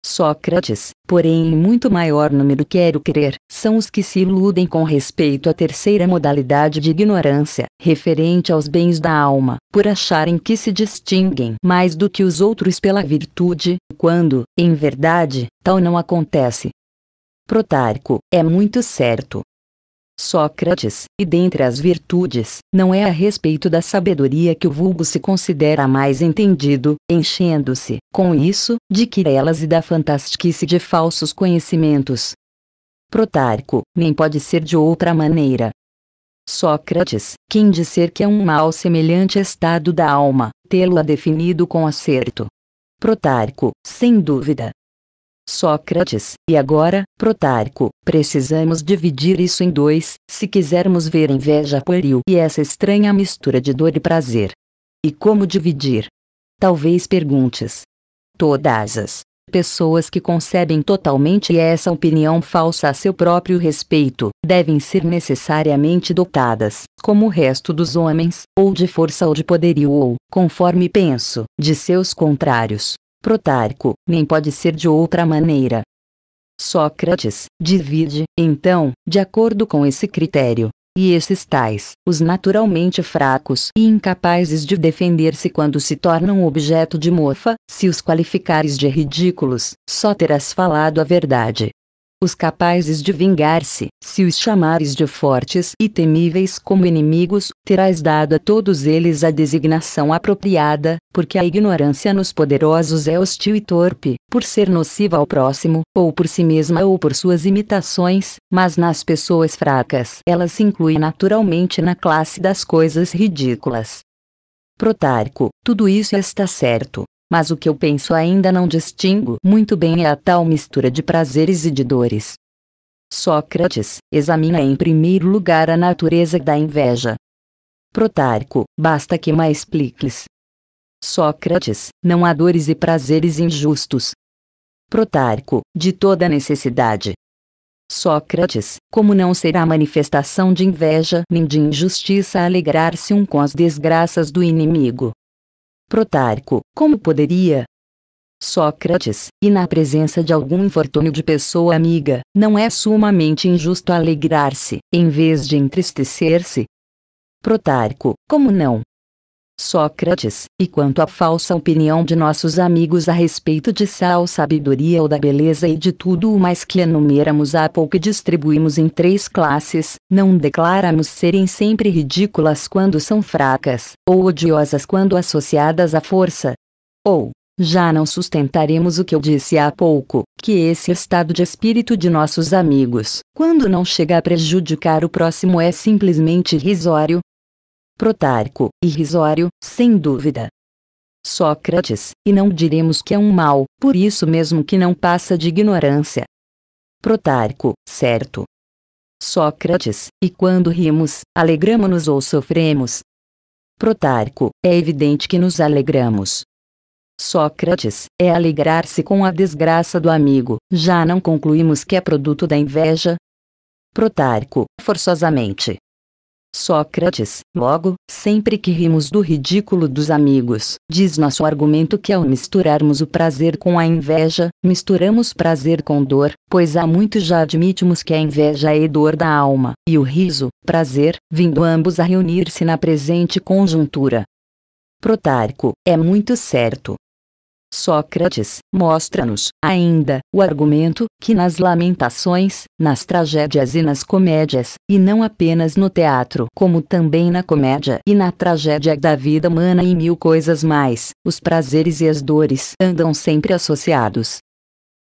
Sócrates, porém em muito maior número quero crer, são os que se iludem com respeito à terceira modalidade de ignorância, referente aos bens da alma, por acharem que se distinguem mais do que os outros pela virtude, quando, em verdade, tal não acontece, Protarco, é muito certo. Sócrates, e dentre as virtudes, não é a respeito da sabedoria que o vulgo se considera mais entendido, enchendo-se, com isso, de quirelas e da fantastiquice de falsos conhecimentos. Protarco, nem pode ser de outra maneira. Sócrates, quem dizer que é um mal semelhante estado da alma, tê-lo-a definido com acerto. Protarco, sem dúvida, Sócrates, e agora, Protarco, precisamos dividir isso em dois, se quisermos ver inveja pueril e essa estranha mistura de dor e prazer. E como dividir? Talvez perguntes. Todas as pessoas que concebem totalmente essa opinião falsa a seu próprio respeito devem ser necessariamente dotadas, como o resto dos homens, ou de força ou de poderio ou, conforme penso, de seus contrários. Protarco, nem pode ser de outra maneira. Sócrates divide, então, de acordo com esse critério, e esses tais, os naturalmente fracos e incapazes de defender-se quando se tornam objeto de mofa, se os qualificares de ridículos, só terás falado a verdade os capazes de vingar-se, se os chamares de fortes e temíveis como inimigos, terás dado a todos eles a designação apropriada, porque a ignorância nos poderosos é hostil e torpe, por ser nociva ao próximo, ou por si mesma ou por suas imitações, mas nas pessoas fracas ela se inclui naturalmente na classe das coisas ridículas. Protarco, tudo isso está certo mas o que eu penso ainda não distingo muito bem é a tal mistura de prazeres e de dores. Sócrates examina em primeiro lugar a natureza da inveja. Protarco, basta que me expliques. Sócrates, não há dores e prazeres injustos. Protarco, de toda necessidade. Sócrates, como não será manifestação de inveja nem de injustiça alegrar-se um com as desgraças do inimigo, Protarco, como poderia? Sócrates, e na presença de algum infortúnio de pessoa amiga, não é sumamente injusto alegrar-se, em vez de entristecer-se? Protarco, como não? Sócrates, e quanto à falsa opinião de nossos amigos a respeito de sal sabedoria ou da beleza e de tudo o mais que enumeramos há pouco e distribuímos em três classes, não declaramos serem sempre ridículas quando são fracas, ou odiosas quando associadas à força. Ou, já não sustentaremos o que eu disse há pouco, que esse estado de espírito de nossos amigos, quando não chega a prejudicar o próximo, é simplesmente irrisório, protarco, irrisório, sem dúvida. Sócrates, e não diremos que é um mal, por isso mesmo que não passa de ignorância. Protarco, certo. Sócrates, e quando rimos, alegramos-nos ou sofremos? Protarco, é evidente que nos alegramos. Sócrates, é alegrar-se com a desgraça do amigo, já não concluímos que é produto da inveja? Protarco, forçosamente. Sócrates, logo, sempre que rimos do ridículo dos amigos, diz nosso argumento que ao misturarmos o prazer com a inveja, misturamos prazer com dor, pois há muito já admitimos que a inveja é dor da alma, e o riso, prazer, vindo ambos a reunir-se na presente conjuntura. Protarco, é muito certo, Sócrates mostra-nos, ainda, o argumento que nas lamentações, nas tragédias e nas comédias, e não apenas no teatro, como também na comédia e na tragédia da vida humana e mil coisas mais, os prazeres e as dores andam sempre associados.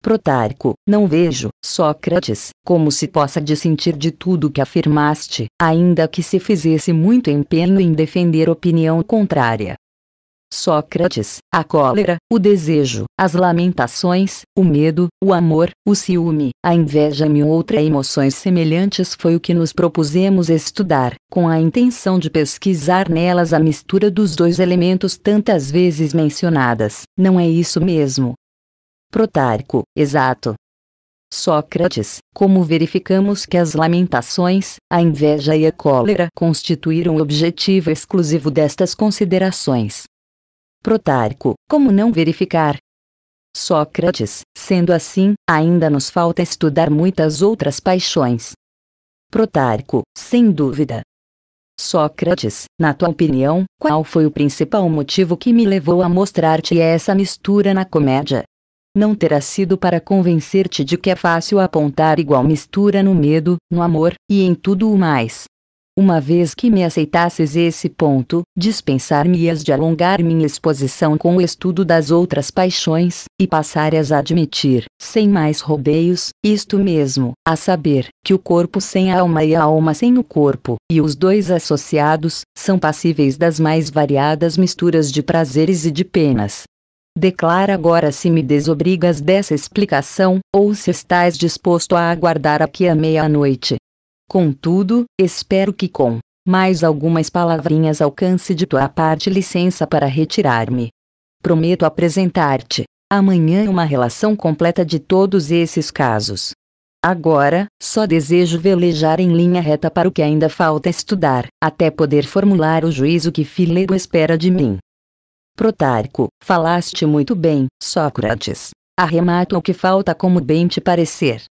Protarco, não vejo, Sócrates, como se possa dissentir de tudo o que afirmaste, ainda que se fizesse muito empenho em defender opinião contrária. Sócrates, a cólera, o desejo, as lamentações, o medo, o amor, o ciúme, a inveja e outras emoções semelhantes foi o que nos propusemos estudar, com a intenção de pesquisar nelas a mistura dos dois elementos tantas vezes mencionadas. Não é isso mesmo? Protarco, exato. Sócrates, como verificamos que as lamentações, a inveja e a cólera constituíram o objetivo exclusivo destas considerações, Protarco, como não verificar? Sócrates, sendo assim, ainda nos falta estudar muitas outras paixões. Protarco, sem dúvida. Sócrates, na tua opinião, qual foi o principal motivo que me levou a mostrar-te essa mistura na comédia? Não terá sido para convencer-te de que é fácil apontar igual mistura no medo, no amor e em tudo o mais, uma vez que me aceitasses esse ponto, dispensar-me-ias de alongar minha exposição com o estudo das outras paixões, e passares a admitir, sem mais rodeios, isto mesmo, a saber, que o corpo sem a alma e a alma sem o corpo, e os dois associados, são passíveis das mais variadas misturas de prazeres e de penas. Declara agora se me desobrigas dessa explicação, ou se estás disposto a aguardar aqui à meia-noite, Contudo, espero que com mais algumas palavrinhas alcance de tua parte licença para retirar-me. Prometo apresentar-te amanhã é uma relação completa de todos esses casos. Agora, só desejo velejar em linha reta para o que ainda falta estudar, até poder formular o juízo que Filego espera de mim. Protarco, falaste muito bem, Sócrates. Arremata o que falta como bem te parecer.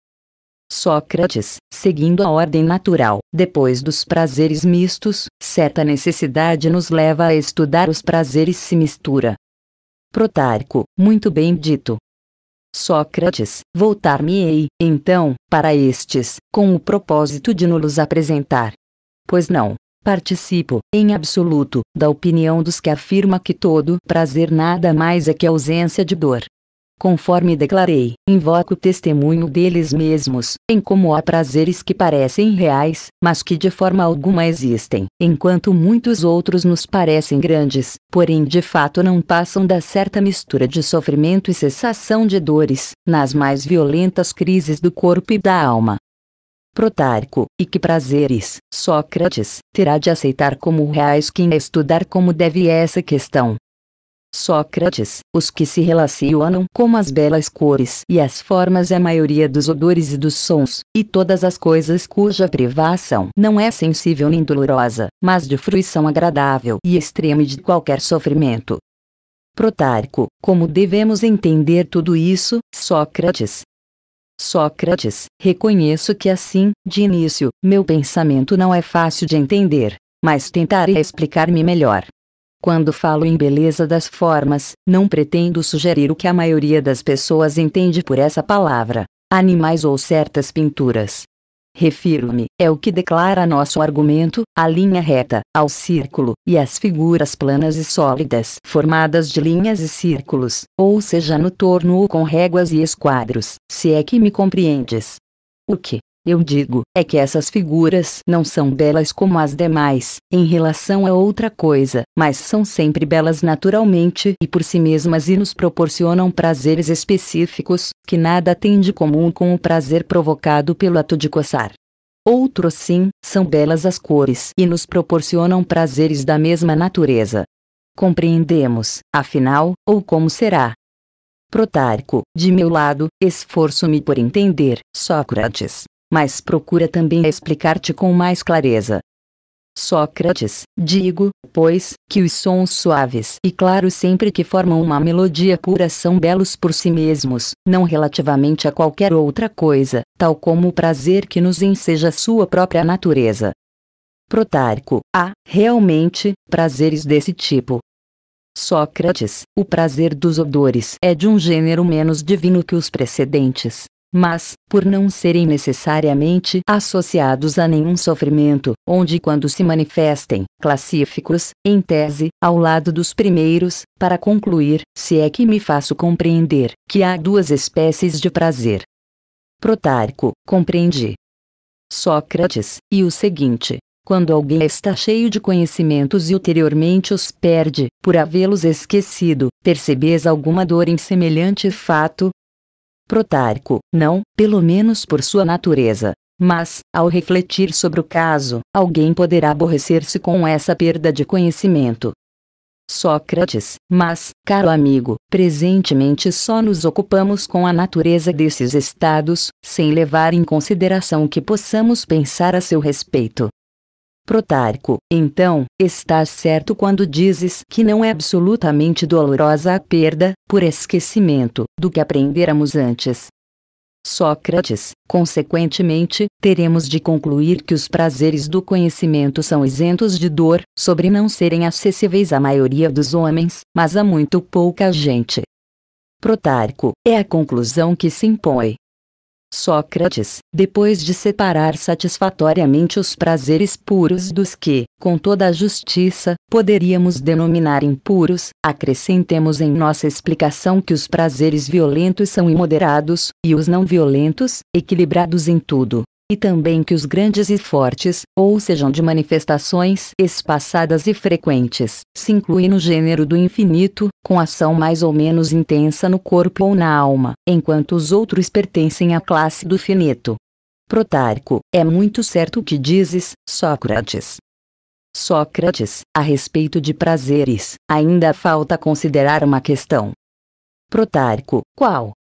Sócrates, seguindo a ordem natural, depois dos prazeres mistos, certa necessidade nos leva a estudar os prazeres se mistura. Protarco, muito bem dito. Sócrates, voltar-me-ei, então, para estes, com o propósito de nos apresentar. Pois não, participo, em absoluto, da opinião dos que afirma que todo prazer nada mais é que ausência de dor conforme declarei, invoco o testemunho deles mesmos, em como há prazeres que parecem reais, mas que de forma alguma existem, enquanto muitos outros nos parecem grandes, porém de fato não passam da certa mistura de sofrimento e cessação de dores, nas mais violentas crises do corpo e da alma. Protarco, e que prazeres, Sócrates, terá de aceitar como reais quem estudar como deve essa questão, Sócrates, os que se relacionam com as belas cores e as formas, é a maioria dos odores e dos sons, e todas as coisas cuja privação não é sensível nem dolorosa, mas de fruição agradável e extreme de qualquer sofrimento. Protarco, como devemos entender tudo isso, Sócrates? Sócrates, reconheço que assim, de início, meu pensamento não é fácil de entender, mas tentarei explicar-me melhor. Quando falo em beleza das formas, não pretendo sugerir o que a maioria das pessoas entende por essa palavra, animais ou certas pinturas. Refiro-me, é o que declara nosso argumento, à linha reta, ao círculo, e às figuras planas e sólidas formadas de linhas e círculos, ou seja no torno ou com réguas e esquadros, se é que me compreendes. O que, eu digo, é que essas figuras não são belas como as demais, em relação a outra coisa, mas são sempre belas naturalmente e por si mesmas e nos proporcionam prazeres específicos, que nada têm de comum com o prazer provocado pelo ato de coçar. Outro sim, são belas as cores e nos proporcionam prazeres da mesma natureza. Compreendemos, afinal, ou como será, Protarco, de meu lado, esforço-me por entender, Sócrates mas procura também explicar-te com mais clareza. Sócrates, digo, pois, que os sons suaves e claros sempre que formam uma melodia pura são belos por si mesmos, não relativamente a qualquer outra coisa, tal como o prazer que nos enseja sua própria natureza. Protarco, há, realmente, prazeres desse tipo. Sócrates, o prazer dos odores é de um gênero menos divino que os precedentes, mas, por não serem necessariamente associados a nenhum sofrimento, onde quando se manifestem, classíficos, em tese, ao lado dos primeiros, para concluir, se é que me faço compreender, que há duas espécies de prazer. Protarco, compreendi. Sócrates, e o seguinte. Quando alguém está cheio de conhecimentos e ulteriormente os perde, por havê-los esquecido, percebes alguma dor em semelhante fato, Protarco, não, pelo menos por sua natureza. Mas, ao refletir sobre o caso, alguém poderá aborrecer-se com essa perda de conhecimento. Sócrates, mas, caro amigo, presentemente só nos ocupamos com a natureza desses estados, sem levar em consideração o que possamos pensar a seu respeito. Protarco, então, estás certo quando dizes que não é absolutamente dolorosa a perda, por esquecimento, do que aprendêramos antes. Sócrates, consequentemente, teremos de concluir que os prazeres do conhecimento são isentos de dor, sobre não serem acessíveis à maioria dos homens, mas a muito pouca gente. Protarco, é a conclusão que se impõe. Sócrates, depois de separar satisfatoriamente os prazeres puros dos que, com toda a justiça, poderíamos denominar impuros, acrescentemos em nossa explicação que os prazeres violentos são imoderados, e os não violentos, equilibrados em tudo, e também que os grandes e fortes, ou sejam de manifestações espaçadas e frequentes, se incluem no gênero do infinito, com ação mais ou menos intensa no corpo ou na alma, enquanto os outros pertencem à classe do finito. Protarco, é muito certo o que dizes, Sócrates. Sócrates, a respeito de prazeres, ainda falta considerar uma questão. Protarco, qual?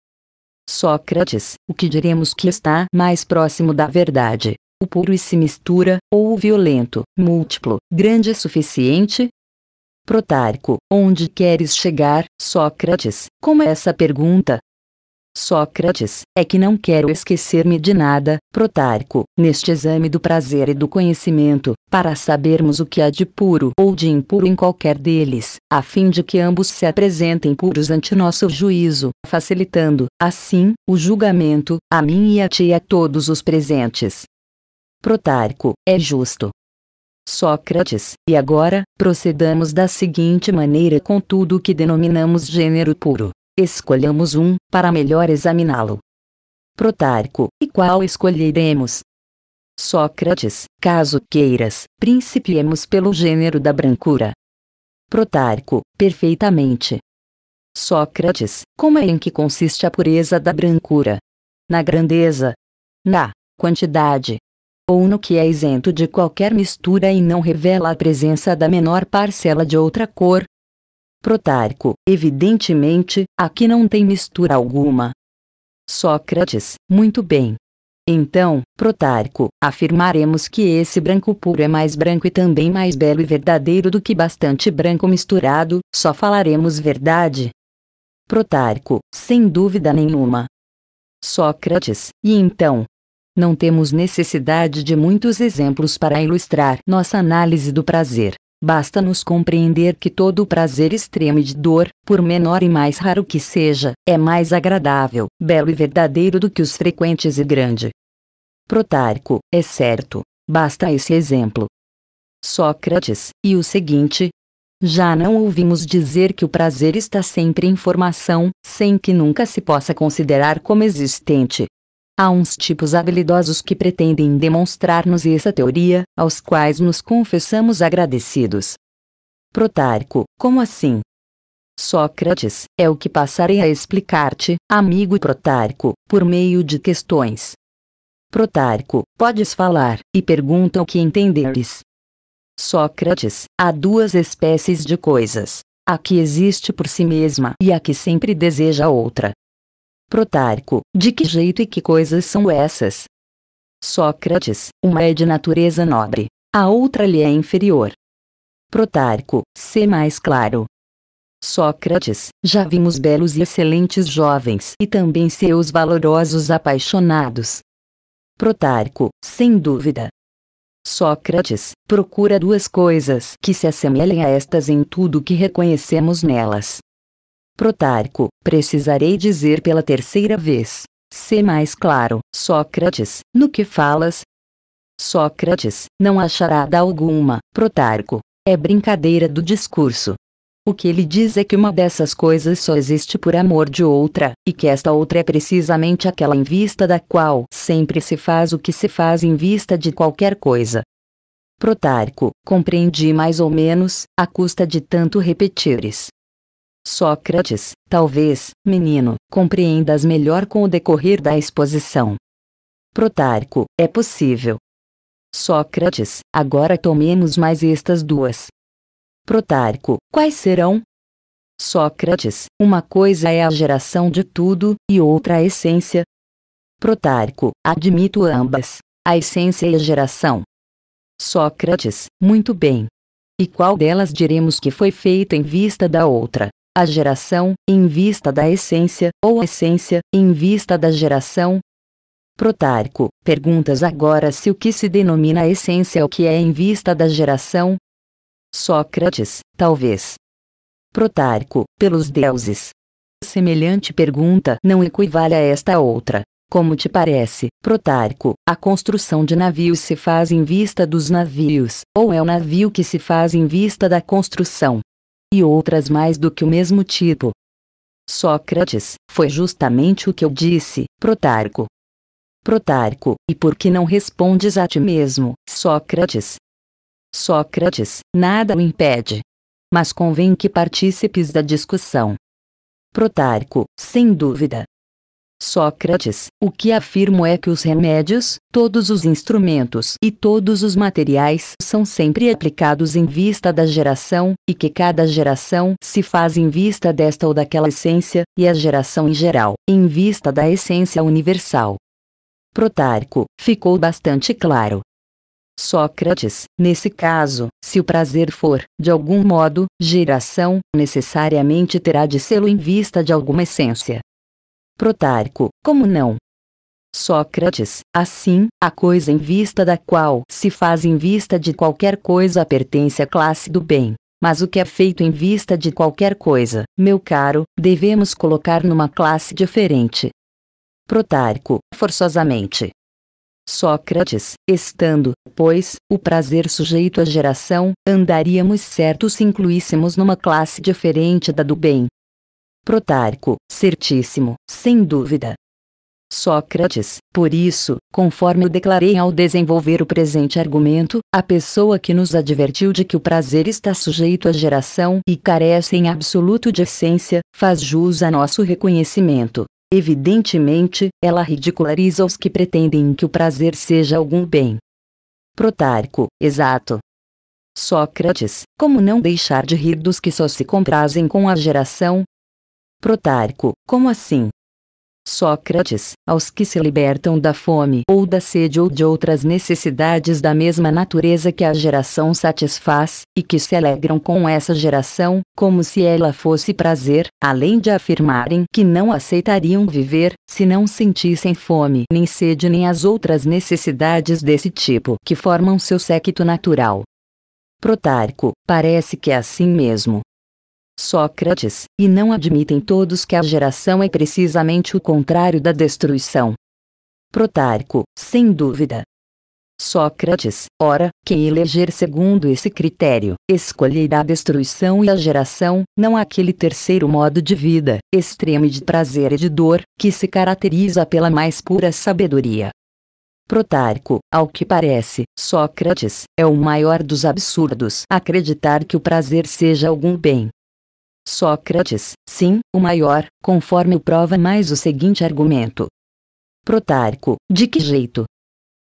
Sócrates, o que diremos que está mais próximo da verdade? O puro e se mistura, ou o violento, múltiplo, grande e suficiente? Protarco, onde queres chegar, Sócrates, Como é essa pergunta? Sócrates, é que não quero esquecer-me de nada, Protarco, neste exame do prazer e do conhecimento, para sabermos o que há de puro ou de impuro em qualquer deles, a fim de que ambos se apresentem puros ante nosso juízo, facilitando, assim, o julgamento, a mim e a ti e a todos os presentes. Protarco, é justo. Sócrates, e agora, procedamos da seguinte maneira com tudo o que denominamos gênero puro. Escolhamos um, para melhor examiná-lo. Protarco, e qual escolheremos? Sócrates, caso queiras, principiemos pelo gênero da brancura. Protarco, perfeitamente. Sócrates, como é em que consiste a pureza da brancura? Na grandeza? Na quantidade? Ou no que é isento de qualquer mistura e não revela a presença da menor parcela de outra cor? Protarco, evidentemente, aqui não tem mistura alguma. Sócrates, muito bem. Então, Protarco, afirmaremos que esse branco puro é mais branco e também mais belo e verdadeiro do que bastante branco misturado, só falaremos verdade. Protarco, sem dúvida nenhuma. Sócrates, e então? Não temos necessidade de muitos exemplos para ilustrar nossa análise do prazer. Basta-nos compreender que todo o prazer extremo e de dor, por menor e mais raro que seja, é mais agradável, belo e verdadeiro do que os frequentes e grande. Protarco, é certo. Basta esse exemplo. Sócrates, e o seguinte, já não ouvimos dizer que o prazer está sempre em formação, sem que nunca se possa considerar como existente. Há uns tipos habilidosos que pretendem demonstrar-nos essa teoria, aos quais nos confessamos agradecidos. Protarco, como assim? Sócrates, é o que passarei a explicar-te, amigo Protarco, por meio de questões. Protarco, podes falar, e pergunta o que entenderes. Sócrates, há duas espécies de coisas: a que existe por si mesma e a que sempre deseja outra. Protarco, de que jeito e que coisas são essas? Sócrates, uma é de natureza nobre, a outra lhe é inferior. Protarco, se mais claro. Sócrates, já vimos belos e excelentes jovens e também seus valorosos apaixonados. Protarco, sem dúvida. Sócrates, procura duas coisas que se assemelhem a estas em tudo que reconhecemos nelas. Protarco, precisarei dizer pela terceira vez. Sê mais claro, Sócrates, no que falas? Sócrates, não achará da alguma, Protarco. É brincadeira do discurso. O que ele diz é que uma dessas coisas só existe por amor de outra, e que esta outra é precisamente aquela em vista da qual sempre se faz o que se faz em vista de qualquer coisa. Protarco, compreendi mais ou menos, à custa de tanto repetires. Sócrates, talvez, menino, compreendas melhor com o decorrer da exposição. Protarco, é possível. Sócrates, agora tomemos mais estas duas. Protarco, quais serão? Sócrates, uma coisa é a geração de tudo, e outra a essência. Protarco, admito ambas, a essência e a geração. Sócrates, muito bem. E qual delas diremos que foi feita em vista da outra? a geração, em vista da essência, ou a essência, em vista da geração? Protarco, perguntas agora se o que se denomina a essência é o que é em vista da geração? Sócrates, talvez. Protarco, pelos deuses. Semelhante pergunta não equivale a esta outra. Como te parece, Protarco, a construção de navios se faz em vista dos navios, ou é o navio que se faz em vista da construção? e outras mais do que o mesmo tipo. Sócrates, foi justamente o que eu disse, Protarco. Protarco, e por que não respondes a ti mesmo, Sócrates? Sócrates, nada o impede. Mas convém que partícipes da discussão. Protarco, sem dúvida, Sócrates, o que afirmo é que os remédios, todos os instrumentos e todos os materiais são sempre aplicados em vista da geração, e que cada geração se faz em vista desta ou daquela essência, e a geração em geral, em vista da essência universal. Protarco, ficou bastante claro. Sócrates, nesse caso, se o prazer for, de algum modo, geração, necessariamente terá de sê em vista de alguma essência, Protarco, como não? Sócrates, assim, a coisa em vista da qual se faz em vista de qualquer coisa pertence à classe do bem. Mas o que é feito em vista de qualquer coisa, meu caro, devemos colocar numa classe diferente. Protarco, forçosamente. Sócrates, estando, pois, o prazer sujeito à geração, andaríamos certo se incluíssemos numa classe diferente da do bem, Protarco, certíssimo, sem dúvida. Sócrates, por isso, conforme eu declarei ao desenvolver o presente argumento, a pessoa que nos advertiu de que o prazer está sujeito à geração e carece em absoluto de essência, faz jus a nosso reconhecimento. Evidentemente, ela ridiculariza os que pretendem que o prazer seja algum bem. Protarco, exato. Sócrates, como não deixar de rir dos que só se comprazem com a geração, Protarco, como assim? Sócrates, aos que se libertam da fome ou da sede ou de outras necessidades da mesma natureza que a geração satisfaz, e que se alegram com essa geração, como se ela fosse prazer, além de afirmarem que não aceitariam viver, se não sentissem fome nem sede nem as outras necessidades desse tipo que formam seu séquito natural. Protarco, parece que é assim mesmo. Sócrates, e não admitem todos que a geração é precisamente o contrário da destruição. Protarco, sem dúvida. Sócrates, ora, quem eleger segundo esse critério, escolherá a destruição e a geração, não aquele terceiro modo de vida, extremo de prazer e de dor, que se caracteriza pela mais pura sabedoria. Protarco, ao que parece, Sócrates, é o maior dos absurdos acreditar que o prazer seja algum bem, Sócrates, sim, o maior, conforme o prova mais o seguinte argumento. Protarco, de que jeito?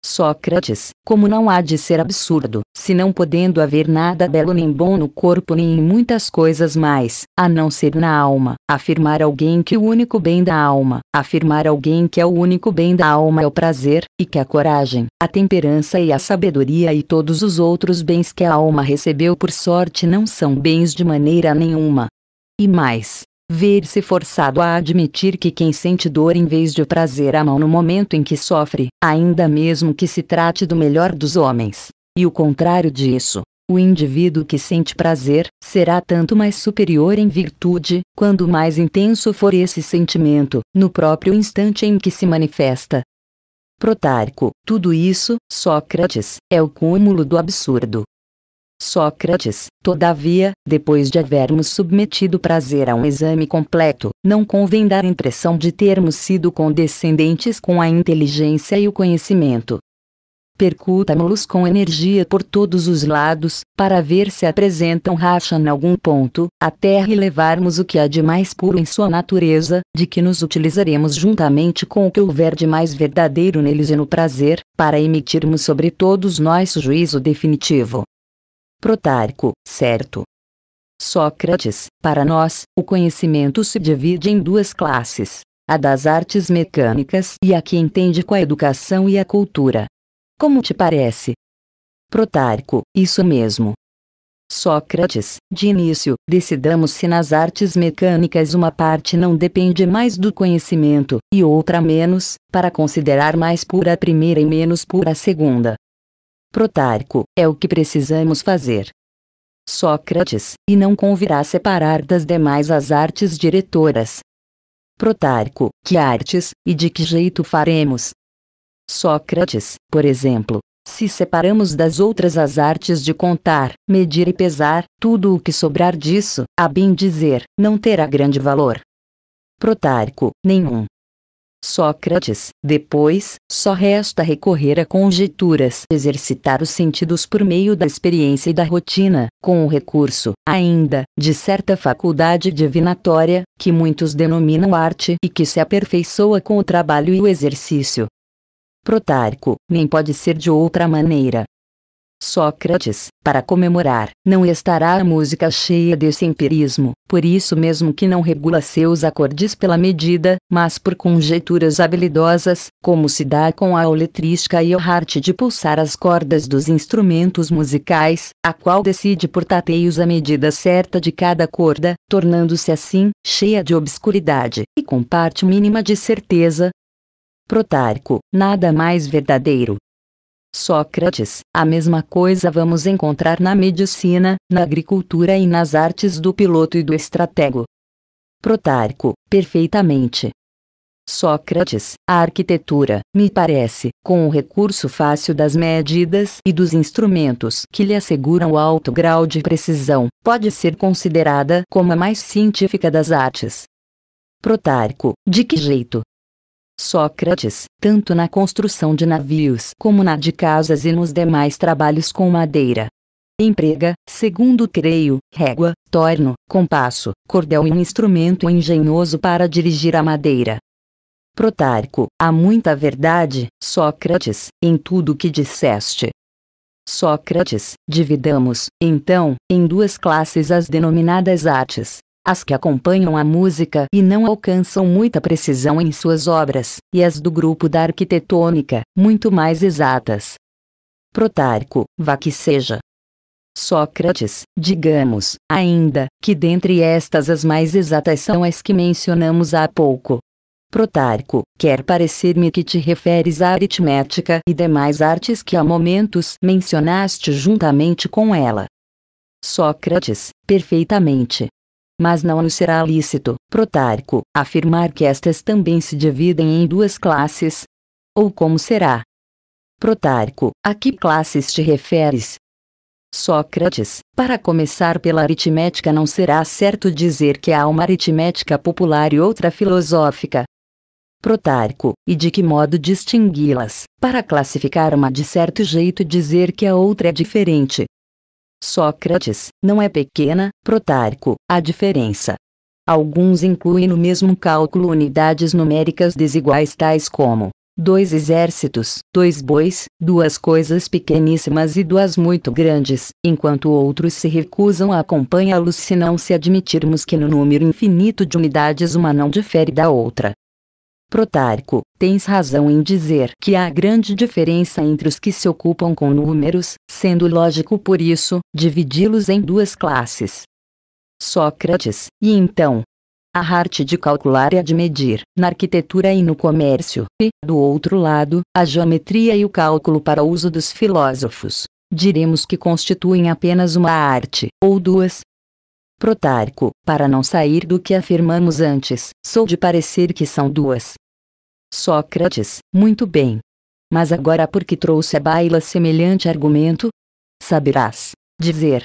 Sócrates, como não há de ser absurdo, se não podendo haver nada belo nem bom no corpo nem em muitas coisas mais, a não ser na alma, afirmar alguém que o único bem da alma, afirmar alguém que é o único bem da alma é o prazer, e que a coragem, a temperança e a sabedoria e todos os outros bens que a alma recebeu por sorte não são bens de maneira nenhuma, e mais, ver-se forçado a admitir que quem sente dor em vez de prazer a mão no momento em que sofre, ainda mesmo que se trate do melhor dos homens. E o contrário disso, o indivíduo que sente prazer será tanto mais superior em virtude, quando mais intenso for esse sentimento, no próprio instante em que se manifesta. Protarco, tudo isso, Sócrates, é o cúmulo do absurdo. Sócrates, todavia, depois de havermos submetido prazer a um exame completo, não convém dar impressão de termos sido condescendentes com a inteligência e o conhecimento. percutamo los com energia por todos os lados, para ver se apresentam racha em algum ponto, até relevarmos o que há de mais puro em sua natureza, de que nos utilizaremos juntamente com o que houver de mais verdadeiro neles e no prazer, para emitirmos sobre todos nós o juízo definitivo. Protarco, certo. Sócrates, para nós, o conhecimento se divide em duas classes, a das artes mecânicas e a que entende com a educação e a cultura. Como te parece? Protarco, isso mesmo. Sócrates, de início, decidamos se nas artes mecânicas uma parte não depende mais do conhecimento, e outra menos, para considerar mais pura a primeira e menos pura a segunda. Protarco, é o que precisamos fazer. Sócrates, e não convirá separar das demais as artes diretoras. Protarco, que artes, e de que jeito faremos? Sócrates, por exemplo, se separamos das outras as artes de contar, medir e pesar, tudo o que sobrar disso, a bem dizer, não terá grande valor. Protarco, nenhum. Sócrates. Depois, só resta recorrer a conjecturas, exercitar os sentidos por meio da experiência e da rotina, com o recurso, ainda, de certa faculdade divinatória, que muitos denominam arte e que se aperfeiçoa com o trabalho e o exercício. Protarco, nem pode ser de outra maneira. Sócrates, para comemorar, não estará a música cheia desse empirismo, por isso mesmo que não regula seus acordes pela medida, mas por conjecturas habilidosas, como se dá com a oletrística e o arte de pulsar as cordas dos instrumentos musicais, a qual decide por tateios a medida certa de cada corda, tornando-se assim, cheia de obscuridade, e com parte mínima de certeza, Protarco, nada mais verdadeiro, Sócrates. A mesma coisa vamos encontrar na medicina, na agricultura e nas artes do piloto e do estratego. Protarco, perfeitamente. Sócrates, a arquitetura, me parece, com o recurso fácil das medidas e dos instrumentos que lhe asseguram alto grau de precisão, pode ser considerada como a mais científica das artes. Protarco, de que jeito? Sócrates, tanto na construção de navios como na de casas e nos demais trabalhos com madeira. Emprega, segundo creio, régua, torno, compasso, cordel e um instrumento engenhoso para dirigir a madeira. Protarco, há muita verdade, Sócrates, em tudo o que disseste. Sócrates, dividamos, então, em duas classes as denominadas artes, as que acompanham a música e não alcançam muita precisão em suas obras, e as do grupo da arquitetônica, muito mais exatas. Protarco, vá que seja. Sócrates, digamos, ainda, que dentre estas as mais exatas são as que mencionamos há pouco. Protarco, quer parecer-me que te referes à aritmética e demais artes que há momentos mencionaste juntamente com ela. Sócrates, perfeitamente mas não nos será lícito, protarco, afirmar que estas também se dividem em duas classes. Ou como será? Protarco, a que classes te referes? Sócrates, para começar pela aritmética não será certo dizer que há uma aritmética popular e outra filosófica. Protarco, e de que modo distingui-las, para classificar uma de certo jeito e dizer que a outra é diferente, Sócrates, não é pequena, Protarco, a diferença. Alguns incluem no mesmo cálculo unidades numéricas desiguais tais como dois exércitos, dois bois, duas coisas pequeníssimas e duas muito grandes, enquanto outros se recusam a acompanhá-los se não se admitirmos que no número infinito de unidades uma não difere da outra. Protarco, tens razão em dizer que há grande diferença entre os que se ocupam com números, sendo lógico por isso, dividi-los em duas classes. Sócrates, e então? A arte de calcular e a de medir, na arquitetura e no comércio, e, do outro lado, a geometria e o cálculo para uso dos filósofos. Diremos que constituem apenas uma arte, ou duas, Protarco, para não sair do que afirmamos antes, sou de parecer que são duas. Sócrates, muito bem. Mas agora por que trouxe a baila semelhante argumento? Saberás dizer.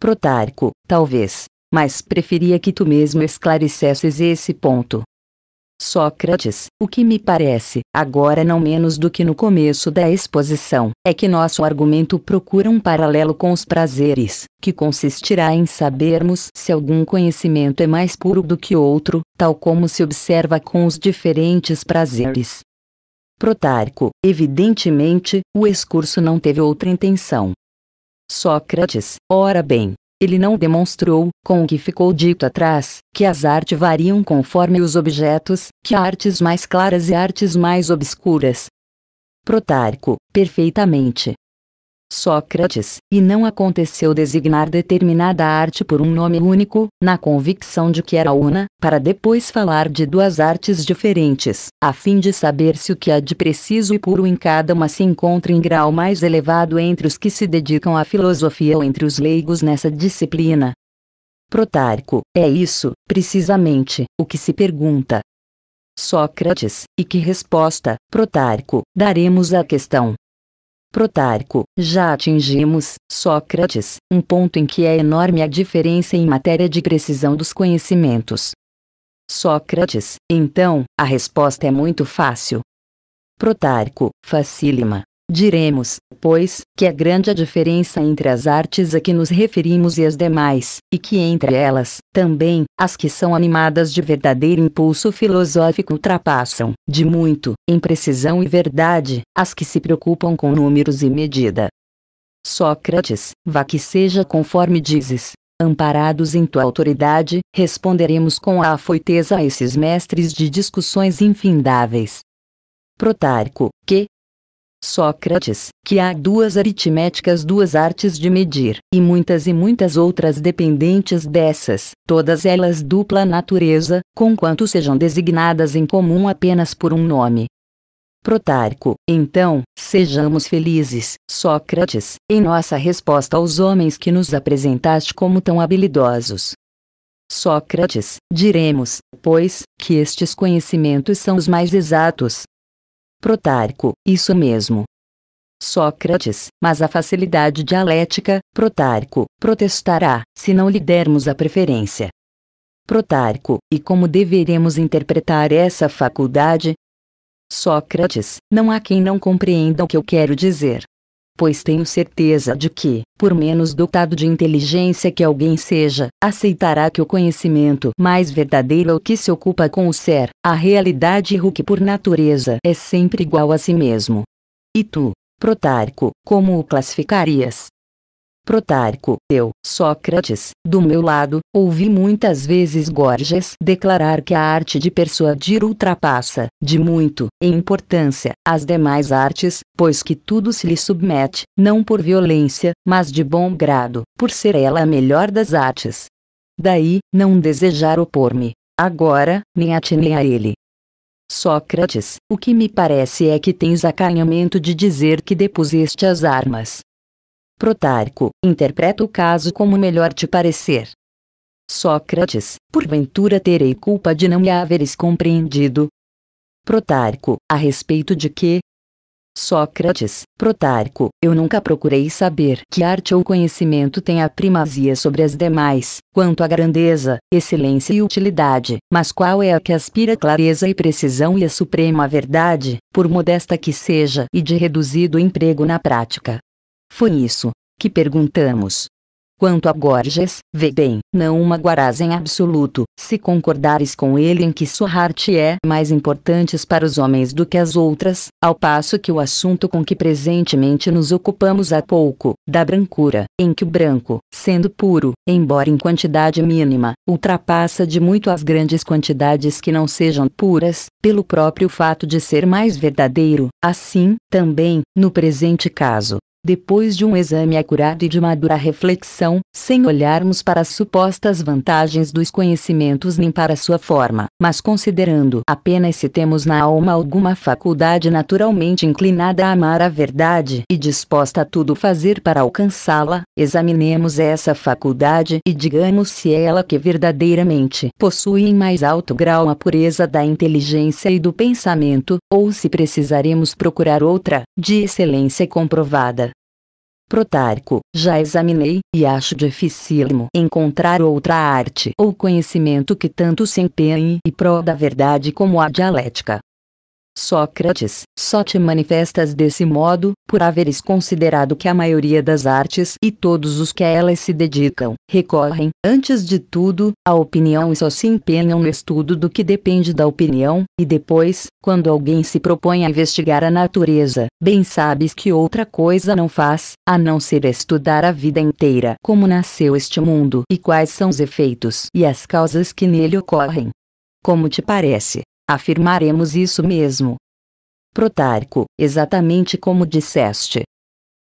Protarco, talvez, mas preferia que tu mesmo esclarecesses esse ponto. Sócrates, o que me parece, agora não menos do que no começo da exposição, é que nosso argumento procura um paralelo com os prazeres, que consistirá em sabermos se algum conhecimento é mais puro do que outro, tal como se observa com os diferentes prazeres. Protarco, evidentemente, o excurso não teve outra intenção. Sócrates, ora bem, ele não demonstrou, com o que ficou dito atrás, que as artes variam conforme os objetos, que há artes mais claras e artes mais obscuras. Protarco, perfeitamente, Sócrates, e não aconteceu designar determinada arte por um nome único, na convicção de que era una, para depois falar de duas artes diferentes, a fim de saber se o que há de preciso e puro em cada uma se encontra em grau mais elevado entre os que se dedicam à filosofia ou entre os leigos nessa disciplina. Protarco, é isso, precisamente, o que se pergunta. Sócrates, e que resposta, Protarco, daremos à questão? Protarco, já atingimos, Sócrates, um ponto em que é enorme a diferença em matéria de precisão dos conhecimentos. Sócrates, então, a resposta é muito fácil. Protarco, facílima. Diremos, pois, que é grande a diferença entre as artes a que nos referimos e as demais, e que entre elas, também, as que são animadas de verdadeiro impulso filosófico ultrapassam, de muito, em precisão e verdade, as que se preocupam com números e medida. Sócrates, vá que seja conforme dizes, Amparados em tua autoridade, responderemos com a afoiteza a esses mestres de discussões infindáveis. Protarco, que, Sócrates, que há duas aritméticas, duas artes de medir, e muitas e muitas outras dependentes dessas, todas elas dupla natureza, conquanto sejam designadas em comum apenas por um nome. Protarco, então, sejamos felizes, Sócrates, em nossa resposta aos homens que nos apresentaste como tão habilidosos. Sócrates, diremos, pois, que estes conhecimentos são os mais exatos, Protarco, isso mesmo. Sócrates, mas a facilidade dialética, Protarco, protestará, se não lhe dermos a preferência. Protarco, e como deveremos interpretar essa faculdade? Sócrates, não há quem não compreenda o que eu quero dizer pois tenho certeza de que, por menos dotado de inteligência que alguém seja, aceitará que o conhecimento mais verdadeiro é o que se ocupa com o ser, a realidade o que por natureza é sempre igual a si mesmo. E tu, Protarco, como o classificarias? Protarco, eu, Sócrates, do meu lado, ouvi muitas vezes Gorgias declarar que a arte de persuadir ultrapassa, de muito, em importância, as demais artes, pois que tudo se lhe submete, não por violência, mas de bom grado, por ser ela a melhor das artes. Daí, não desejar opor-me, agora, nem a a ele. Sócrates, o que me parece é que tens acanhamento de dizer que depuseste as armas, Protarco, interpreta o caso como melhor te parecer. Sócrates, porventura terei culpa de não me haveres compreendido? Protarco, a respeito de quê? Sócrates, Protarco, eu nunca procurei saber que arte ou conhecimento tem a primazia sobre as demais, quanto à grandeza, excelência e utilidade, mas qual é a que aspira clareza e precisão e a suprema verdade, por modesta que seja e de reduzido emprego na prática. Foi isso que perguntamos. Quanto a Gorges, vê bem, não uma guarás em absoluto, se concordares com ele em que sua arte é mais importante para os homens do que as outras, ao passo que o assunto com que presentemente nos ocupamos há pouco, da brancura, em que o branco, sendo puro, embora em quantidade mínima, ultrapassa de muito as grandes quantidades que não sejam puras, pelo próprio fato de ser mais verdadeiro, assim, também, no presente caso, depois de um exame acurado e de madura reflexão, sem olharmos para as supostas vantagens dos conhecimentos nem para sua forma, mas considerando apenas se temos na alma alguma faculdade naturalmente inclinada a amar a verdade e disposta a tudo fazer para alcançá-la, examinemos essa faculdade e digamos se é ela que verdadeiramente possui em mais alto grau a pureza da inteligência e do pensamento, ou se precisaremos procurar outra, de excelência comprovada Protarco, já examinei, e acho dificílimo encontrar outra arte ou conhecimento que tanto se empenhe e pró da verdade como a dialética. Sócrates, só te manifestas desse modo, por haveres considerado que a maioria das artes e todos os que a elas se dedicam, recorrem, antes de tudo, à opinião e só se empenham no estudo do que depende da opinião, e depois, quando alguém se propõe a investigar a natureza, bem sabes que outra coisa não faz, a não ser estudar a vida inteira como nasceu este mundo e quais são os efeitos e as causas que nele ocorrem. Como te parece? Afirmaremos isso mesmo. Protarco, exatamente como disseste.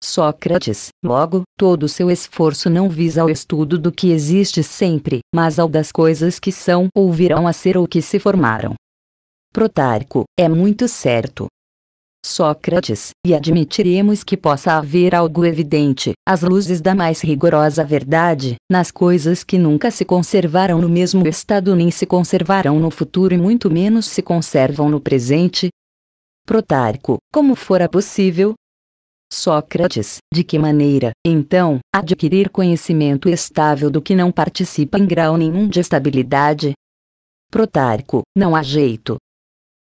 Sócrates, logo, todo seu esforço não visa ao estudo do que existe sempre, mas ao das coisas que são ou virão a ser ou que se formaram. Protarco, é muito certo. Sócrates, e admitiremos que possa haver algo evidente, às luzes da mais rigorosa verdade, nas coisas que nunca se conservaram no mesmo estado nem se conservarão no futuro e muito menos se conservam no presente? Protarco, como fora possível, Sócrates, de que maneira, então, adquirir conhecimento estável do que não participa em grau nenhum de estabilidade? Protarco, não há jeito,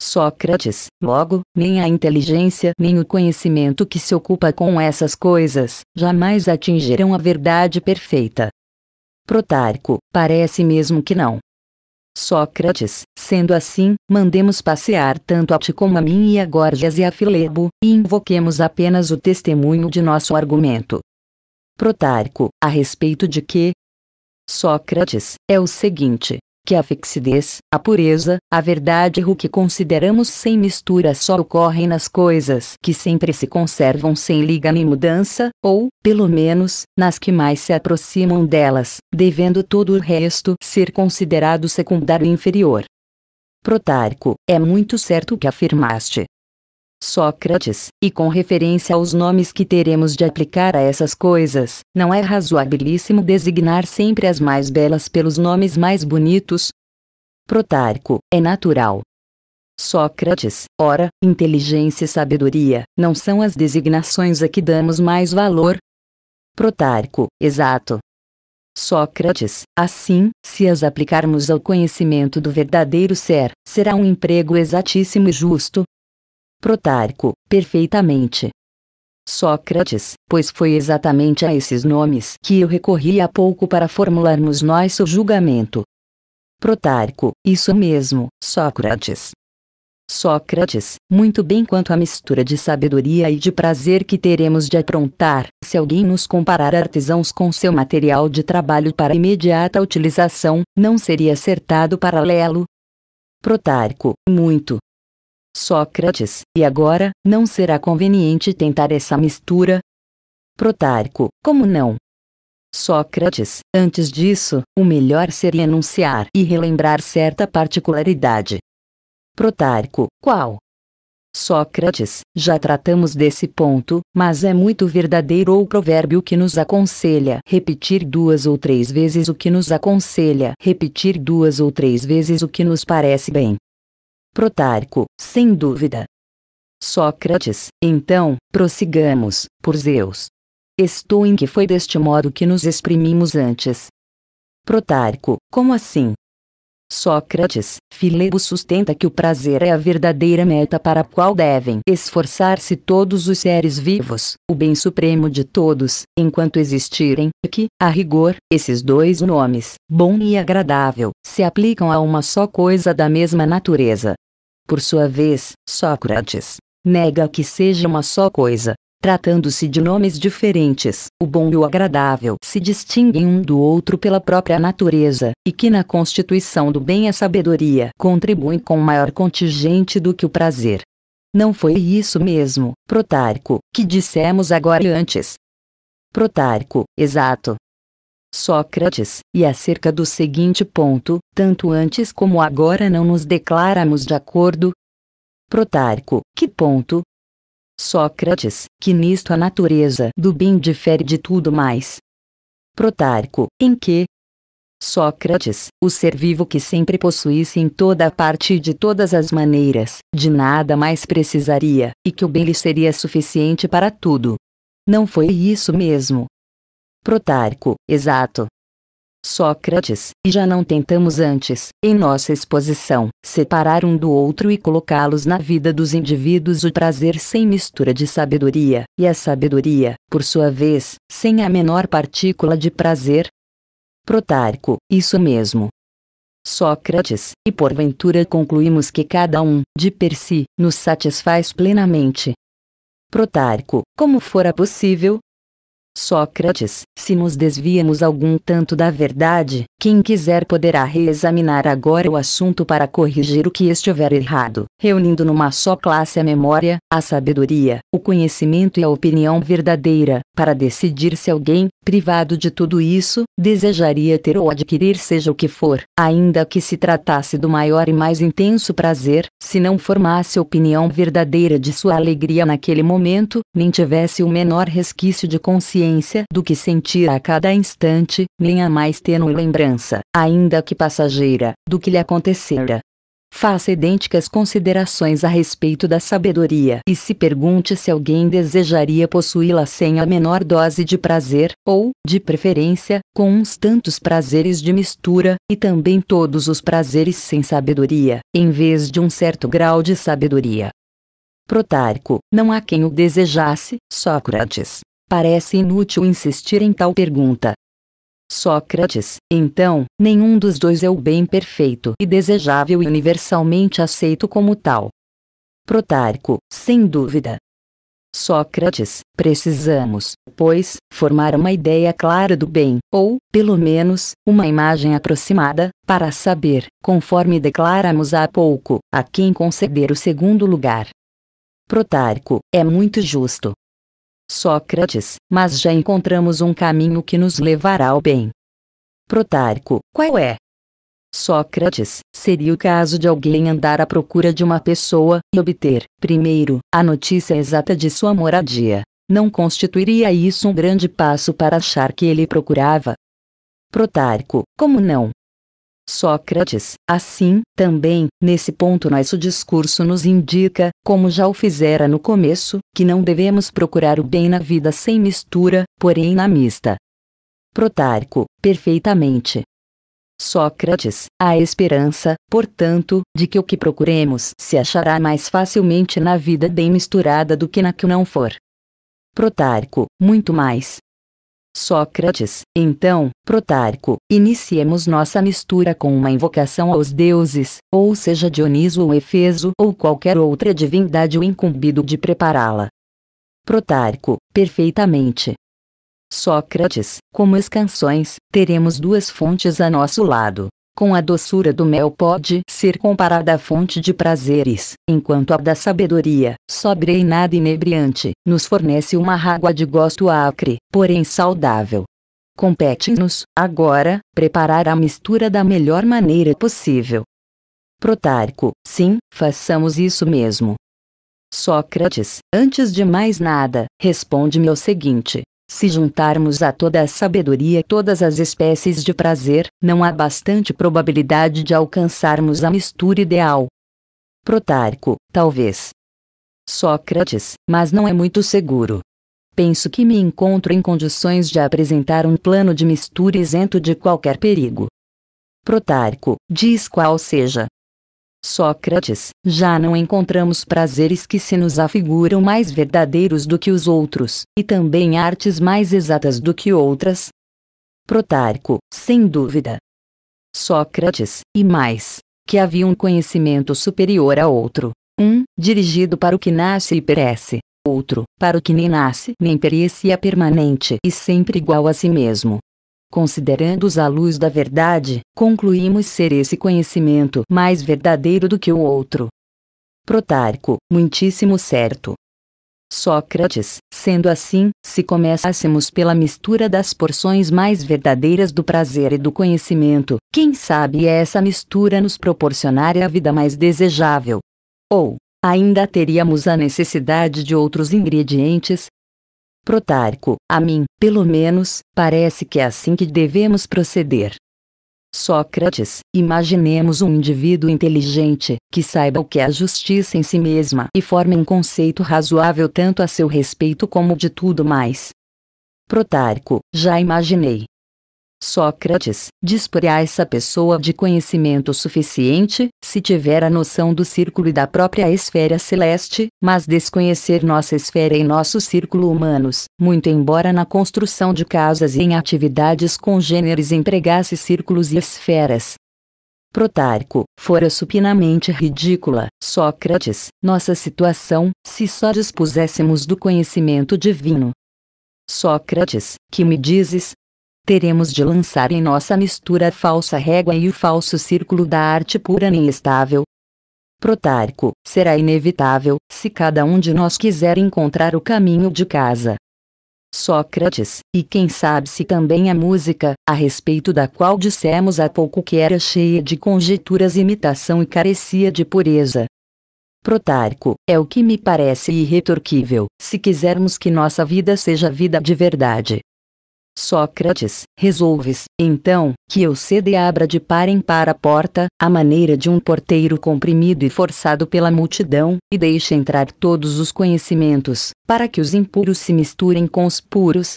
Sócrates, logo, nem a inteligência nem o conhecimento que se ocupa com essas coisas jamais atingirão a verdade perfeita. Protarco, parece mesmo que não. Sócrates, sendo assim, mandemos passear tanto a ti como a mim e a Gorgias e a Filebo, e invoquemos apenas o testemunho de nosso argumento. Protarco, a respeito de quê? Sócrates, é o seguinte: que a fixidez, a pureza, a verdade o que consideramos sem mistura só ocorrem nas coisas que sempre se conservam sem liga nem mudança, ou, pelo menos, nas que mais se aproximam delas, devendo todo o resto ser considerado secundário e inferior. Protarco, é muito certo o que afirmaste. Sócrates, e com referência aos nomes que teremos de aplicar a essas coisas, não é razoabilíssimo designar sempre as mais belas pelos nomes mais bonitos? Protarco, é natural. Sócrates, ora, inteligência e sabedoria, não são as designações a que damos mais valor? Protarco, exato. Sócrates, assim, se as aplicarmos ao conhecimento do verdadeiro ser, será um emprego exatíssimo e justo, Protarco, perfeitamente. Sócrates, pois foi exatamente a esses nomes que eu recorri há pouco para formularmos nosso julgamento. Protarco, isso mesmo, Sócrates. Sócrates, muito bem quanto à mistura de sabedoria e de prazer que teremos de aprontar, se alguém nos comparar artesãos com seu material de trabalho para imediata utilização, não seria acertado paralelo? Protarco, muito, Sócrates, e agora, não será conveniente tentar essa mistura? Protarco, como não? Sócrates, antes disso, o melhor seria enunciar e relembrar certa particularidade. Protarco, qual? Sócrates, já tratamos desse ponto, mas é muito verdadeiro o provérbio que nos aconselha repetir duas ou três vezes o que nos aconselha repetir duas ou três vezes o que nos parece bem. Protarco, sem dúvida. Sócrates, então, prossigamos, por Zeus. Estou em que foi deste modo que nos exprimimos antes. Protarco, como assim? Sócrates, Filebo sustenta que o prazer é a verdadeira meta para a qual devem esforçar-se todos os seres vivos, o bem supremo de todos, enquanto existirem, e que, a rigor, esses dois nomes, bom e agradável, se aplicam a uma só coisa da mesma natureza, por sua vez, Sócrates nega que seja uma só coisa. Tratando-se de nomes diferentes, o bom e o agradável se distinguem um do outro pela própria natureza, e que na constituição do bem a sabedoria contribui com maior contingente do que o prazer. Não foi isso mesmo, Protarco, que dissemos agora e antes. Protarco, exato, Sócrates, e acerca do seguinte ponto, tanto antes como agora não nos declaramos de acordo? Protarco, que ponto? Sócrates, que nisto a natureza do bem difere de tudo mais. Protarco, em que? Sócrates, o ser vivo que sempre possuísse em toda a parte e de todas as maneiras, de nada mais precisaria, e que o bem lhe seria suficiente para tudo. Não foi isso mesmo, Protarco, exato. Sócrates, e já não tentamos antes, em nossa exposição, separar um do outro e colocá-los na vida dos indivíduos o prazer sem mistura de sabedoria, e a sabedoria, por sua vez, sem a menor partícula de prazer? Protarco, isso mesmo. Sócrates, e porventura concluímos que cada um, de per si, nos satisfaz plenamente. Protarco, como fora possível, Sócrates, se nos desviamos algum tanto da verdade, quem quiser poderá reexaminar agora o assunto para corrigir o que estiver errado, reunindo numa só classe a memória, a sabedoria, o conhecimento e a opinião verdadeira, para decidir se alguém, privado de tudo isso, desejaria ter ou adquirir seja o que for, ainda que se tratasse do maior e mais intenso prazer, se não formasse opinião verdadeira de sua alegria naquele momento, nem tivesse o menor resquício de consciência consciência do que sentir a cada instante, nem a mais tênue lembrança, ainda que passageira, do que lhe acontecera. Faça idênticas considerações a respeito da sabedoria e se pergunte se alguém desejaria possuí-la sem a menor dose de prazer, ou, de preferência, com uns tantos prazeres de mistura, e também todos os prazeres sem sabedoria, em vez de um certo grau de sabedoria. Protarco, não há quem o desejasse, Sócrates. Parece inútil insistir em tal pergunta. Sócrates, então, nenhum dos dois é o bem perfeito e desejável e universalmente aceito como tal. Protarco, sem dúvida. Sócrates, precisamos, pois, formar uma ideia clara do bem, ou, pelo menos, uma imagem aproximada, para saber, conforme declaramos há pouco, a quem conceder o segundo lugar. Protarco, é muito justo, Sócrates, mas já encontramos um caminho que nos levará ao bem. Protarco, qual é? Sócrates, seria o caso de alguém andar à procura de uma pessoa e obter, primeiro, a notícia exata de sua moradia. Não constituiria isso um grande passo para achar que ele procurava? Protarco, como não? Sócrates, assim, também, nesse ponto nosso discurso nos indica, como já o fizera no começo, que não devemos procurar o bem na vida sem mistura, porém na mista. Protarco, perfeitamente. Sócrates, a esperança, portanto, de que o que procuremos se achará mais facilmente na vida bem misturada do que na que não for. Protarco, muito mais. Sócrates, então, Protarco, iniciemos nossa mistura com uma invocação aos deuses, ou seja Dioniso ou Efeso ou qualquer outra divindade o incumbido de prepará-la. Protarco, perfeitamente. Sócrates, como as canções, teremos duas fontes a nosso lado, com a doçura do mel pode ser comparada à fonte de prazeres, enquanto a da sabedoria, sóbria e nada inebriante, nos fornece uma rágua de gosto acre, porém saudável. Compete-nos, agora, preparar a mistura da melhor maneira possível. Protarco, sim, façamos isso mesmo. Sócrates, antes de mais nada, responde-me o seguinte: se juntarmos a toda a sabedoria todas as espécies de prazer, não há bastante probabilidade de alcançarmos a mistura ideal. Protarco, talvez. Sócrates, mas não é muito seguro. Penso que me encontro em condições de apresentar um plano de mistura isento de qualquer perigo. Protarco, diz qual seja, Sócrates, já não encontramos prazeres que se nos afiguram mais verdadeiros do que os outros, e também artes mais exatas do que outras? Protarco, sem dúvida. Sócrates, e mais, que havia um conhecimento superior a outro, um, dirigido para o que nasce e perece, outro, para o que nem nasce nem perece e é permanente e sempre igual a si mesmo, Considerando-os à luz da verdade, concluímos ser esse conhecimento mais verdadeiro do que o outro. Protarco, muitíssimo certo. Sócrates, sendo assim, se começássemos pela mistura das porções mais verdadeiras do prazer e do conhecimento, quem sabe essa mistura nos proporcionar a vida mais desejável? Ou, ainda teríamos a necessidade de outros ingredientes, Protarco, a mim, pelo menos, parece que é assim que devemos proceder. Sócrates, imaginemos um indivíduo inteligente, que saiba o que é a justiça em si mesma e forme um conceito razoável tanto a seu respeito como de tudo mais. Protarco, já imaginei. Sócrates, dispor essa pessoa de conhecimento suficiente, se tiver a noção do círculo e da própria esfera celeste, mas desconhecer nossa esfera e nosso círculo humanos, muito embora na construção de casas e em atividades congêneres empregasse círculos e esferas, Protarco, fora supinamente ridícula, Sócrates, nossa situação, se só dispuséssemos do conhecimento divino. Sócrates, que me dizes, teremos de lançar em nossa mistura a falsa régua e o falso círculo da arte pura nem estável. Protarco, será inevitável, se cada um de nós quiser encontrar o caminho de casa. Sócrates, e quem sabe se também a música, a respeito da qual dissemos há pouco que era cheia de conjecturas, imitação e carecia de pureza. Protarco, é o que me parece irretorquível, se quisermos que nossa vida seja vida de verdade. Sócrates, resolves, então, que eu cede e abra de par em par a porta, à maneira de um porteiro comprimido e forçado pela multidão, e deixe entrar todos os conhecimentos, para que os impuros se misturem com os puros?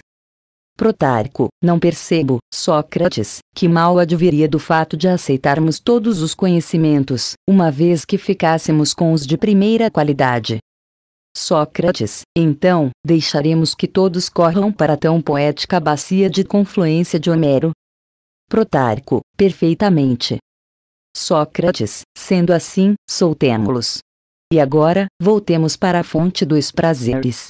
Protarco, não percebo, Sócrates, que mal adviria do fato de aceitarmos todos os conhecimentos, uma vez que ficássemos com os de primeira qualidade, Sócrates, então, deixaremos que todos corram para tão poética bacia de confluência de Homero? Protarco, perfeitamente. Sócrates, sendo assim, soltemo-los. E agora, voltemos para a fonte dos prazeres.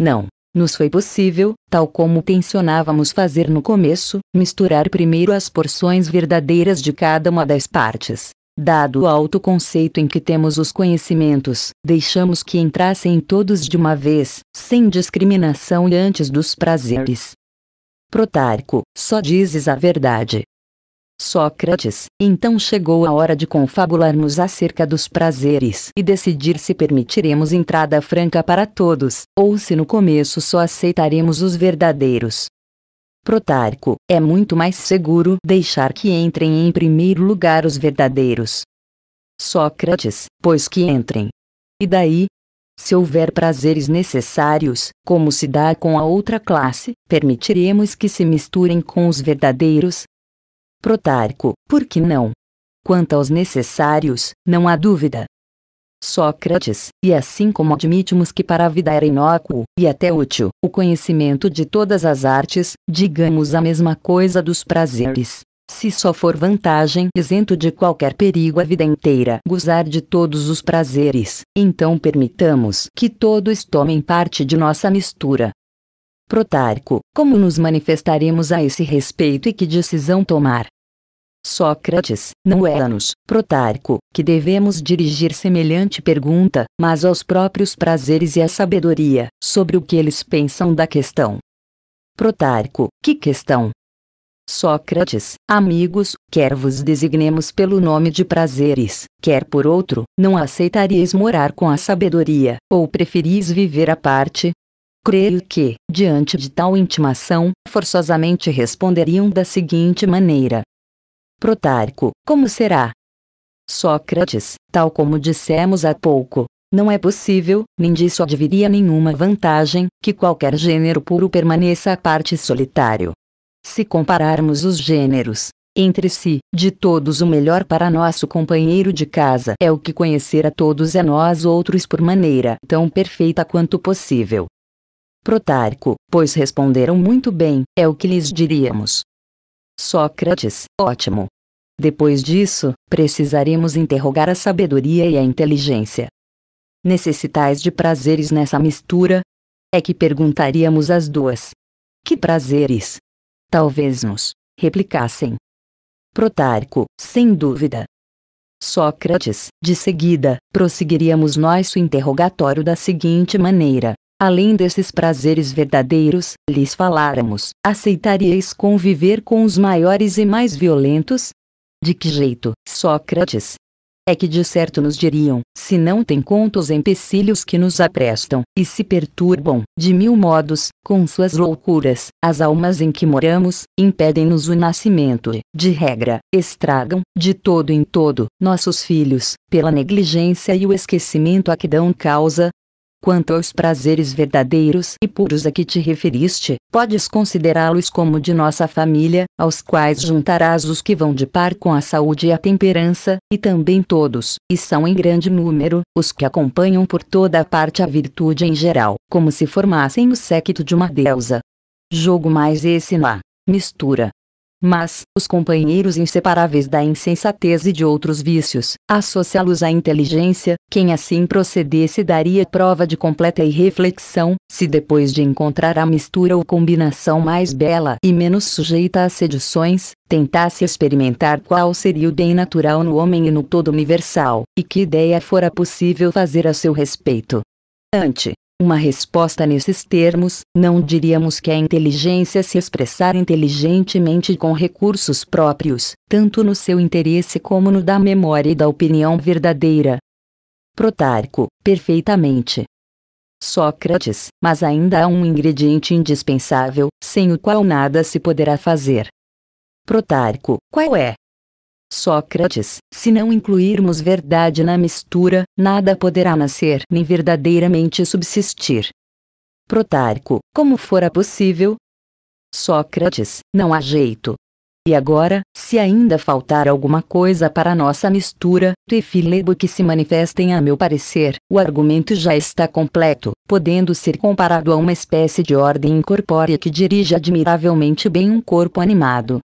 Não, nos foi possível, tal como tensionávamos fazer no começo, misturar primeiro as porções verdadeiras de cada uma das partes, Dado o alto conceito em que temos os conhecimentos, deixamos que entrassem todos de uma vez, sem discriminação e antes dos prazeres. Protarco, só dizes a verdade. Sócrates, então chegou a hora de confabularmos acerca dos prazeres e decidir se permitiremos entrada franca para todos, ou se no começo só aceitaremos os verdadeiros. Protarco, é muito mais seguro deixar que entrem em primeiro lugar os verdadeiros. Sócrates, pois que entrem. E daí? Se houver prazeres necessários, como se dá com a outra classe, permitiremos que se misturem com os verdadeiros? Protarco, por que não? Quanto aos necessários, não há dúvida, Sócrates, e assim como admitimos que para a vida era inócuo, e até útil, o conhecimento de todas as artes, digamos a mesma coisa dos prazeres. Se só for vantagem, isento de qualquer perigo a vida inteira, gozar de todos os prazeres, então permitamos que todos tomem parte de nossa mistura. Protarco, como nos manifestaremos a esse respeito e que decisão tomar? Sócrates, não é a nos Protarco, que devemos dirigir semelhante pergunta, mas aos próprios prazeres e à sabedoria, sobre o que eles pensam da questão. Protarco, que questão? Sócrates, amigos, quer vos designemos pelo nome de prazeres, quer por outro, não aceitaríeis morar com a sabedoria, ou preferis viver à parte, Creio que, diante de tal intimação, forçosamente responderiam da seguinte maneira: Protarco, como será? Sócrates, tal como dissemos há pouco, não é possível, nem disso adviria nenhuma vantagem, que qualquer gênero puro permaneça à parte solitário. Se compararmos os gêneros, entre si, de todos o melhor para nosso companheiro de casa é o que conhecer a todos a nós outros por maneira tão perfeita quanto possível. Protarco, pois responderam muito bem, é o que lhes diríamos. Sócrates, ótimo. Depois disso, precisaremos interrogar a sabedoria e a inteligência. Necessitais de prazeres nessa mistura? É que perguntaríamos as duas. Que prazeres? Talvez nos replicassem. Protarco, sem dúvida. Sócrates, de seguida, prosseguiríamos nosso interrogatório da seguinte maneira: além desses prazeres verdadeiros, lhes faláramos, Aceitariais conviver com os maiores e mais violentos? De que jeito, Sócrates? É que de certo nos diriam, se não tem conta os empecilhos que nos aprestam, e se perturbam, de mil modos, com suas loucuras, as almas em que moramos, impedem-nos o nascimento e, de regra, estragam, de todo em todo, nossos filhos, pela negligência e o esquecimento a que dão causa, Quanto aos prazeres verdadeiros e puros a que te referiste, podes considerá-los como de nossa família, aos quais juntarás os que vão de par com a saúde e a temperança, e também todos, e são em grande número, os que acompanham por toda a parte a virtude em geral, como se formassem o séquito de uma deusa. Jogo mais esse na mistura, mas, os companheiros inseparáveis da insensatez e de outros vícios, associá-los à inteligência, quem assim procedesse daria prova de completa irreflexão, se depois de encontrar a mistura ou combinação mais bela e menos sujeita a seduções, tentasse experimentar qual seria o bem natural no homem e no todo universal, e que ideia fora possível fazer a seu respeito. Ante uma resposta nesses termos, não diríamos que a inteligência se expressar inteligentemente com recursos próprios, tanto no seu interesse como no da memória e da opinião verdadeira. Protarco, perfeitamente. Sócrates, mas ainda há um ingrediente indispensável, sem o qual nada se poderá fazer. Protarco, qual é? Sócrates, se não incluirmos verdade na mistura, nada poderá nascer nem verdadeiramente subsistir. Protarco, como fora possível? Sócrates, não há jeito. E agora, se ainda faltar alguma coisa para nossa mistura, refilebo que se manifestem a meu parecer, o argumento já está completo, podendo ser comparado a uma espécie de ordem incorpórea que dirige admiravelmente bem um corpo animado,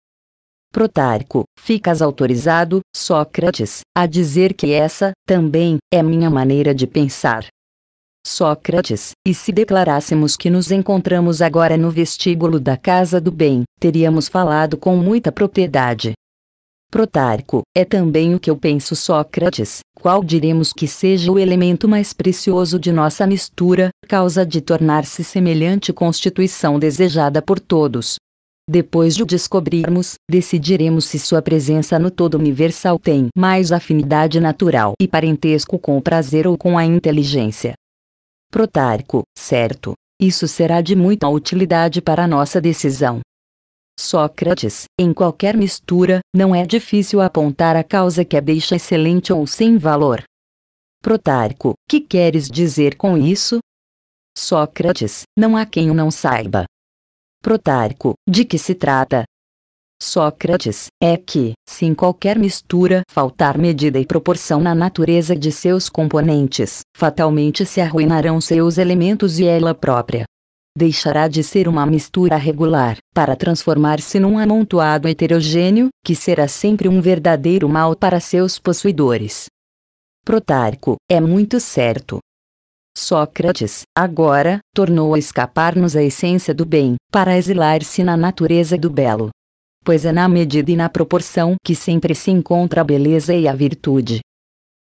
Protarco, ficas autorizado, Sócrates, a dizer que essa, também, é minha maneira de pensar. Sócrates, e se declarássemos que nos encontramos agora no vestíbulo da Casa do Bem, teríamos falado com muita propriedade. Protarco, é também o que eu penso Sócrates, qual diremos que seja o elemento mais precioso de nossa mistura, causa de tornar-se semelhante constituição desejada por todos, depois de o descobrirmos, decidiremos se sua presença no todo universal tem mais afinidade natural e parentesco com o prazer ou com a inteligência. Protarco, certo. Isso será de muita utilidade para a nossa decisão. Sócrates, em qualquer mistura, não é difícil apontar a causa que a deixa excelente ou sem valor. Protarco, que queres dizer com isso? Sócrates, não há quem o não saiba, Protarco, de que se trata? Sócrates, é que, se em qualquer mistura faltar medida e proporção na natureza de seus componentes, fatalmente se arruinarão seus elementos e ela própria. Deixará de ser uma mistura regular, para transformar-se num amontoado heterogêneo, que será sempre um verdadeiro mal para seus possuidores. Protarco, é muito certo, Sócrates, agora, tornou a escapar-nos a essência do bem, para exilar-se na natureza do belo. Pois é na medida e na proporção que sempre se encontra a beleza e a virtude.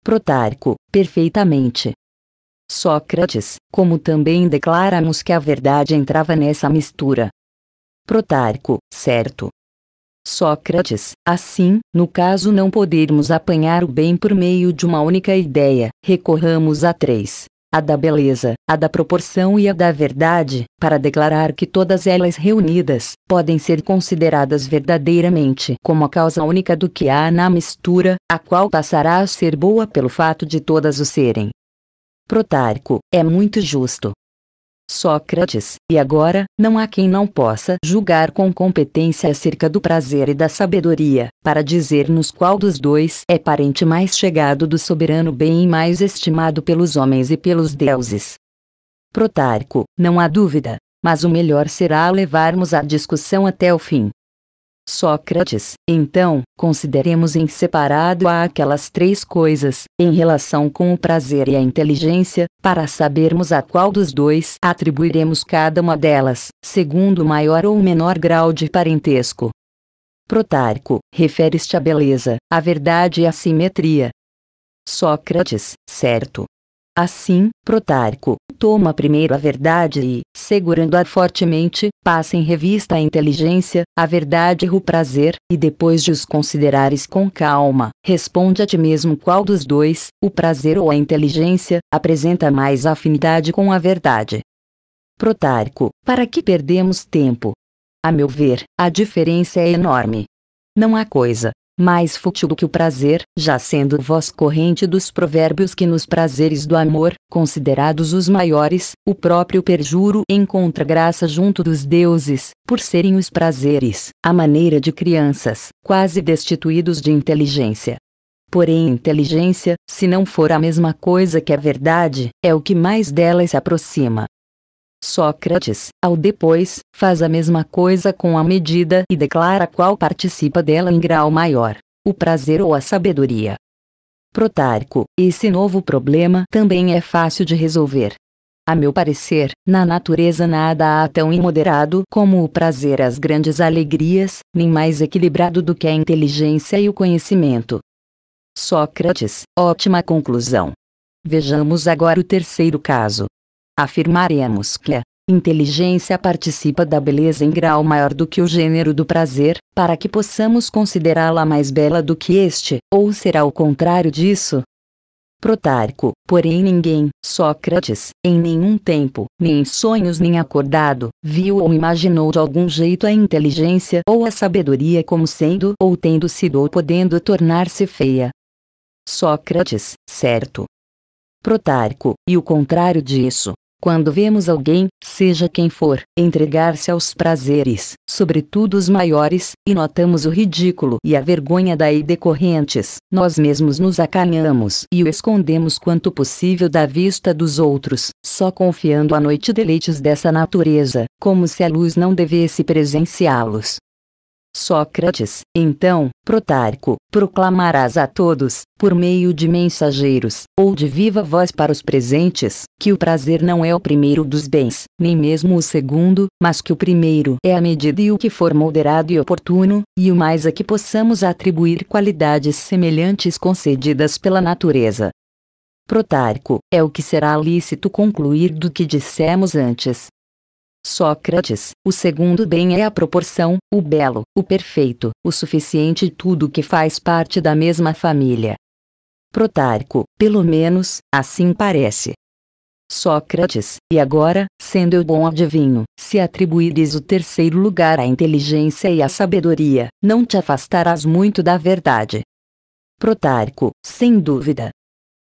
Protarco, perfeitamente. Sócrates, como também declaramos que a verdade entrava nessa mistura. Protarco, certo. Sócrates, assim, no caso não podermos apanhar o bem por meio de uma única ideia, recorramos a três a da beleza, a da proporção e a da verdade, para declarar que todas elas reunidas podem ser consideradas verdadeiramente como a causa única do que há na mistura, a qual passará a ser boa pelo fato de todas o serem. Protarco, é muito justo, Sócrates, e agora, não há quem não possa julgar com competência acerca do prazer e da sabedoria, para dizer-nos qual dos dois é parente mais chegado do soberano bem e mais estimado pelos homens e pelos deuses. Protarco, não há dúvida, mas o melhor será levarmos a discussão até o fim. Sócrates, então, consideremos em separado a aquelas três coisas, em relação com o prazer e a inteligência, para sabermos a qual dos dois atribuiremos cada uma delas, segundo o maior ou menor grau de parentesco. Protarco, referes-te à beleza, à verdade e à simetria. Sócrates, certo, Assim, Protarco, toma primeiro a verdade e, segurando-a fortemente, passa em revista a inteligência, a verdade e o prazer, e depois de os considerares com calma, responde a ti mesmo qual dos dois, o prazer ou a inteligência, apresenta mais afinidade com a verdade. Protarco, para que perdemos tempo? A meu ver, a diferença é enorme. Não há coisa mais fútil do que o prazer, já sendo voz corrente dos provérbios que nos prazeres do amor, considerados os maiores, o próprio perjuro encontra graça junto dos deuses, por serem os prazeres, a maneira de crianças, quase destituídos de inteligência. Porém, inteligência, se não for a mesma coisa que a verdade, é o que mais dela se aproxima. Sócrates, ao depois, faz a mesma coisa com a medida e declara qual participa dela em grau maior: o prazer ou a sabedoria. Protarco, esse novo problema também é fácil de resolver. A meu parecer, na natureza nada há tão imoderado como o prazer às grandes alegrias, nem mais equilibrado do que a inteligência e o conhecimento. Sócrates, ótima conclusão. Vejamos agora o terceiro caso afirmaremos que a inteligência participa da beleza em grau maior do que o gênero do prazer, para que possamos considerá-la mais bela do que este, ou será o contrário disso? Protarco, porém ninguém, Sócrates, em nenhum tempo, nem em sonhos nem acordado, viu ou imaginou de algum jeito a inteligência ou a sabedoria como sendo ou tendo sido ou podendo tornar-se feia. Sócrates, certo. Protarco, e o contrário disso, quando vemos alguém, seja quem for, entregar-se aos prazeres, sobretudo os maiores, e notamos o ridículo e a vergonha daí decorrentes, nós mesmos nos acanhamos e o escondemos quanto possível da vista dos outros, só confiando à noite deleites dessa natureza, como se a luz não devesse presenciá-los. Sócrates, então, Protarco, proclamarás a todos, por meio de mensageiros, ou de viva voz para os presentes, que o prazer não é o primeiro dos bens, nem mesmo o segundo, mas que o primeiro é a medida e o que for moderado e oportuno, e o mais a que possamos atribuir qualidades semelhantes concedidas pela natureza. Protarco, é o que será lícito concluir do que dissemos antes, Sócrates, o segundo bem é a proporção, o belo, o perfeito, o suficiente e tudo que faz parte da mesma família. Protarco, pelo menos, assim parece. Sócrates, e agora, sendo eu bom adivinho, se atribuires o terceiro lugar à inteligência e à sabedoria, não te afastarás muito da verdade. Protarco, sem dúvida,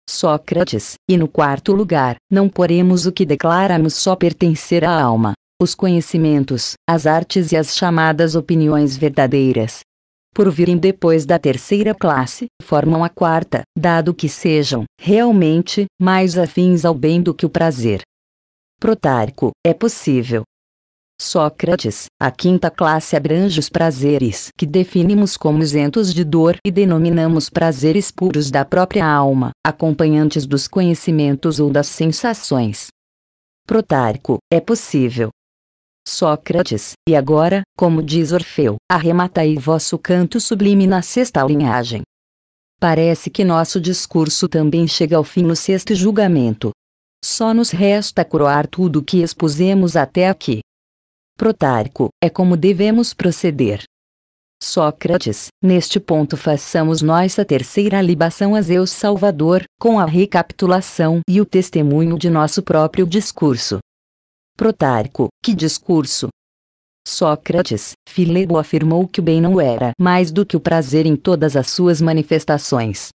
Sócrates, e no quarto lugar, não poremos o que declaramos só pertencer à alma, os conhecimentos, as artes e as chamadas opiniões verdadeiras. Por virem depois da terceira classe, formam a quarta, dado que sejam, realmente, mais afins ao bem do que o prazer. Protarco, é possível, Sócrates, a quinta classe abrange os prazeres que definimos como isentos de dor e denominamos prazeres puros da própria alma, acompanhantes dos conhecimentos ou das sensações. Protarco, é possível. Sócrates, e agora, como diz Orfeu, arrematai vosso canto sublime na sexta linhagem. Parece que nosso discurso também chega ao fim no sexto julgamento. Só nos resta coroar tudo o que expusemos até aqui. Protarco, é como devemos proceder. Sócrates, neste ponto façamos nossa terceira libação a Zeus Salvador, com a recapitulação e o testemunho de nosso próprio discurso. Protarco, que discurso? Sócrates, Filebo afirmou que o bem não era mais do que o prazer em todas as suas manifestações.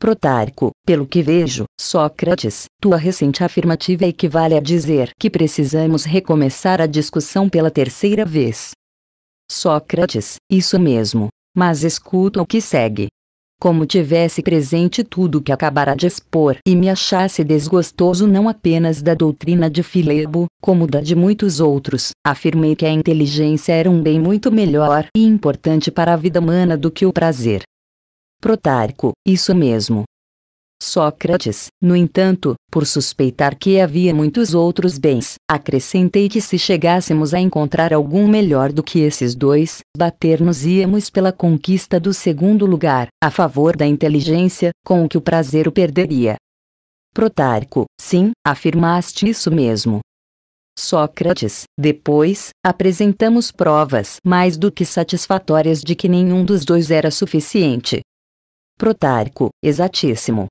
Protarco, pelo que vejo, Sócrates, tua recente afirmativa equivale a dizer que precisamos recomeçar a discussão pela terceira vez. Sócrates, isso mesmo. Mas escuta o que segue. Como tivesse presente tudo que acabara de expor e me achasse desgostoso não apenas da doutrina de Filebo, como da de muitos outros, afirmei que a inteligência era um bem muito melhor e importante para a vida humana do que o prazer, Protarco, isso mesmo. Sócrates, no entanto, por suspeitar que havia muitos outros bens, acrescentei que se chegássemos a encontrar algum melhor do que esses dois, bater-nos-íamos pela conquista do segundo lugar, a favor da inteligência, com o que o prazer o perderia. Protarco, sim, afirmaste isso mesmo. Sócrates, depois, apresentamos provas mais do que satisfatórias de que nenhum dos dois era suficiente. Protarco, exatíssimo.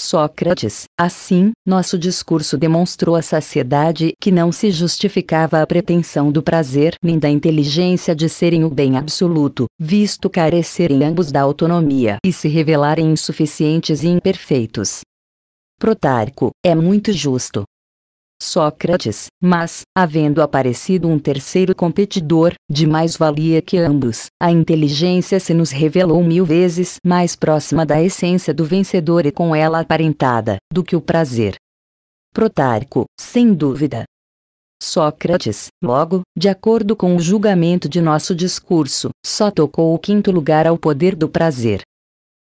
Sócrates, assim, nosso discurso demonstrou à saciedade que não se justificava a pretensão do prazer nem da inteligência de serem o bem absoluto, visto carecerem ambos da autonomia e se revelarem insuficientes e imperfeitos. Protarco, é muito justo, Sócrates, mas, havendo aparecido um terceiro competidor, de mais valia que ambos, a inteligência se nos revelou mil vezes mais próxima da essência do vencedor e com ela aparentada, do que o prazer. Protarco, sem dúvida. Sócrates, logo, de acordo com o julgamento de nosso discurso, só tocou o quinto lugar ao poder do prazer.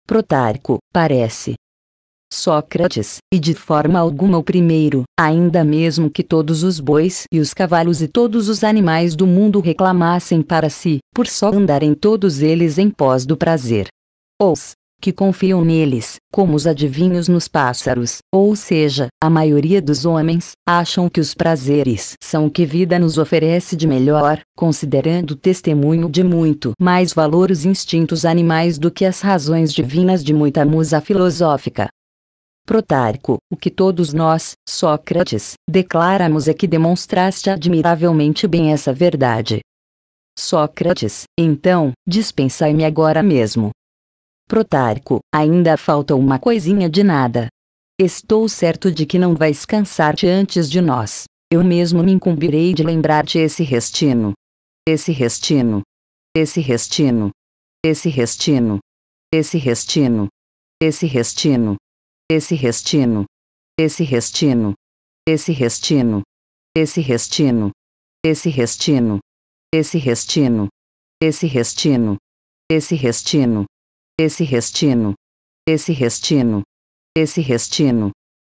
Protarco, parece, Sócrates, e de forma alguma o primeiro, ainda mesmo que todos os bois e os cavalos e todos os animais do mundo reclamassem para si, por só andarem todos eles em pós do prazer. Os que confiam neles, como os adivinhos nos pássaros, ou seja, a maioria dos homens, acham que os prazeres são o que vida nos oferece de melhor, considerando testemunho de muito mais valor os instintos animais do que as razões divinas de muita musa filosófica. Protarco, o que todos nós, Sócrates, declaramos é que demonstraste admiravelmente bem essa verdade. Sócrates, então, dispensai-me agora mesmo. Protarco, ainda falta uma coisinha de nada. Estou certo de que não vais cansar-te antes de nós. Eu mesmo me incumbirei de lembrar-te esse restino. Esse restino. Esse restino. Esse restino. Esse restino. Esse restino esse restino, esse restino, esse restino, esse restino, esse restino, esse restino, esse restino, esse restino, esse restino, esse restino, esse restino,